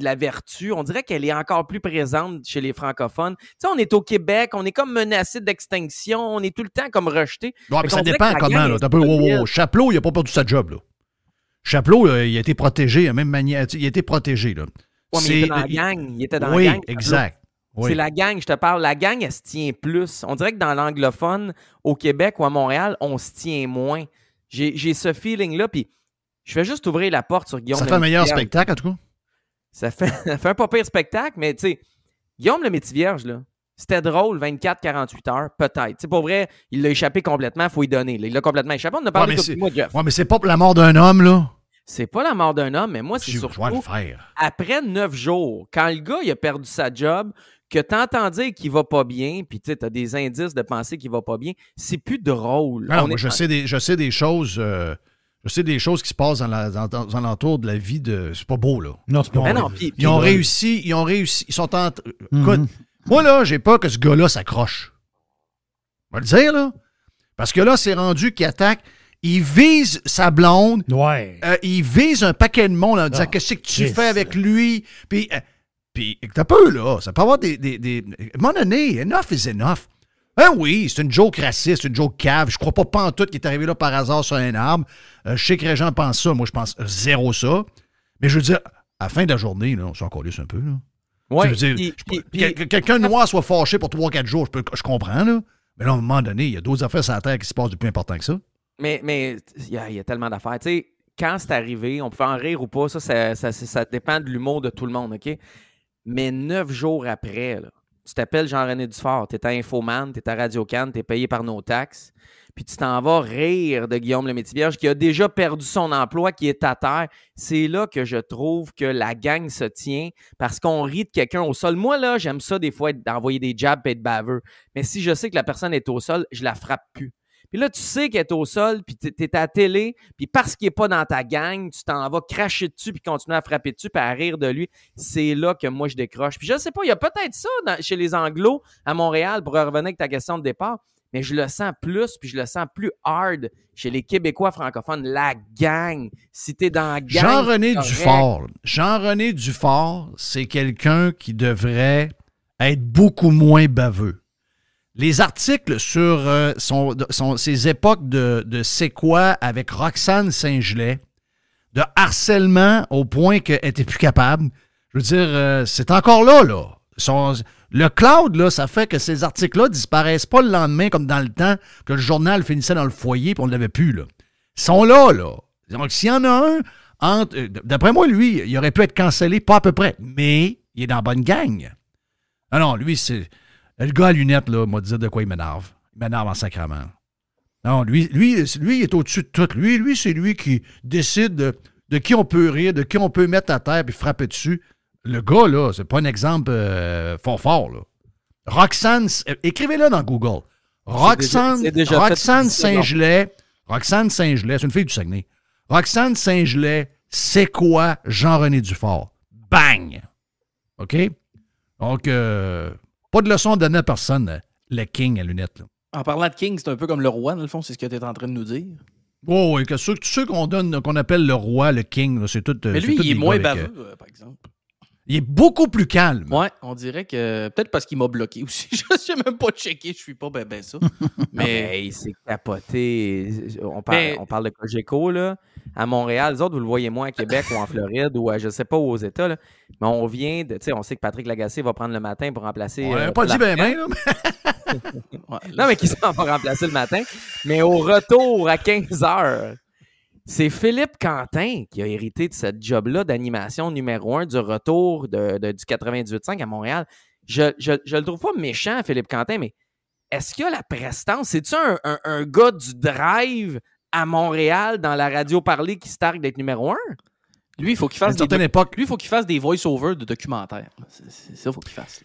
la vertu, on dirait qu'elle est encore plus présente chez les francophones. on est au Québec, on est comme menacé d'extinction, on est tout le temps comme rejeté. ça dépend comment. Là, Chapelot, il n'a pas perdu sa job. Là. Euh, il a été protégé, la même manière. Il a été protégé. Là. mais il était dans la gang. Il était dans la Exact. C'est la gang, je te parle. La gang, elle se tient plus. On dirait que dans l'anglophone, au Québec ou à Montréal, on se tient moins. J'ai ce feeling-là. Puis je vais juste ouvrir la porte sur Guillaume. Ça fait un meilleur spectacle, en tout cas. [LAUGHS] Ça fait, un pas pire spectacle, mais tu sais, Guillaume le métier vierge, là. C'était drôle, 24-48 heures, peut-être. C'est pour vrai, il l'a échappé complètement, il faut y donner. Il l'a complètement échappé. On a parlé ouais, de moi, Ouais, mais c'est pas la mort d'un homme, là. C'est pas la mort d'un homme, mais moi, c'est surtout le faire. après neuf jours, quand le gars il a perdu sa job, que t'entends dire qu'il va pas bien, puis tu as des indices de penser qu'il va pas bien, c'est plus drôle. Non, moi, je, sais des, je sais des choses. Euh, je sais des choses qui se passent dans, la, l'entour de la vie de. C'est pas beau, là. Non, c'est pas beau. Ben non, ils ont réussi, ils ont réussi. Ils sont en. Mhm. Écoute, moi, là, j'ai peur que ce gars-là s'accroche. On va le dire, là. Parce que là, c'est rendu qu'il attaque. Il vise sa blonde. Ouais. Euh, il vise un paquet de monde en disant ah, Qu'est-ce que tu fais avec lui Puis. Euh, puis, t'as peu, là. Ça peut avoir des. des, des... À un moment donné, enough is enough. Ah oui, c'est une joke raciste, une joke cave. Je crois pas pantoute qui est arrivé là par hasard sur un arbre. Euh, je sais que les gens pensent ça. Moi, je pense zéro ça. Mais je veux dire, à la fin de la journée, là, on s'en un peu. Là. veux dire, que quelqu'un de noir soit fâché pour 3-4 jours, je, peux, je comprends. Là. Mais là, à un moment donné, il y a d'autres affaires sur la Terre qui se passent de plus important que ça. Mais il mais, y, a, y a tellement d'affaires. Tu sais, quand c'est arrivé, on peut en rire ou pas, ça, ça, dépend de l'humour de tout le monde, OK? Mais neuf jours après, là, tu t'appelles Jean-René Dufort, tu es à Infoman, tu es à Radio-Can, tu es payé par nos taxes, puis tu t'en vas rire de Guillaume le vierge qui a déjà perdu son emploi, qui est à terre. C'est là que je trouve que la gang se tient parce qu'on rit de quelqu'un au sol. Moi, là, j'aime ça des fois d'envoyer des jabs et de baveux. Mais si je sais que la personne est au sol, je la frappe plus. Puis là, tu sais qu'elle est au sol, puis t'es es à la télé, puis parce qu'il n'est pas dans ta gang, tu t'en vas cracher dessus, puis continuer à frapper dessus, puis à rire de lui. C'est là que moi, je décroche. Puis je ne sais pas, il y a peut-être ça chez les Anglo à Montréal, pour revenir avec ta question de départ, mais je le sens plus, puis je le sens plus hard chez les Québécois francophones, la gang. Si t'es dans la gang. Jean-René Dufort. Jean-René Dufort, c'est quelqu'un qui devrait être beaucoup moins baveux les articles sur euh, ces époques de, de C'est quoi avec Roxane Saint-Gelais, de harcèlement au point qu'elle n'était plus capable. Je veux dire, euh, c'est encore là, là. le cloud, là, ça fait que ces articles-là disparaissent pas le lendemain comme dans le temps que le journal finissait dans le foyer et on ne l'avait plus, là. Ils sont là, là. Donc, s'il y en a un, euh, d'après moi, lui, il aurait pu être cancellé, pas à peu près, mais il est dans bonne gang. Ah non, lui, c'est le gars à lunettes, là, m'a dit de quoi il m'énerve. Il m'énerve en sacrament. Non, lui, lui, lui, il est au-dessus de tout. Lui, lui, c'est lui qui décide de, qui on peut rire, de qui on peut mettre à terre et frapper dessus. Le gars, là, c'est pas un exemple euh, fort fort, là. Roxane, euh, écrivez-le dans Google. Roxane, Roxane Saint-Gelais, Roxane Saint-Gelais, c'est une fille du Saguenay. Roxane Saint-Gelais, c'est quoi Jean-René Dufort? Bang! OK? Donc, euh, pas de leçon donnée à personne, euh, le king à lunettes. Là. En parlant de king, c'est un peu comme le roi, dans le fond, c'est ce que tu es en train de nous dire. Oh, oui, que ceux, qu'on donne, qu'on appelle le roi, le king, c'est tout. Euh, mais lui, il est moins baveux, euh, par exemple. Il est beaucoup plus calme. Ouais, on dirait que peut-être parce qu'il m'a bloqué aussi. [LAUGHS] je sais même pas checker, je suis pas ben, ben ça. [LAUGHS] mais ah ben, il s'est capoté. On parle, de Kojeco là à Montréal. Les autres, vous le voyez moins à Québec ou en Floride ou je ne sais pas où aux États. Mais on vient de. On sait que Patrick Lagacé va prendre le matin pour remplacer. Euh, pas du bien, ben, [LAUGHS] non, mais qui s'en va remplacer le matin. Mais au retour à 15 h c'est Philippe Quentin qui a hérité de cette job-là d'animation numéro un du retour de, de, du 98.5 à Montréal. Je, ne le trouve pas méchant, Philippe Quentin, mais est-ce qu'il a la prestance? C'est-tu un, un, gars du drive à Montréal dans la radio parlée qui stargue d'être numéro un. Lui, faut il fasse des époque. Lui, faut qu'il fasse des voice-overs de documentaires. C'est ça qu'il faut qu'il fasse.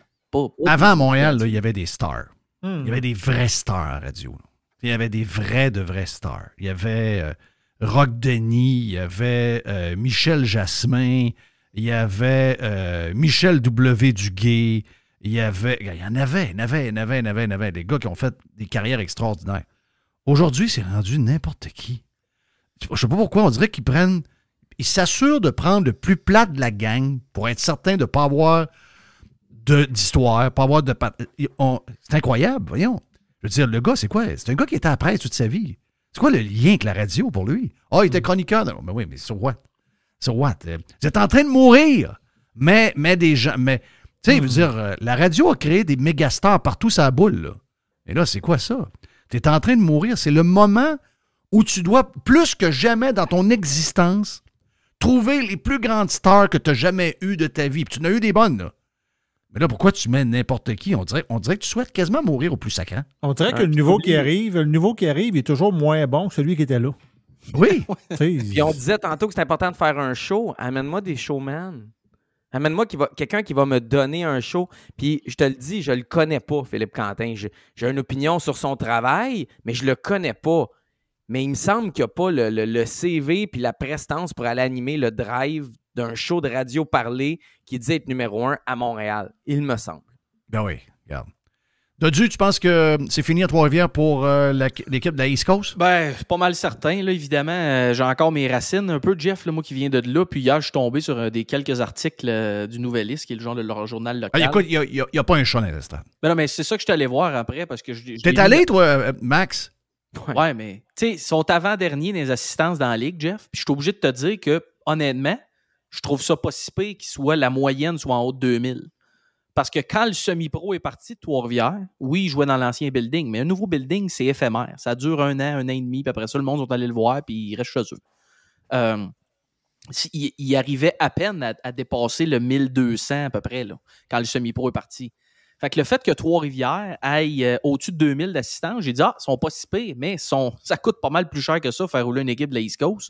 Avant, à Montréal, il y avait des stars. Il y avait des vrais stars à radio. Il y avait des vrais de vrais stars. Il y avait Rock Denis, il y avait Michel Jasmin, il y avait Michel W. Duguay, il y avait. Il y en avait, il y en avait, il y en avait, il y en avait, il y en avait des gars qui ont fait des carrières extraordinaires. Aujourd'hui, c'est rendu n'importe qui. Je sais pas pourquoi, on dirait qu'ils prennent. Ils s'assurent de prendre le plus plat de la gang pour être certain de ne pas avoir d'histoire, pas avoir de. C'est incroyable, voyons. Je veux dire, le gars, c'est quoi? C'est un gars qui était à la presse toute sa vie. C'est quoi le lien avec la radio pour lui? Ah, oh, il était mm. chroniqueur. mais oui, mais sur what? Sur what? Euh, vous êtes en train de mourir! Mais, mais des gens. Mais, tu sais, veux mm. dire, euh, la radio a créé des mégastars partout sa boule, Et là, c'est quoi ça? Tu es en train de mourir. C'est le moment où tu dois, plus que jamais dans ton existence, trouver les plus grandes stars que tu as jamais eues de ta vie. tu n'as eu des bonnes, là. Mais là, pourquoi tu mets n'importe qui? On dirait, on dirait que tu souhaites quasiment mourir au plus sacré. On dirait que ah, le nouveau qui arrive, le nouveau qui arrive est toujours moins bon que celui qui était là. Oui. [LAUGHS] Puis on disait tantôt que c'est important de faire un show. Amène-moi des showmen. Amène-moi quelqu'un qui va me donner un show. Puis je te le dis, je le connais pas, Philippe Quentin. J'ai une opinion sur son travail, mais je le connais pas. Mais il me semble qu'il n'y a pas le, CV puis la prestance pour aller animer le drive d'un show de radio parlé qui dit être numéro un à Montréal. Il me semble. Ben oui, regarde. Dodu, tu penses que c'est fini à Trois-Rivières pour euh, l'équipe de la East Coast? Ben, pas mal certain, là, évidemment. Euh, j'ai encore mes racines un peu, Jeff, le moi qui vient de là. Puis hier, je suis tombé sur euh, des quelques articles du Nouvelliste, qui est le genre de leur journal local. Ah, écoute, il n'y a, pas un chat dans l'instant. ben non, mais c'est ça que je suis allé voir après parce que je. T'es allé, toi, Max? Ouais, mais. Tu sais, ils sont avant-dernier les assistances dans la Ligue, Jeff. Puis je suis obligé de te dire que, honnêtement, je trouve ça pas si pire qu'ils soient la moyenne soit en haut de 2000. Parce que quand le semi-pro est parti de Trois-Rivières, oui, il jouait dans l'ancien building, mais un nouveau building, c'est éphémère. Ça dure un an, un an et demi, puis après ça, le monde est allé le voir, puis il reste chez eux. Euh, il, arrivait à peine à, dépasser le 1200 à peu près, là, quand le semi-pro est parti. Fait que le fait que Trois-Rivières aille euh, au-dessus de 2000 d'assistants, j'ai dit, ah, ils sont pas si pires, mais ça coûte pas mal plus cher que ça faire rouler une équipe de la East Coast.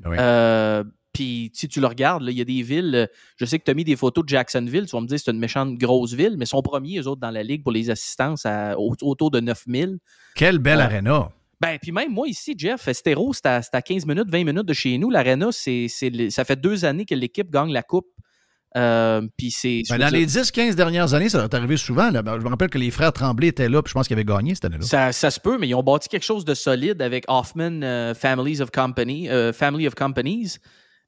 Ben euh, puis si tu le regardes, il y a des villes. Euh, je sais que tu as mis des photos de Jacksonville. Tu vas me dire que c'est une méchante grosse ville, mais son premier, premiers, eux autres, dans la ligue pour les assistances à, autour de 9000. Quelle belle euh, Arena! aréna! Ben, puis même moi ici, Jeff, Estero, c'est à, 15 minutes, 20 minutes de chez nous. L'aréna, ça fait deux années que l'équipe gagne la coupe. Euh, puis c'est, ben, dans les 10-15 dernières années, ça doit arrivé souvent. Ben, je me rappelle que les frères Tremblay étaient là, puis je pense qu'ils avaient gagné cette année-là. Ça, se peut, mais ils ont bâti quelque chose de solide avec Hoffman Families of Company, Family of Companies.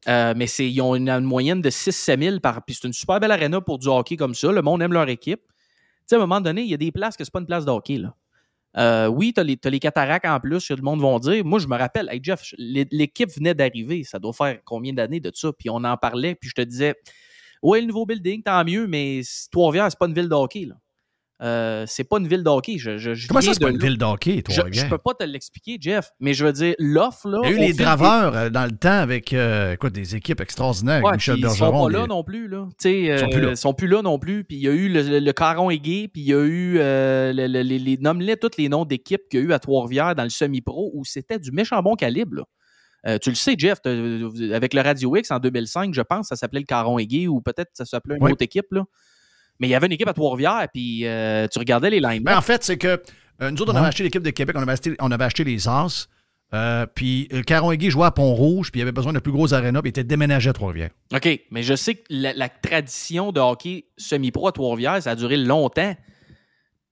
Euh, mais c'est, ils ont une, moyenne de 6-7 000 par. Puis c'est une super belle arena pour du hockey comme ça. Le monde aime leur équipe. Tu sais, à un moment donné, il y a des places que c'est pas une place de hockey. Là. Euh, oui, tu as, les, cataractes en plus, que le monde vont dire. Moi, je me rappelle, hey Jeff, l'équipe venait d'arriver. Ça doit faire combien d'années de ça? Puis on en parlait, puis je te disais, ouais, le nouveau building, tant mieux, mais Trois-Rivières, c'est pas une ville de hockey. Là. Euh, c'est pas une ville d'hockey. Comment ça, c'est pas une ville d'hockey, toi, je, je, peux pas te l'expliquer, Jeff, mais je veux dire, l'offre, Il y a eu les draveurs euh, dans le temps avec quoi, euh, des équipes extraordinaires, Michel Bergeron. Ils sont pas là non plus, là. Ils sont, plus là. sont plus là non plus. Puis il y a eu le, Caron Aigué, puis il y a eu, les, les nomme-les tous les noms d'équipes qu'il y a eu à Trois-Rivières dans le semi-pro où c'était du méchant bon calibre, tu le sais, Jeff, avec le Radio X en 2005, je pense, ça s'appelait le Caron Aigué ou peut-être ça s'appelait une autre équipe. Mais il y avait une équipe à Trois-Rivières, puis euh, tu regardais les lines. Mais ben, en fait, c'est que euh, nous autres, on avait acheté l'équipe de Québec, on avait acheté, les As. Euh, puis Caron Aiguille jouait à Pont-Rouge, puis il avait besoin de plus gros aréna, puis il était déménagé à Trois-Rivières. OK, mais je sais que la, tradition de hockey semi-pro à Trois-Rivières, ça a duré longtemps.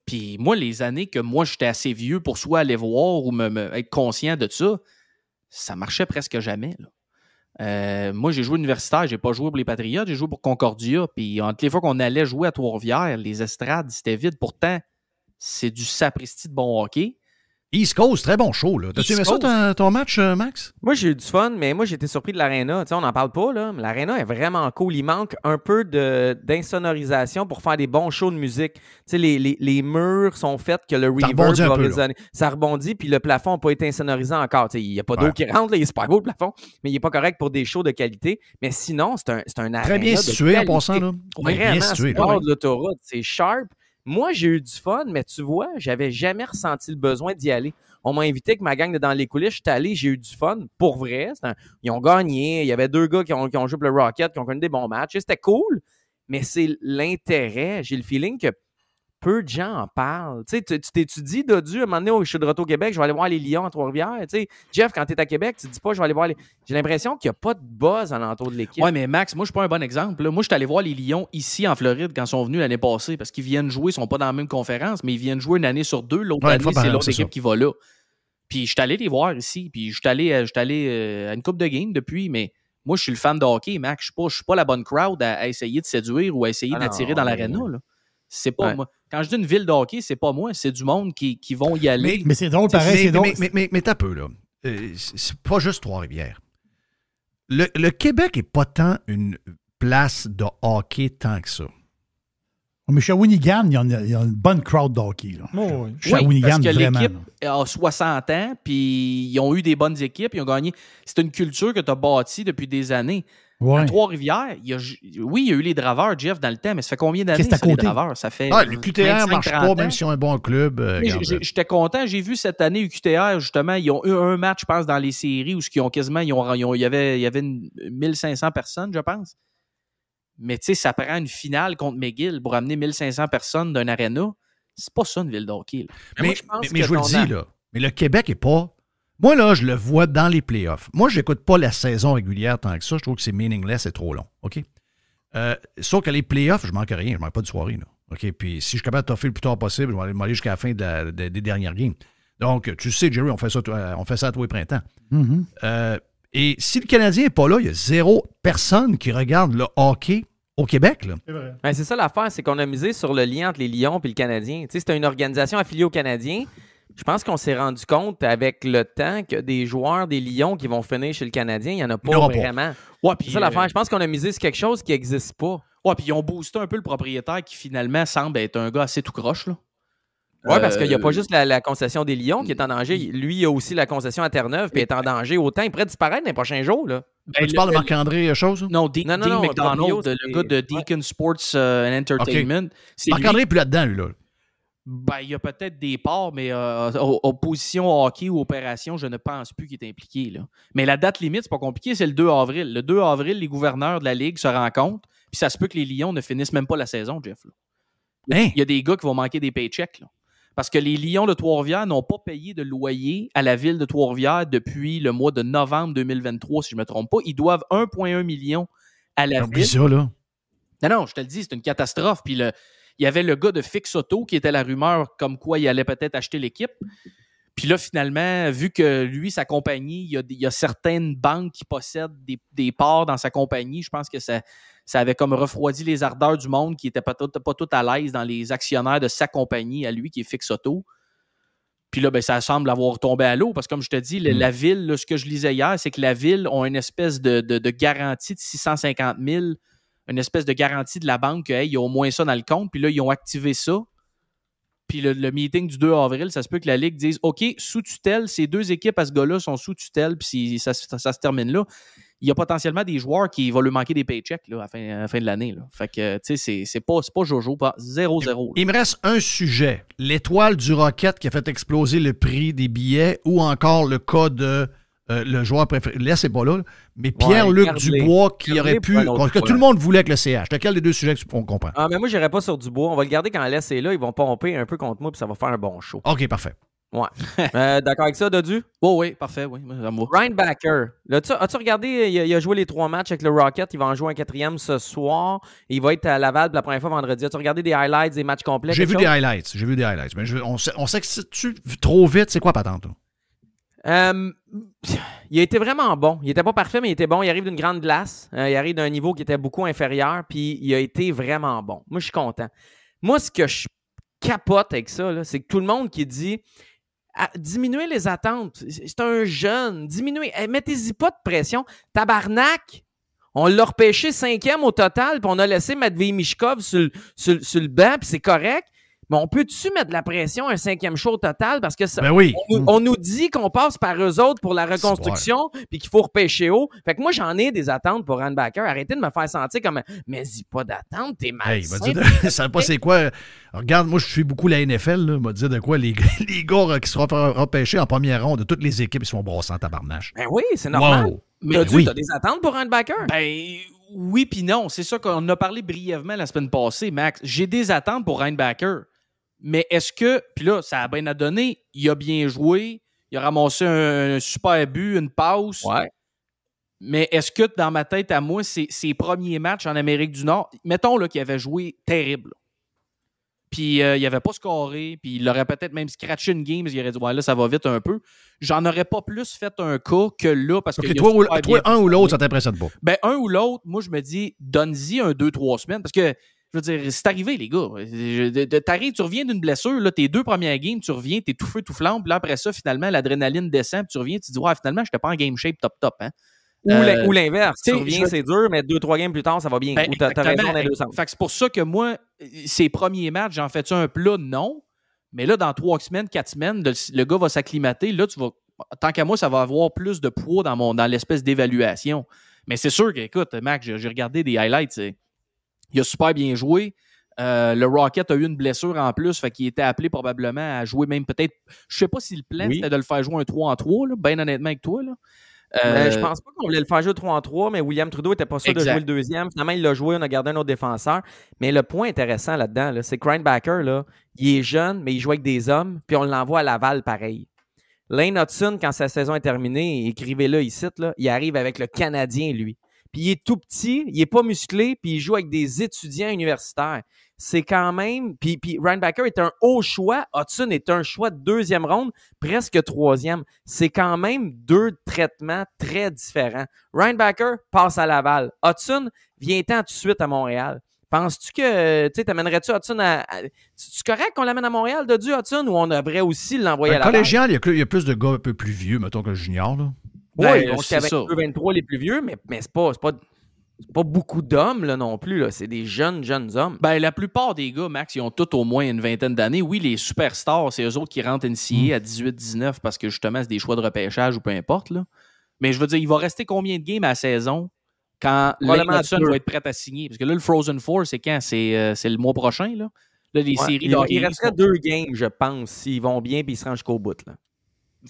Puis moi, les années que moi, j'étais assez vieux pour soit aller voir ou être conscient de ça, ça marchait presque jamais. Là. Euh, moi, j'ai joué universitaire, j'ai pas joué pour les Patriotes, j'ai joué pour Concordia. Puis entre les fois qu'on allait jouer à Trois-Rivières, les estrades, c'était vide. Pourtant, c'est du sapristi de bon hockey. East Coast, très bon show. T'as-tu aimé ça, ton, match, euh, Max? Moi, j'ai eu du fun, mais moi, j'ai été surpris de l'Arena. On n'en parle pas, là, mais l'Arena est vraiment cool. Il manque un peu d'insonorisation pour faire des bons shows de musique. Les, les, les, murs sont faits que le reverb va résonner. Ça rebondit, puis le plafond n'a pas été insonorisé encore. Il n'y a pas d'eau qui rentre, là, il est pas beau le plafond, mais il n'est pas correct pour des shows de qualité. Mais sinon, c'est un, un Très bien situé, en passant. Là. Vraiment, de l'autoroute, c'est sharp. Moi, j'ai eu du fun, mais tu vois, j'avais jamais ressenti le besoin d'y aller. On m'a invité avec ma gang dans les coulisses. Je suis allé, j'ai eu du fun pour vrai. ils ont gagné. Il y avait deux gars qui ont, qui ont joué pour le Rocket, qui ont connu des bons matchs. C'était cool, mais c'est l'intérêt. J'ai le feeling que peu de gens en parlent. Tu t'étudies tu, Dieu à un moment donné, oh, je suis de retour au Québec, je vais aller voir les Lions à Trois-Rivières. Jeff, quand tu es à Québec, tu te dis pas, je vais aller voir les. J'ai l'impression qu'il n'y a pas de buzz l'entour de l'équipe. Ouais, mais Max, moi, je suis pas un bon exemple. Moi, je suis allé voir les Lions ici en Floride quand ils sont venus l'année passée parce qu'ils viennent jouer, ils sont pas dans la même conférence, mais ils viennent jouer une année sur deux. L'autre année, c'est l'autre équipe qui va là. Puis je suis allé les voir ici, puis je suis allé, euh, allé, euh, à une coupe de game depuis, mais moi, je suis le fan de hockey, Max. Je ne suis, pas la bonne crowd à, essayer de séduire ou à essayer ah d'attirer dans l'aréna. C'est pas. Moi, quand je dis une ville de hockey, c'est pas moi, c'est du monde qui, qui, vont y aller. Mais, c'est drôle, pareil, c'est Mais, mais, mais t'as peu, là. Euh, c'est pas juste Trois-Rivières. Le, Québec est pas tant une place de hockey tant que ça. Mais chez il y, a, il y a une bonne crowd d'hockey. oui. oui, parce que l'équipe a 60 ans, puis ils ont eu des bonnes équipes, ils ont gagné. C'est une culture que tu as bâtie depuis des années. Trois-Rivières, oui, il y a eu les draveurs, Jeff, dans le temps, mais ça fait combien d'années que les draveurs? Ça fait ah, l'UQTR marche pas, même si on est un bon club. Euh, j'étais content. J'ai vu cette année UQTR, justement, ils ont eu un match, je pense, dans les séries où ils ont quasiment, ont, il y avait, il y avait 1500 personnes, je pense. Mais tu sais, ça prend une finale contre McGill pour amener 1500 personnes d'un aréna. C'est pas ça une ville d'hockey. Mais, je, je vous le dis, mais le Québec est pas moi, là, je le vois dans les playoffs. Moi, je n'écoute pas la saison régulière tant que ça. Je trouve que c'est meaningless et trop long. OK? Euh, sauf que les playoffs, je manque rien. Je manque pas de soirée. OK? Puis si je suis capable de t'offrir le plus tard possible, je vais aller jusqu'à la fin des dernières games. Donc, tu sais, Jerry, on fait ça, on fait ça à tous les printemps. Mm-hmm. Euh, et si le Canadien n'est pas là, il y a zéro personne qui regarde le hockey au Québec. C'est ben, ça l'affaire, c'est qu'on a misé sur le lien entre les Lions et le Canadien. Tu sais, c'est une organisation affiliée au Canadien. Je pense qu'on s'est rendu compte avec le temps que des joueurs des Lions qui vont finir chez le Canadien, il n'y en a pas vraiment. Ouais, c'est ça euh, Je pense qu'on a misé sur quelque chose qui n'existe pas. Ouais, puis ils ont boosté un peu le propriétaire qui finalement semble être un gars assez tout croche. Là. Oui, parce qu'il n'y a pas euh, juste la, concession des Lions qui est en danger. Lui, il a aussi la concession à Terre-Neuve, puis est en danger autant. Il pourrait disparaître les prochains jours. Là. Ben, tu parles de Marc-André euh, chose? Non, non, non, le gars de Deacon Sports and Entertainment. Marc-André n'est plus là-dedans, lui. Là. Ben, il y a peut-être des parts, mais euh, euh, opposition hockey ou opération, je ne pense plus qu'il est impliqué. Là. Mais la date limite, c'est pas compliqué, c'est le 2 avril. Le 2 avril, les gouverneurs de la Ligue se rencontrent, puis ça se peut que les Lions ne finissent même pas la saison, Jeff. Hein? Il y a des gars qui vont manquer des paychecks. Parce que les Lions de Trois-Rivières n'ont pas payé de loyer à la ville de Trois-Rivières depuis le mois de novembre 2023, si je ne me trompe pas. Ils doivent 1,1 million à la ville. Ça, là. Non, non, je te le dis, c'est une catastrophe. Puis le, il y avait le gars de Fix Auto qui était la rumeur comme quoi il allait peut-être acheter l'équipe. Puis là, finalement, vu que lui, sa compagnie, il y a, certaines banques qui possèdent des, parts dans sa compagnie, je pense que ça, ça avait comme refroidi les ardeurs du monde qui n'était pas tout, pas tout à l'aise dans les actionnaires de sa compagnie à lui, qui est Fix Auto. Puis là, ben, ça semble avoir tombé à l'eau parce que, comme je te dis, mm. la, ville, ce que je lisais hier, c'est que la ville a une espèce de, de garantie de 650 000 une espèce de garantie de la banque qu'ils ont a au moins ça dans le compte. Puis là, ils ont activé ça. Puis le, meeting du 2 avril, ça se peut que la Ligue dise OK, sous tutelle, ces deux équipes à ce gars-là sont sous tutelle, puis ça, se termine là. Il y a potentiellement des joueurs qui vont lui manquer des paychecks à, fin, la fin de l'année. Fait que, tu sais, c'est pas, pas Jojo, 0-0. Il, il me reste un sujet l'étoile du Rocket qui a fait exploser le prix des billets ou encore le cas de euh, le joueur préféré. n'est pas là, Mais Pierre-Luc Dubois qui aurait pu. Que tout le monde voulait que le CH. Quel des deux sujets qu'on comprend? Ah, mais moi, j'irai pas sur Dubois. On va le garder quand Laisse est là. Ils vont pomper un peu contre moi, puis ça va faire un bon show. OK, parfait. Ouais. [LAUGHS] Euh, d'accord avec ça, Dodu? Oh, oui, parfait. Oui, Ryan Backer. As-tu regardé? Il a, joué les trois matchs avec le Rocket. Il va en jouer un quatrième ce soir. Il va être à Laval pour la première fois vendredi. As-tu regardé des highlights, des matchs complets? J'ai vu des highlights. J'ai vu des highlights. Mais on, on tu trop vite. C'est quoi, patente? Euh, il a été vraiment bon. Il n'était pas parfait, mais il était bon. Il arrive d'une grande glace. Euh, il arrive d'un niveau qui était beaucoup inférieur, puis il a été vraiment bon. Moi, je suis content. Moi, ce que je capote avec ça, c'est que tout le monde qui dit ah, diminuez diminuer les attentes. C'est un jeune. Diminuez. Eh, mettez-y pas de pression. Tabarnak! On l'a repêché cinquième au total, puis on a laissé Matvey Mishkov sur, sur le banc, puis c'est correct. Mais on peut-tu mettre la pression à un cinquième show total parce que ça, ben on, nous, dit qu'on passe par eux autres pour la reconstruction puis qu'il faut repêcher haut. Fait que moi, j'en ai des attentes pour Ryan Backer. Arrêtez de me faire sentir comme Mais dis pas d'attente, t'es mal. Hey, [LAUGHS] pas c'est quoi. Regarde, moi, je suis beaucoup la NFL. Là. M'a dit de quoi les, [LAUGHS] les gars euh, qui seront repêchés en première ronde de toutes les équipes, ils sont brossant en tabarnache. Ben oui, c'est normal. Mais tu ben as des attentes pour Ryan Backer? Ben oui puis non. C'est ça qu'on a parlé brièvement la semaine passée, Max. J'ai des attentes pour Ryan Backer. Mais est-ce que, puis là, ça a bien à il a bien joué, il a ramassé un, super but, une passe. Ouais. Mais est-ce que dans ma tête à moi, ses, premiers matchs en Amérique du Nord, mettons là, qu'il avait joué terrible. Puis euh, il n'avait pas scoré, puis il aurait peut-être même scratché une game, il aurait dit Ouais, là, ça va vite un peu. J'en aurais pas plus fait un cas que là, parce que. Toi, ou, un ou l'autre, ça t'impressionne pas. Ben, un ou l'autre, moi, je me dis, donne-y un, deux, trois semaines, parce que je veux dire, c'est arrivé, les gars. T'arrives, tu reviens d'une blessure, là, tes deux premières games, tu reviens, t'es tout feu, tout flambe. là, après ça, finalement, l'adrénaline descend, puis tu reviens, tu dis, ouais, finalement, je n'étais pas en game shape top top. Hein. Euh, ou l'inverse. Tu reviens, c'est dur, mais deux, trois games plus tard, ça va bien. Ben, ou t'as raison, c'est pour ça que moi, ces premiers matchs, j'en fais-tu un plat? Non. Mais là, dans trois semaines, quatre semaines, le, gars va s'acclimater. Là, tu vas. Tant qu'à moi, ça va avoir plus de poids dans, dans l'espèce d'évaluation. Mais c'est sûr qu'écoute, écoute, Mac, j'ai regardé des highlights. Il a super bien joué. Euh, le Rocket a eu une blessure en plus, fait qu'il était appelé probablement à jouer même peut-être. Je sais pas s'il plaît plan c'était de le faire jouer un 3 en 3, bien honnêtement avec toi. Là. Euh, ne ben, pense pas qu'on voulait le faire jouer 3 en 3, mais William Trudeau était pas sûr de jouer le deuxième. Finalement, il l'a joué, on a gardé un autre défenseur. Mais le point intéressant là-dedans, là, c'est que Grindbacker, là, il est jeune, mais il joue avec des hommes, puis on l'envoie à Laval pareil. Lane Hudson, quand sa saison est terminée, écrivez-le ici, là, il arrive avec le Canadien, lui puis il est tout petit, il est pas musclé, puis il joue avec des étudiants universitaires. C'est quand même. Puis, puis Backer est un haut choix. Hudson est un choix de deuxième ronde, presque troisième. C'est quand même deux traitements très différents. Backer passe à Laval. Hudson vient tant tout de suite à Montréal. Penses-tu que euh, tu amènerais-tu Hudson à. tu correct qu'on l'amène à Montréal de Dieu, Hudson, ou on devrait aussi l'envoyer ben, à la Collégial, il y, a, il y a plus de gars un peu plus vieux, mettons que junior, là. Ben, oui, euh, c'est avec 23 les plus vieux, mais, c'est pas, pas, beaucoup d'hommes là, non plus. C'est des jeunes, jeunes hommes. Ben, la plupart des gars, Max, ils ont tous au moins une vingtaine d'années. Oui, les superstars, c'est eux autres qui rentrent ici mm. à 18-19 parce que justement, c'est des choix de repêchage ou peu importe. Mais je veux dire, il va rester combien de games à la saison quand Hudson va être prêt à signer? Parce que là, le Frozen Four, c'est quand? C'est, euh, le mois prochain, là? Là, les séries il, restera deux games, je pense, s'ils vont bien et ils se rendent jusqu'au bout. Là.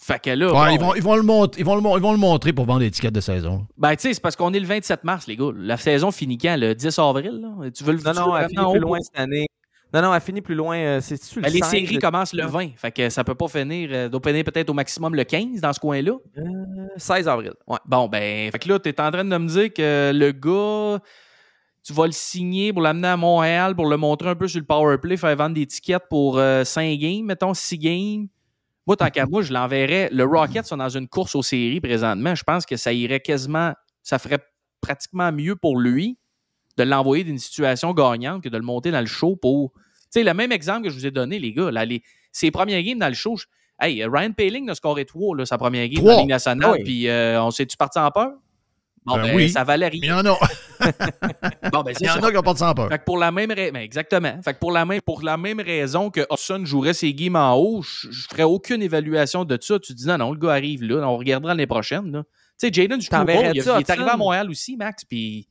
Fait que là. ils, vont, le ils, vont le, montrer pour vendre des tickets de saison. Ben, tu sais, c'est parce qu'on est le 27 mars, les gars. La saison finit quand Le 10 avril, Tu veux le Non, non, elle finit plus loin cette année. Non, non, elle finit plus loin. Euh, c'est ben, Les séries commencent le 20. Fait que ça peut pas finir. Euh, finir peut-être au maximum le 15 dans ce coin-là. 16 euh, avril. Ouais. Bon, ben, fait que là, es en train de me dire que le gars tu vas le signer pour l'amener à Montréal, pour le montrer un peu sur le powerplay, faire vendre des tickets pour 5 euh, games, mettons 6 games. Moi, tant qu'à moi, je l'enverrais. Le Rocket sont dans une course aux séries présentement. Je pense que ça irait quasiment, ça ferait pratiquement mieux pour lui de l'envoyer d'une situation gagnante que de le monter dans le show pour. Tu sais, le même exemple que je vous ai donné, les gars, ses premières games dans le show, hey, Ryan Paling a scoré 3, là, sa première game dans nationale, ah puis euh, on s'est-tu parti en peur? Bon, ben, ben, oui, ça valait rien. Mais il y en a. [LAUGHS] bon, ben, il y en a qui n'ont pas de sans Fait que pour la même raison, ben, exactement. Fait que pour la même, pour la même raison que Hudson jouerait ses games en haut, je, ne ferais aucune évaluation de ça. Tu dis non, non, le gars arrive là, on regardera l'année prochaine. Tu sais, Jaden, je t'enverrai il est arrivé à Montréal aussi, Max, puis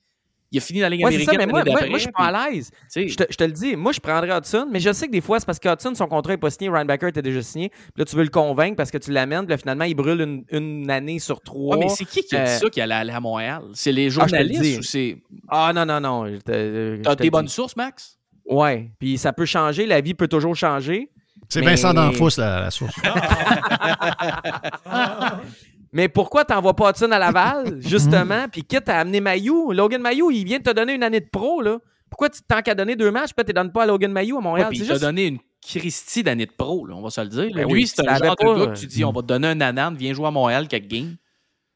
il a fini la ligne américaine. Ça, mais moi, moi, je suis pas à l'aise. Je te, le dis, moi, je prendrais Hudson, mais je sais que des fois, c'est parce que Hudson, son contrat n'est pas signé, Ryan Backer était déjà signé. Puis là, tu veux le convaincre parce que tu l'amènes, puis là, finalement, il brûle une, une année sur trois. Ah, mais c'est qui qui a dit euh, ça qui allait aller à Montréal C'est les ah, journalistes ah, c'est. Ah, non, non, non. Euh, T'as des bonnes sources, Max Ouais, puis ça peut changer, la vie peut toujours changer. C'est Vincent D'Anfous, la, la source. [LAUGHS] [LAUGHS] Mais pourquoi t'envoies pas Hudson à Laval, [LAUGHS] justement, puis quitte à amener Mayou? Logan Mayou, il vient de te donner une année de pro, là. Pourquoi tu t'en qu'à donner deux matchs, peut-être tu donnes pas à Logan Mayou à Montréal? Ouais, il t'a donné une Christie d'année de pro, là, on va se le dire. Ben lui, oui, c'est un genre gars que tu euh, dis, on va te donner un anane, viens jouer à Montréal quelques games.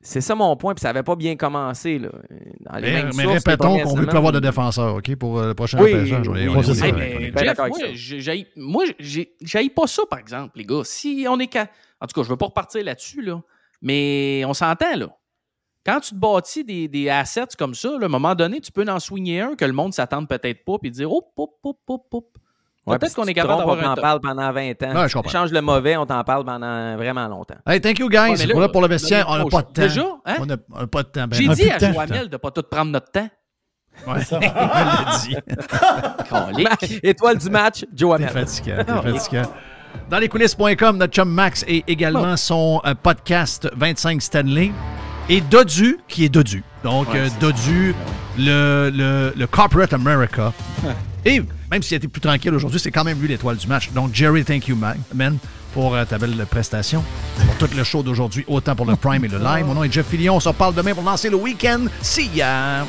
C'est ça mon point, puis ça n'avait pas bien commencé. Là. mais, répétons qu'on veut plus avoir de défenseur, OK, pour euh, le prochain oui, Oui, ben, ben, moi, je moi, pas ça, par exemple, les gars. Si on est En tout cas, je veux pas repartir là-dessus, là. Mais on s'entend, là. Quand tu te bâtis des, des assets comme ça, le à un moment donné, tu peux en soigner un que le monde s'attend peut-être pas, puis dire oh, pop, pop, pop, pop. Peut-être qu'on est capable d'avoir parler en parle pendant 20 ans. On Change le mauvais, on t'en parle pendant vraiment longtemps. Hey, thank you guys. pour le vestiaire. On n'a hein? pas de temps. Déjà, On n'a pas de temps. J'ai dit à Joamel de ne pas tout prendre notre temps. Ouais, ça [LAUGHS] l'a dit. [LAUGHS] Étoile du match, Joamel. T'es t'es dans les coulisses.com, notre chum Max et également ah. son euh, podcast 25 Stanley. Et Dodu, qui est Dodu. Donc, euh, Dodu, le, le, Corporate America. [LAUGHS] et même s'il était plus tranquille aujourd'hui, c'est quand même lui l'étoile du match. Donc, Jerry, thank you, man, pour euh, ta belle prestation, pour tout le show d'aujourd'hui, autant pour le Prime et le [LAUGHS] Live. Mon nom est Jeff Fillion. On se reparle demain pour lancer le week-end. See ya!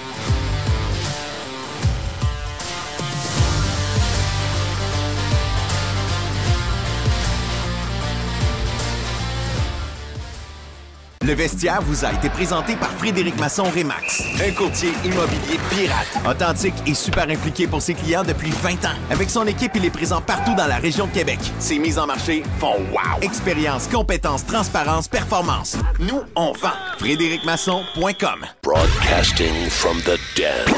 Le vestiaire vous a été présenté par Frédéric Masson Remax, un courtier immobilier pirate, authentique et super impliqué pour ses clients depuis 20 ans. Avec son équipe, il est présent partout dans la région de Québec. Ses mises en marché font wow! Expérience, compétence, transparence, performance. Nous, on vend. FrédéricMasson.com Broadcasting from the dead.